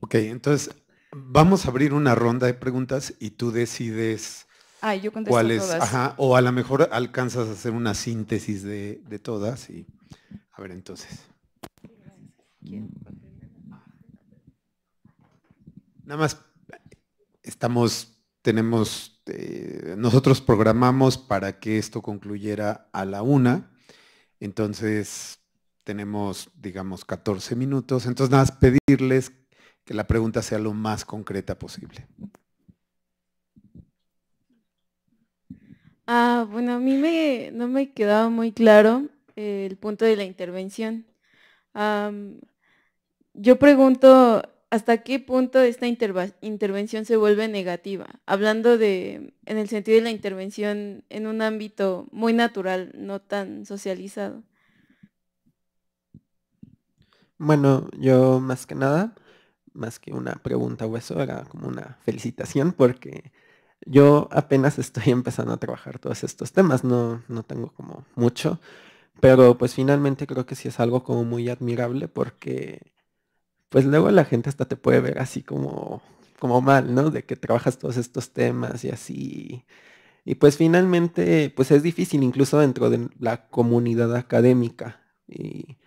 A: Ok, entonces vamos a abrir una ronda de preguntas y tú decides ah, yo cuáles. Todas. o a lo mejor alcanzas a hacer una síntesis de, todas y a ver entonces. Nada más estamos, tenemos, eh, nosotros programamos para que esto concluyera a la una. Entonces, tenemos, digamos, 14 minutos, entonces nada más pedirles que la pregunta sea lo más concreta posible.
G: Ah, bueno, a mí me, no me quedaba muy claro eh, el punto de la intervención. yo pregunto, ¿hasta qué punto esta intervención se vuelve negativa? Hablando de, en el sentido de la intervención en un ámbito muy natural, no tan socializado.
F: Bueno, yo más que nada, más que una pregunta o eso, era como una felicitación porque yo apenas estoy empezando a trabajar todos estos temas, no, no tengo como mucho, pero pues finalmente creo que sí es algo como muy admirable porque pues luego la gente hasta te puede ver así como, como mal, ¿no? De que trabajas todos estos temas y así. Y pues finalmente, pues es difícil incluso dentro de la comunidad académica. Y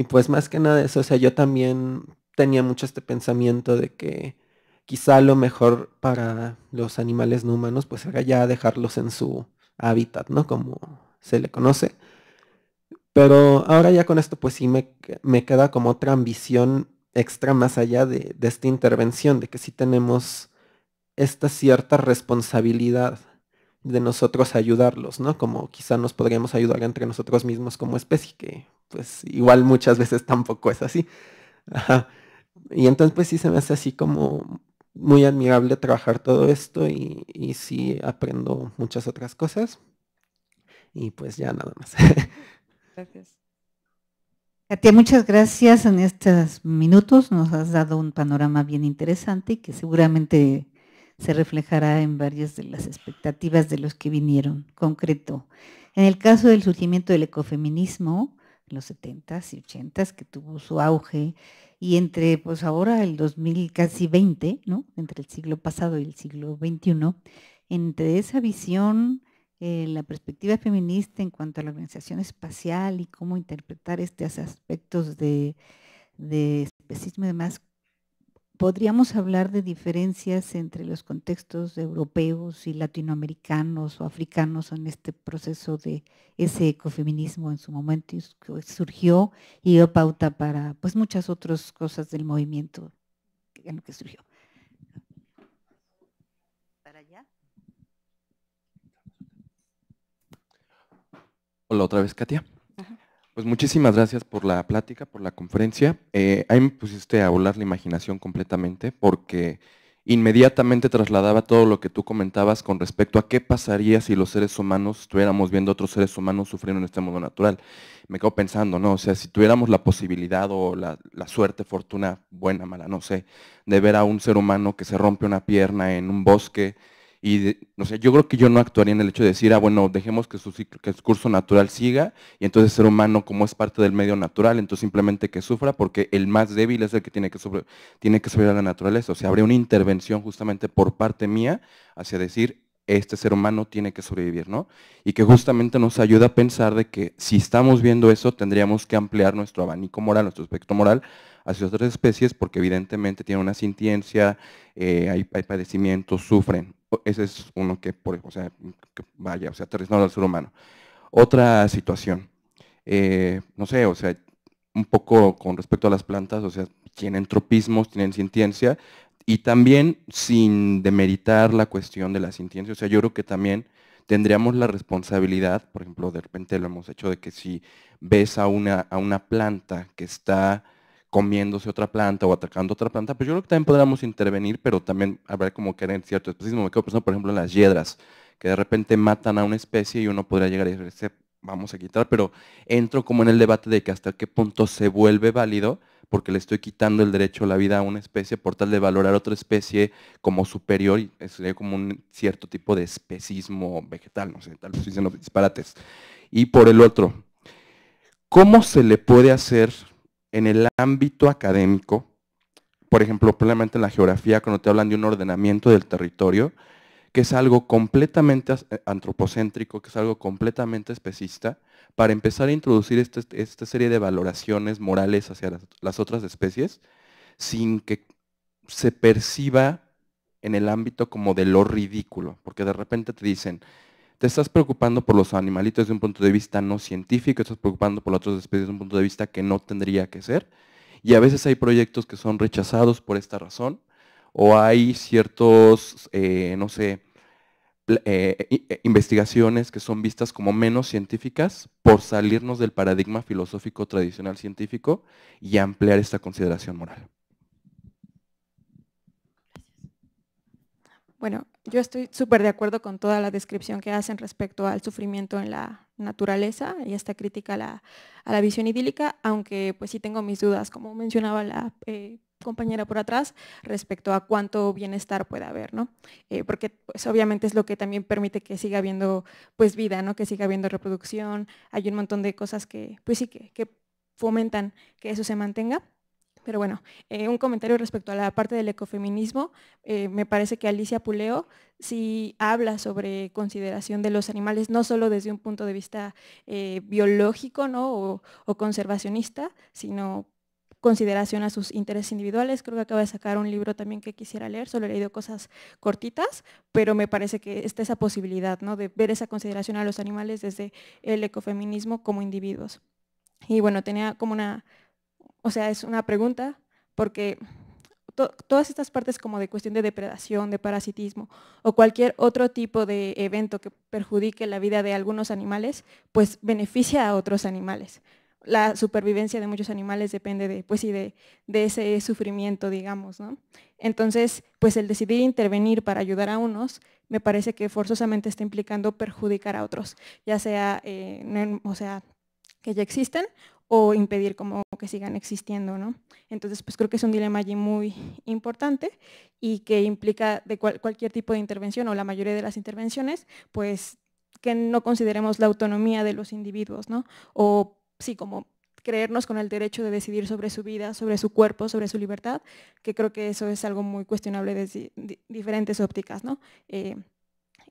F: y pues más que nada eso, o sea, yo también tenía mucho este pensamiento de que quizá lo mejor para los animales no humanos pues era ya dejarlos en su hábitat, ¿no? Como se le conoce. Pero ahora ya con esto pues sí me, queda como otra ambición extra más allá de, de esta intervención, de que sí tenemos esta cierta responsabilidad de nosotros ayudarlos, ¿no? Como quizá nos podríamos ayudar entre nosotros mismos como especie, que pues igual muchas veces tampoco es así. Y entonces pues sí se me hace así como muy admirable trabajar todo esto y, y sí aprendo muchas otras cosas. Y pues ya nada más.
H: Gracias. Katia, muchas gracias en estos minutos. Nos has dado un panorama bien interesante que seguramente se reflejará en varias de las expectativas de los que vinieron. Concreto, en el caso del surgimiento del ecofeminismo, en los 70s y 80s, que tuvo su auge, y entre, pues ahora, el 2000, casi 20, ¿no? entre el siglo pasado y el siglo XXI, entre esa visión, eh, la perspectiva feminista en cuanto a la organización espacial y cómo interpretar estos aspectos de, de especismo y demás, podríamos hablar de diferencias entre los contextos europeos y latinoamericanos o africanos en este proceso de ese ecofeminismo en su momento que surgió y dio pauta para pues muchas otras cosas del movimiento en lo que surgió.
C: Hola otra vez, Katia. Pues muchísimas gracias por la plática, por la conferencia. Eh, ahí me pusiste a volar la imaginación completamente porque inmediatamente trasladaba todo lo que tú comentabas con respecto a qué pasaría si los seres humanos estuviéramos viendo otros seres humanos sufriendo en este modo natural. Me quedo pensando, ¿no? O sea, si tuviéramos la posibilidad o la, suerte, fortuna, buena, mala, no sé, de ver a un ser humano que se rompe una pierna en un bosque, y yo creo que yo no actuaría en el hecho de decir, ah, bueno, dejemos que su, curso natural siga y entonces el ser humano, como es parte del medio natural, entonces simplemente que sufra porque el más débil es el que tiene que, sobre, tiene que a la naturaleza. O sea, habría una intervención justamente por parte mía hacia decir, este ser humano tiene que sobrevivir, ¿no? Y que justamente nos ayuda a pensar de que si estamos viendo eso, tendríamos que ampliar nuestro abanico moral, nuestro aspecto moral hacia otras especies, porque evidentemente tienen una sintiencia, eh, hay, padecimientos, sufren ese es uno que, por, o sea, mm, vaya, o sea, aterrizando al ser humano. Otra situación, eh, no sé, o sea, un poco con respecto a las plantas, o sea, tienen tropismos, tienen sintiencia, y también sin demeritar la cuestión de la sintiencia, o sea, yo creo que también tendríamos la responsabilidad, por ejemplo, de repente lo hemos hecho, de que si ves a una, a una planta que está comiéndose otra planta o atacando otra planta, pero pues yo creo que también podríamos intervenir, pero también habrá como que en cierto especismo. Me quedo pensando, por ejemplo, en las hiedras, que de repente matan a una especie y uno podría llegar y decir, vamos a quitar, pero entro como en el debate de que hasta qué punto se vuelve válido, porque le estoy quitando el derecho a la vida a una especie por tal de valorar a otra especie como superior, y sería como un cierto tipo de especismo vegetal, no sé, tal vez dicen disparates. Y por el otro, ¿cómo se le puede hacer en el ámbito académico, por ejemplo, probablemente en la geografía, cuando te hablan de un ordenamiento del territorio, que es algo completamente eh, antropocéntrico, que es algo completamente especista, para empezar a introducir este, esta serie de valoraciones morales hacia las otras especies, sin que se perciba en el ámbito como de lo ridículo, porque de repente te dicen, te estás preocupando por los animalitos desde un punto de vista no científico, estás preocupando por las otras especies desde un punto de vista que no tendría que ser. Y a veces hay proyectos que son rechazados por esta razón, o hay ciertos, eh, no sé, eh, eh, investigaciones que son vistas como menos científicas por salirnos del paradigma filosófico tradicional científico y ampliar esta consideración moral.
G: Bueno, yo estoy súper de acuerdo con toda la descripción que hacen respecto al sufrimiento en la naturaleza y esta crítica a la, visión idílica, aunque pues sí tengo mis dudas, como mencionaba la eh, compañera por atrás, respecto a cuánto bienestar puede haber, ¿no? Eh, porque pues obviamente es lo que también permite que siga habiendo pues vida, ¿no? Que siga habiendo reproducción, hay un montón de cosas que pues sí que fomentan que eso se mantenga. Pero bueno, eh, un comentario respecto a la parte del ecofeminismo. Eh, me parece que Alicia Puleo sí habla sobre consideración de los animales, no solo desde un punto de vista eh, biológico o, conservacionista, sino consideración a sus intereses individuales. Creo que acaba de sacar un libro también que quisiera leer, solo he leído cosas cortitas, pero me parece que está esa posibilidad ¿no? de ver esa consideración a los animales desde el ecofeminismo como individuos. Y bueno, tenía como una o sea, es una pregunta porque todas estas partes como de cuestión de depredación, de parasitismo o cualquier otro tipo de evento que perjudique la vida de algunos animales, pues beneficia a otros animales. La supervivencia de muchos animales depende de, pues, y de, ese sufrimiento, digamos. ¿no? Entonces, pues el decidir intervenir para ayudar a unos me parece que forzosamente está implicando perjudicar a otros, ya sea, eh, o sea que ya existen o impedir como que sigan existiendo, ¿no? Entonces, pues creo que es un dilema allí muy importante y que implica de cualquier tipo de intervención o la mayoría de las intervenciones, pues que no consideremos la autonomía de los individuos, ¿no? O sí, como creernos con el derecho de decidir sobre su vida, sobre su cuerpo, sobre su libertad, que creo que eso es algo muy cuestionable desde diferentes ópticas, ¿no? Eh,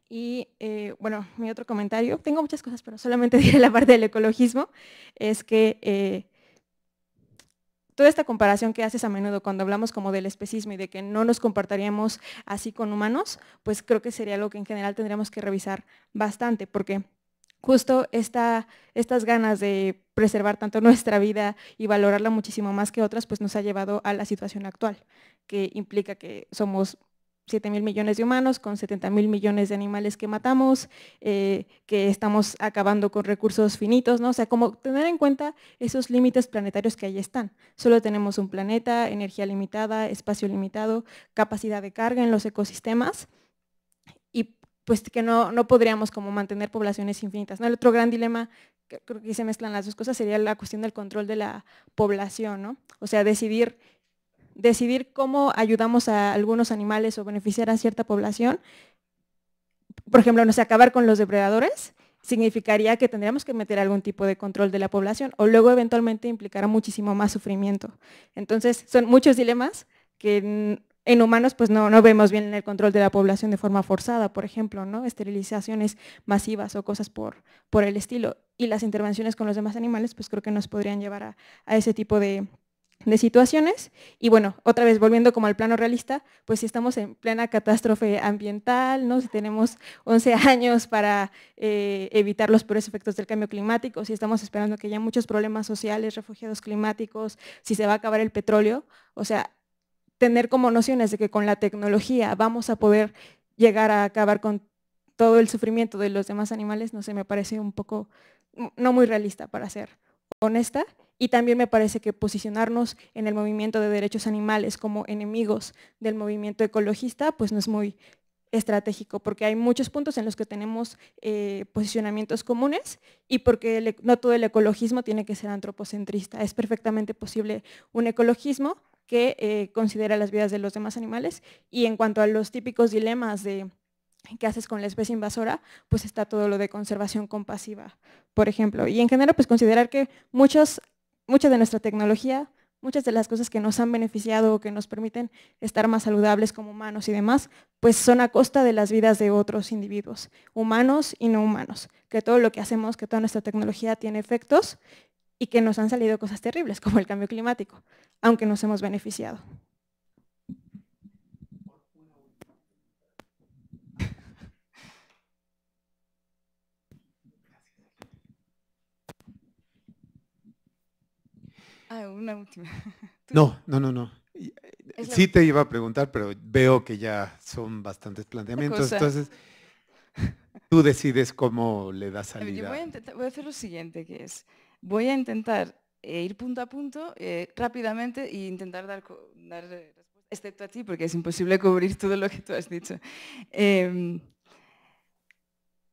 G: y eh, bueno, mi otro comentario, tengo muchas cosas, pero solamente diré la parte del ecologismo, es que eh, toda esta comparación que haces a menudo cuando hablamos como del especismo y de que no nos comportaríamos así con humanos, pues creo que sería algo que en general tendríamos que revisar bastante, porque justo estas ganas de preservar tanto nuestra vida y valorarla muchísimo más que otras, pues nos ha llevado a la situación actual, que implica que somos 7 mil millones de humanos, con 70 mil millones de animales que matamos, eh, que estamos acabando con recursos finitos, ¿no? O sea, como tener en cuenta esos límites planetarios que ahí están. Solo tenemos un planeta, energía limitada, espacio limitado, capacidad de carga en los ecosistemas y pues que no, no podríamos como mantener poblaciones infinitas. ¿no? El otro gran dilema que creo que se mezclan las dos cosas sería la cuestión del control de la población, ¿no? O sea, decidir decidir cómo ayudamos a algunos animales o beneficiar a cierta población, por ejemplo, no sé, acabar con los depredadores, significaría que tendríamos que meter algún tipo de control de la población o luego eventualmente implicará muchísimo más sufrimiento. Entonces, son muchos dilemas que en, humanos pues no, vemos bien el control de la población de forma forzada, por ejemplo, ¿no? esterilizaciones masivas o cosas por, por el estilo. Y las intervenciones con los demás animales pues creo que nos podrían llevar a ese tipo de, de situaciones. Y bueno, otra vez volviendo como al plano realista, pues si estamos en plena catástrofe ambiental, ¿no? si tenemos 11 años para eh, evitar los puros efectos del cambio climático, si estamos esperando que haya muchos problemas sociales, refugiados climáticos, si se va a acabar el petróleo, o sea, tener como nociones de que con la tecnología vamos a poder llegar a acabar con todo el sufrimiento de los demás animales, no sé, me parece un poco no muy realista para ser honesta y también me parece que posicionarnos en el movimiento de derechos animales como enemigos del movimiento ecologista, pues no es muy estratégico, porque hay muchos puntos en los que tenemos eh, posicionamientos comunes y porque no todo el ecologismo tiene que ser antropocentrista. Es perfectamente posible un ecologismo que eh, considera las vidas de los demás animales y en cuanto a los típicos dilemas de qué haces con la especie invasora, pues está todo lo de conservación compasiva, por ejemplo. Y en general, pues considerar que muchos mucha de nuestra tecnología, muchas de las cosas que nos han beneficiado o que nos permiten estar más saludables como humanos y demás, pues son a costa de las vidas de otros individuos, humanos y no humanos, que todo lo que hacemos, que toda nuestra tecnología tiene efectos y que nos han salido cosas terribles, como el cambio climático, aunque nos hemos beneficiado.
D: Ah, una última.
A: No, no, no, no. Eh, sí te iba a preguntar, pero veo que ya son bastantes planteamientos. Entonces, tú decides cómo le das salida. voy,
D: a voy a hacer lo siguiente, que es, voy a intentar eh, ir punto a punto eh, rápidamente e intentar dar, dar respuesta, excepto a ti, porque es imposible cubrir todo lo que tú has dicho. Em,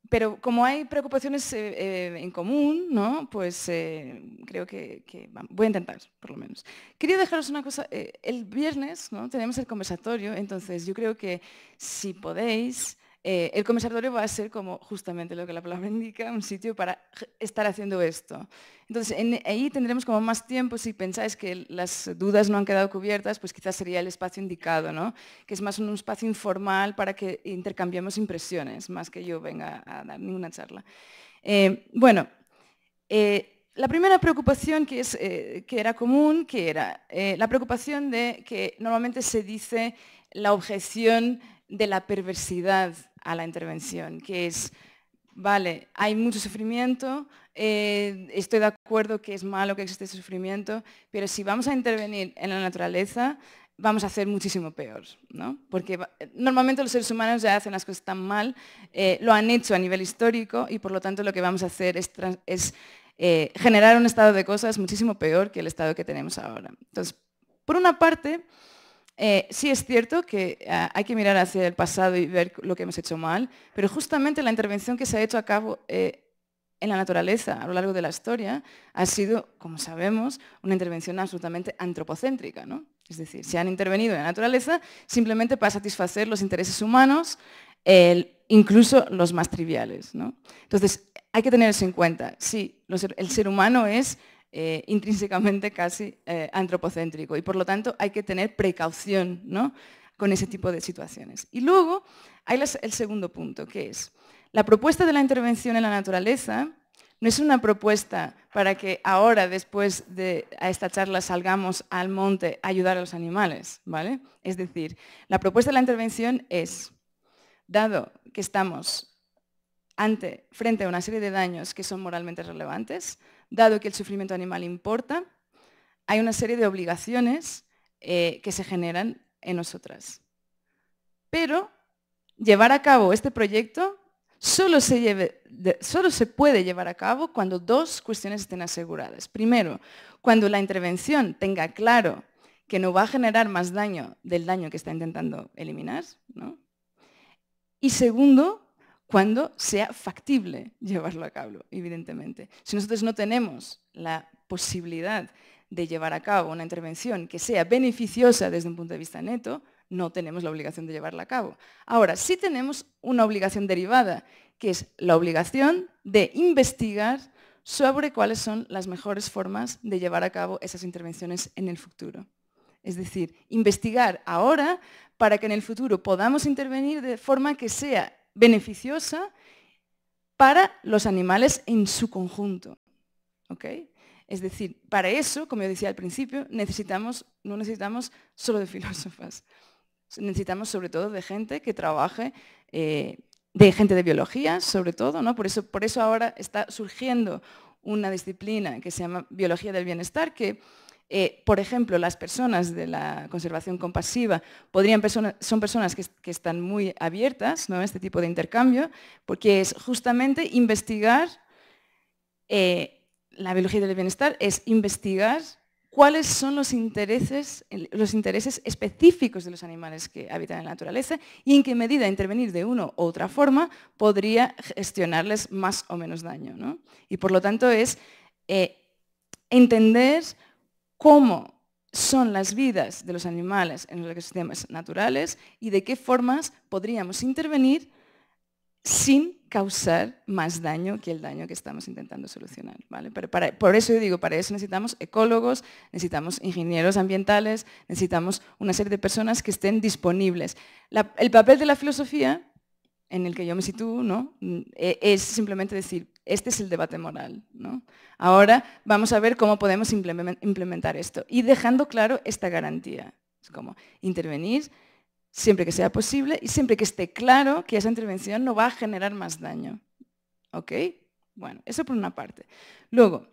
D: pero como hay preocupaciones eh, eh, en común, pues eh, creo que, voy a intentar, por lo menos. Quería dejaros una cosa. el viernes tenemos el conversatorio, entonces yo creo que si podéis, eh, el Comisariado va a ser como justamente lo que la palabra indica, un sitio para estar haciendo esto. Entonces, ahí tendremos como más tiempo, si pensáis que las dudas no han quedado cubiertas, pues quizás sería el espacio indicado, ¿no? que es más un espacio informal para que intercambiemos impresiones, más que yo venga a dar ninguna charla. Eh, bueno, eh, la primera preocupación que, es, eh, que era común, que era la preocupación de que normalmente se dice la objeción de la perversidad a la intervención, que es, vale, hay mucho sufrimiento, eh, estoy de acuerdo que es malo que existe sufrimiento, pero si vamos a intervenir en la naturaleza, vamos a hacer muchísimo peor, ¿no? Porque normalmente los seres humanos ya hacen las cosas tan mal, eh, lo han hecho a nivel histórico y por lo tanto lo que vamos a hacer es, eh, generar un estado de cosas muchísimo peor que el estado que tenemos ahora. Entonces, por una parte, eh, sí es cierto que ah, hay que mirar hacia el pasado y ver lo que hemos hecho mal, pero justamente la intervención que se ha hecho a cabo eh, en la naturaleza a lo largo de la historia ha sido, como sabemos, una intervención absolutamente antropocéntrica. ¿no? Es decir, se han intervenido en la naturaleza simplemente para satisfacer los intereses humanos, incluso los más triviales. Entonces, hay que tener eso en cuenta. Sí, el ser humano es eh, intrínsecamente casi eh, antropocéntrico y por lo tanto hay que tener precaución con ese tipo de situaciones. Y luego hay el segundo punto, que es la propuesta de la intervención en la naturaleza no es una propuesta para que ahora, después de esta charla, salgamos al monte a ayudar a los animales, ¿vale? Es decir, la propuesta de la intervención es, dado que estamos ante, frente a una serie de daños que son moralmente relevantes, dado que el sufrimiento animal importa, hay una serie de obligaciones eh, que se generan en nosotras. Pero llevar a cabo este proyecto solo se, solo se puede llevar a cabo cuando dos cuestiones estén aseguradas. Primero, cuando la intervención tenga claro que no va a generar más daño del daño que está intentando eliminar. ¿no? Y segundo, cuando sea factible llevarlo a cabo, evidentemente. Si nosotros no tenemos la posibilidad de llevar a cabo una intervención que sea beneficiosa desde un punto de vista neto, no tenemos la obligación de llevarla a cabo. Ahora, sí tenemos una obligación derivada, que es la obligación de investigar sobre cuáles son las mejores formas de llevar a cabo esas intervenciones en el futuro. Es decir, investigar ahora para que en el futuro podamos intervenir de forma que sea beneficiosa para los animales en su conjunto. Es decir, para eso, como yo decía al principio, no necesitamos solo de filósofas, necesitamos sobre todo de gente que trabaje, eh, de gente de biología, sobre todo, por, eso, por eso ahora está surgiendo una disciplina que se llama biología del bienestar, que eh, por ejemplo, las personas de la conservación compasiva podrían son personas que, están muy abiertas a este tipo de intercambio, porque es justamente investigar, eh, la biología del bienestar es investigar cuáles son los intereses, los intereses específicos de los animales que habitan en la naturaleza y en qué medida intervenir de una u otra forma podría gestionarles más o menos daño. Y por lo tanto es eh, entender cómo son las vidas de los animales en los ecosistemas naturales y de qué formas podríamos intervenir sin causar más daño que el daño que estamos intentando solucionar. ¿vale? Pero por eso yo digo, para eso necesitamos ecólogos, necesitamos ingenieros ambientales, necesitamos una serie de personas que estén disponibles. el papel de la filosofía, en el que yo me sitúo, ¿no? Mm, e, es simplemente decir, este es el debate moral. Ahora vamos a ver cómo podemos implementar esto y dejando claro esta garantía. Es como intervenir siempre que sea posible y siempre que esté claro que esa intervención no va a generar más daño. ¿Ok? Bueno, eso por una parte. Luego,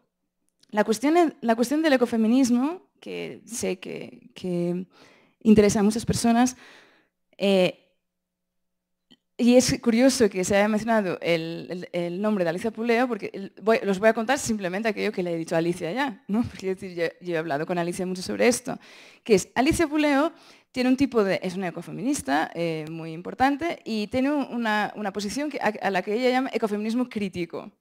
D: la cuestión, del ecofeminismo, que sé que, interesa a muchas personas, eh, y es curioso que se haya mencionado el, nombre de Alicia Puleo, porque los voy a contar simplemente aquello que le he dicho a Alicia ya, ¿no? Porque yo, he hablado con Alicia mucho sobre esto, que es Alicia Puleo tiene un tipo de, es una ecofeminista eh, muy importante y tiene una, posición a, la que ella llama ecofeminismo crítico,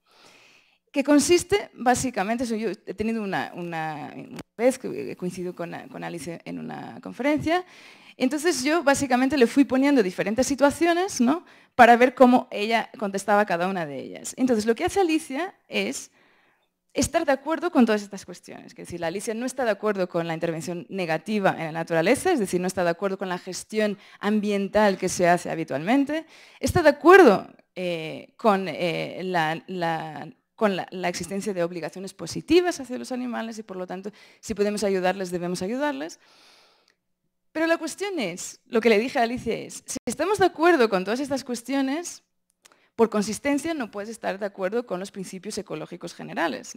D: que consiste básicamente, yo he tenido una, vez que coincido con, con Alicia en una conferencia, entonces yo básicamente le fui poniendo diferentes situaciones para ver cómo ella contestaba cada una de ellas. Entonces lo que hace Alicia es estar de acuerdo con todas estas cuestiones. es decir, la Alicia no está de acuerdo con la intervención negativa en la naturaleza, es decir, no está de acuerdo con la gestión ambiental que se hace habitualmente, está de acuerdo eh, con, eh, la, existencia de obligaciones positivas hacia los animales y por lo tanto, si podemos ayudarles, debemos ayudarles. Pero la cuestión es, lo que le dije a Alicia es, si estamos de acuerdo con todas estas cuestiones, por consistencia no puedes estar de acuerdo con los principios ecológicos generales.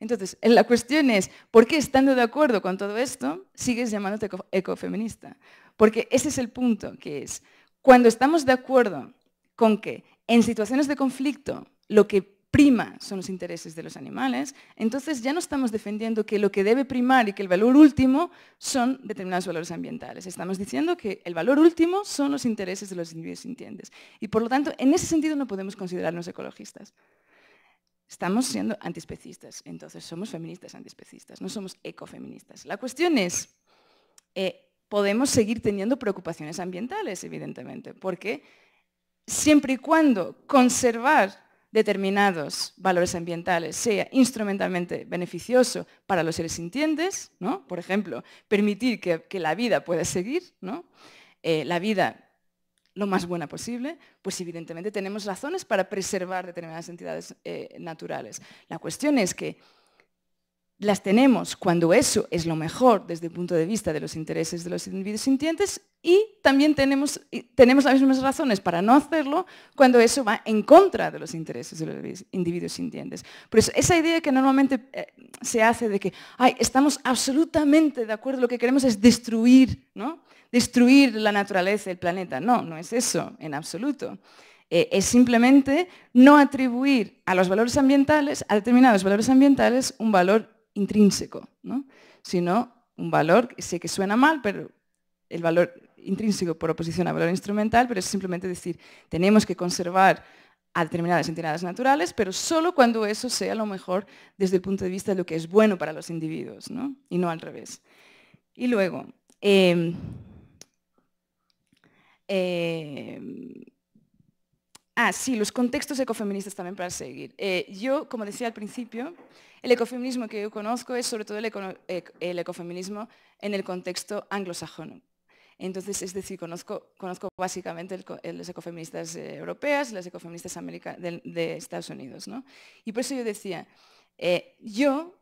D: Entonces, la cuestión es, ¿por qué estando de acuerdo con todo esto sigues llamándote ecofeminista? Porque ese es el punto, que es, cuando estamos de acuerdo con que en situaciones de conflicto lo que prima son los intereses de los animales, entonces ya no estamos defendiendo que lo que debe primar y que el valor último son determinados valores ambientales. Estamos diciendo que el valor último son los intereses de los individuos sintientes. Y por lo tanto, en ese sentido no podemos considerarnos ecologistas. Estamos siendo antiespecistas, entonces somos feministas antiespecistas, no somos ecofeministas. La cuestión es, eh, podemos seguir teniendo preocupaciones ambientales, evidentemente, porque siempre y cuando conservar determinados valores ambientales sea instrumentalmente beneficioso para los seres sintientes, ¿no? por ejemplo, permitir que, la vida pueda seguir, eh, la vida lo más buena posible, pues evidentemente tenemos razones para preservar determinadas entidades eh, naturales. La cuestión es que las tenemos cuando eso es lo mejor desde el punto de vista de los intereses de los individuos sintientes y también tenemos, tenemos las mismas razones para no hacerlo cuando eso va en contra de los intereses de los individuos sintientes. Por eso, esa idea que normalmente eh, se hace de que Ay, estamos absolutamente de acuerdo, lo que queremos es destruir, ¿no? destruir la naturaleza, el planeta. No, no es eso en absoluto. Eh, es simplemente no atribuir a los valores ambientales, a determinados valores ambientales, un valor intrínseco, sino un valor, sé que suena mal, pero el valor intrínseco por oposición al valor instrumental, pero es simplemente decir, tenemos que conservar a determinadas entidades naturales, pero solo cuando eso sea lo mejor desde el punto de vista de lo que es bueno para los individuos, ¿no? y no al revés. Y luego, em, em, ah, sí, los contextos ecofeministas también para seguir. Eh, yo, como decía al principio, el ecofeminismo que yo conozco es sobre todo eh, el, ecofeminismo en el contexto anglosajón. Entonces, es decir, conozco, conozco básicamente las ecofeministas eh, europeas, las ecofeministas de, Estados Unidos. ¿no? Y por eso yo decía, eh, yo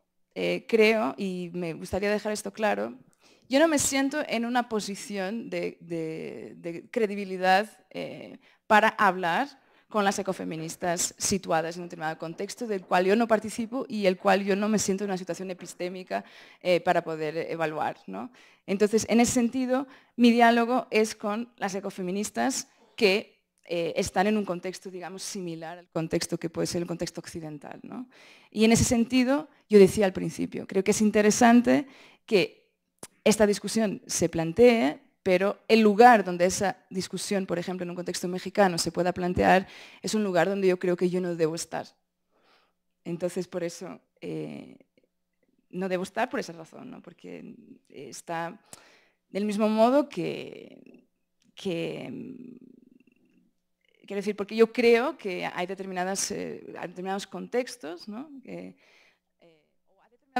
D: creo, y me gustaría dejar esto claro, yo no me siento en una posición de, credibilidad para hablar con las ecofeministas situadas en un determinado contexto del cual yo no participo y el cual yo no me siento en una situación epistémica eh, para poder evaluar. Entonces, en ese sentido, mi diálogo es con las ecofeministas que eh, están en un contexto, digamos, similar al contexto que puede ser el contexto occidental. Y en ese sentido, yo decía al principio, creo que es interesante que esta discusión se plantee, pero el lugar donde esa discusión, por ejemplo, en un contexto mexicano se pueda plantear, es un lugar donde yo creo que yo no debo estar. Entonces, por eso, eh, no debo estar por esa razón, porque está del mismo modo que, quiero decir, porque yo creo que hay, eh, determinados contextos ¿no? que,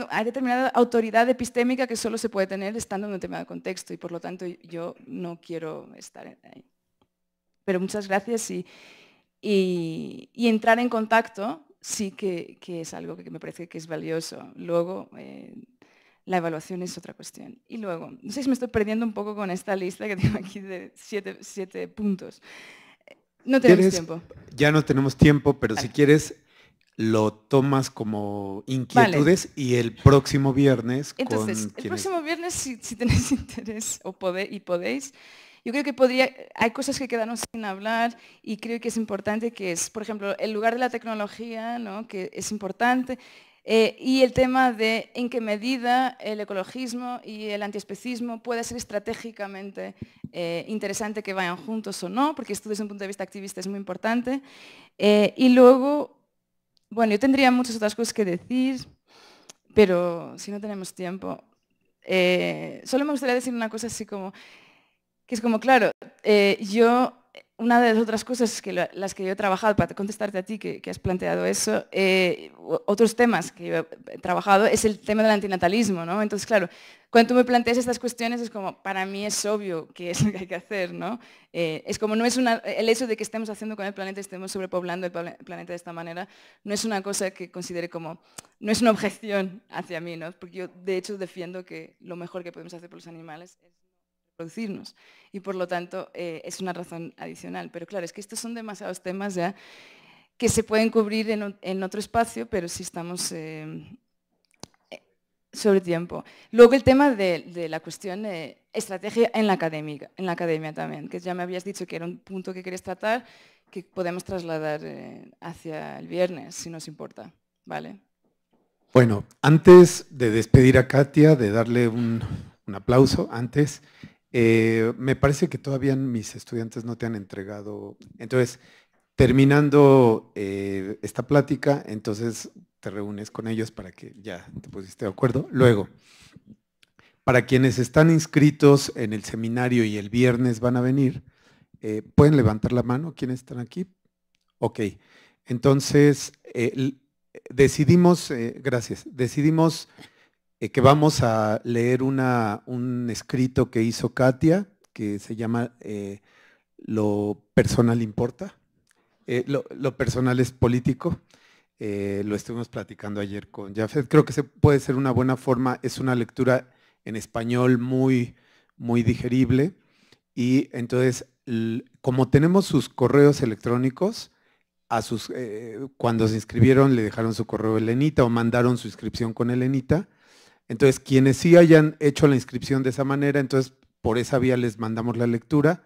D: hay determinada autoridad epistémica que solo se puede tener estando en un determinado contexto y por lo tanto yo no quiero estar ahí. Pero muchas gracias y, entrar en contacto sí que, es algo que me parece que es valioso. Luego, eh, la evaluación es otra cuestión. Y luego, no sé si me estoy perdiendo un poco con esta lista que tengo aquí de siete, puntos. No tenemos tiempo.
A: Ya no tenemos tiempo, pero si quieres, lo tomas como inquietudes y el próximo viernes. Entonces, el próximo
D: viernes, si, tenéis interés o y podéis, yo creo que podría, hay cosas que quedaron sin hablar y creo que es importante que es, por ejemplo, el lugar de la tecnología, que es importante, eh, y el tema de en qué medida el ecologismo y el antiespecismo puede ser estratégicamente eh, interesante que vayan juntos o no, porque esto desde un punto de vista activista es muy importante. Eh, y luego bueno, yo tendría muchas otras cosas que decir, pero si no tenemos tiempo, eh, solo me gustaría decir una cosa así como, que es como, claro, eh, yo una de las otras cosas que las que yo he trabajado, para contestarte a ti que, has planteado eso, eh, otros temas que yo he trabajado es el tema del antinatalismo, Entonces, claro, cuando tú me planteas estas cuestiones es como, para mí es obvio que es lo que hay que hacer, ¿no? Eh, es como, no es una, el hecho de que estemos haciendo con el planeta, estemos sobrepoblando el planeta de esta manera, no es una cosa que considere como, no es una objeción hacia mí, ¿no? Porque yo, de hecho, defiendo que lo mejor que podemos hacer por los animales es... Y por lo tanto eh, es una razón adicional. Pero claro, es que estos son demasiados temas ya que se pueden cubrir en, otro espacio, pero si sí estamos em, eh, sobre tiempo. Luego el tema de, la cuestión de eh, estrategia en la, académica, en la academia también, que ya me habías dicho que era un punto que querías tratar, que podemos trasladar hacia el viernes, si nos importa. ¿Vale?
A: Bueno, antes de despedir a Katia, de darle un, un aplauso, antes eh, me parece que todavía mis estudiantes no te han entregado. Entonces, terminando eh, esta plática, entonces te reúnes con ellos para que ya te pusiste de acuerdo. Luego, para quienes están inscritos en el seminario y el viernes van a venir, eh, ¿pueden levantar la mano quienes están aquí? Ok, entonces decidimos, gracias, decidimos eh, que vamos a leer un escrito que hizo Katia, que se llama eh, Lo personal importa. Eh, lo, personal es político. lo estuvimos platicando ayer con Jafet. Creo que se puede ser una buena forma. Es una lectura en español muy, muy digerible. Y entonces, como tenemos sus correos electrónicos, a sus, cuando se inscribieron le dejaron su correo a Elenita o mandaron su inscripción con Elenita entonces, quienes sí hayan hecho la inscripción de esa manera, entonces por esa vía les mandamos la lectura.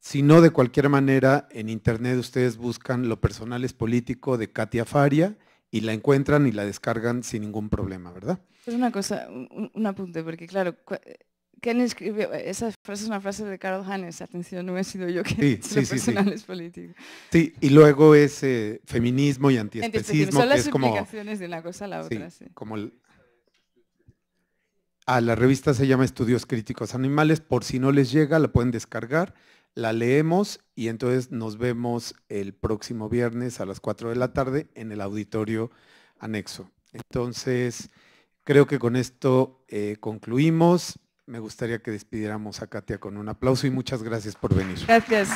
A: Si no, de cualquier manera, en internet ustedes buscan lo personal es político de Katia Faria y la encuentran y la descargan sin ningún problema, ¿verdad?
D: Es una cosa, un, apunte, porque claro, ¿quién escribió? Esa frase es una frase de Carol Hannes, atención, no he sido yo que lo personal es político.
A: Sí, y luego es eh, feminismo y antiespecismo. Son las que es como, de una cosa a la otra, sí. Como el, la revista se llama Estudios Críticos Animales, por si no les llega, la pueden descargar, la leemos y entonces nos vemos el próximo viernes a las 4 de la tarde en el auditorio anexo. Entonces, creo que con esto eh, concluimos. Me gustaría que despidiéramos a Katia con un aplauso y muchas gracias por venir.
E: Gracias.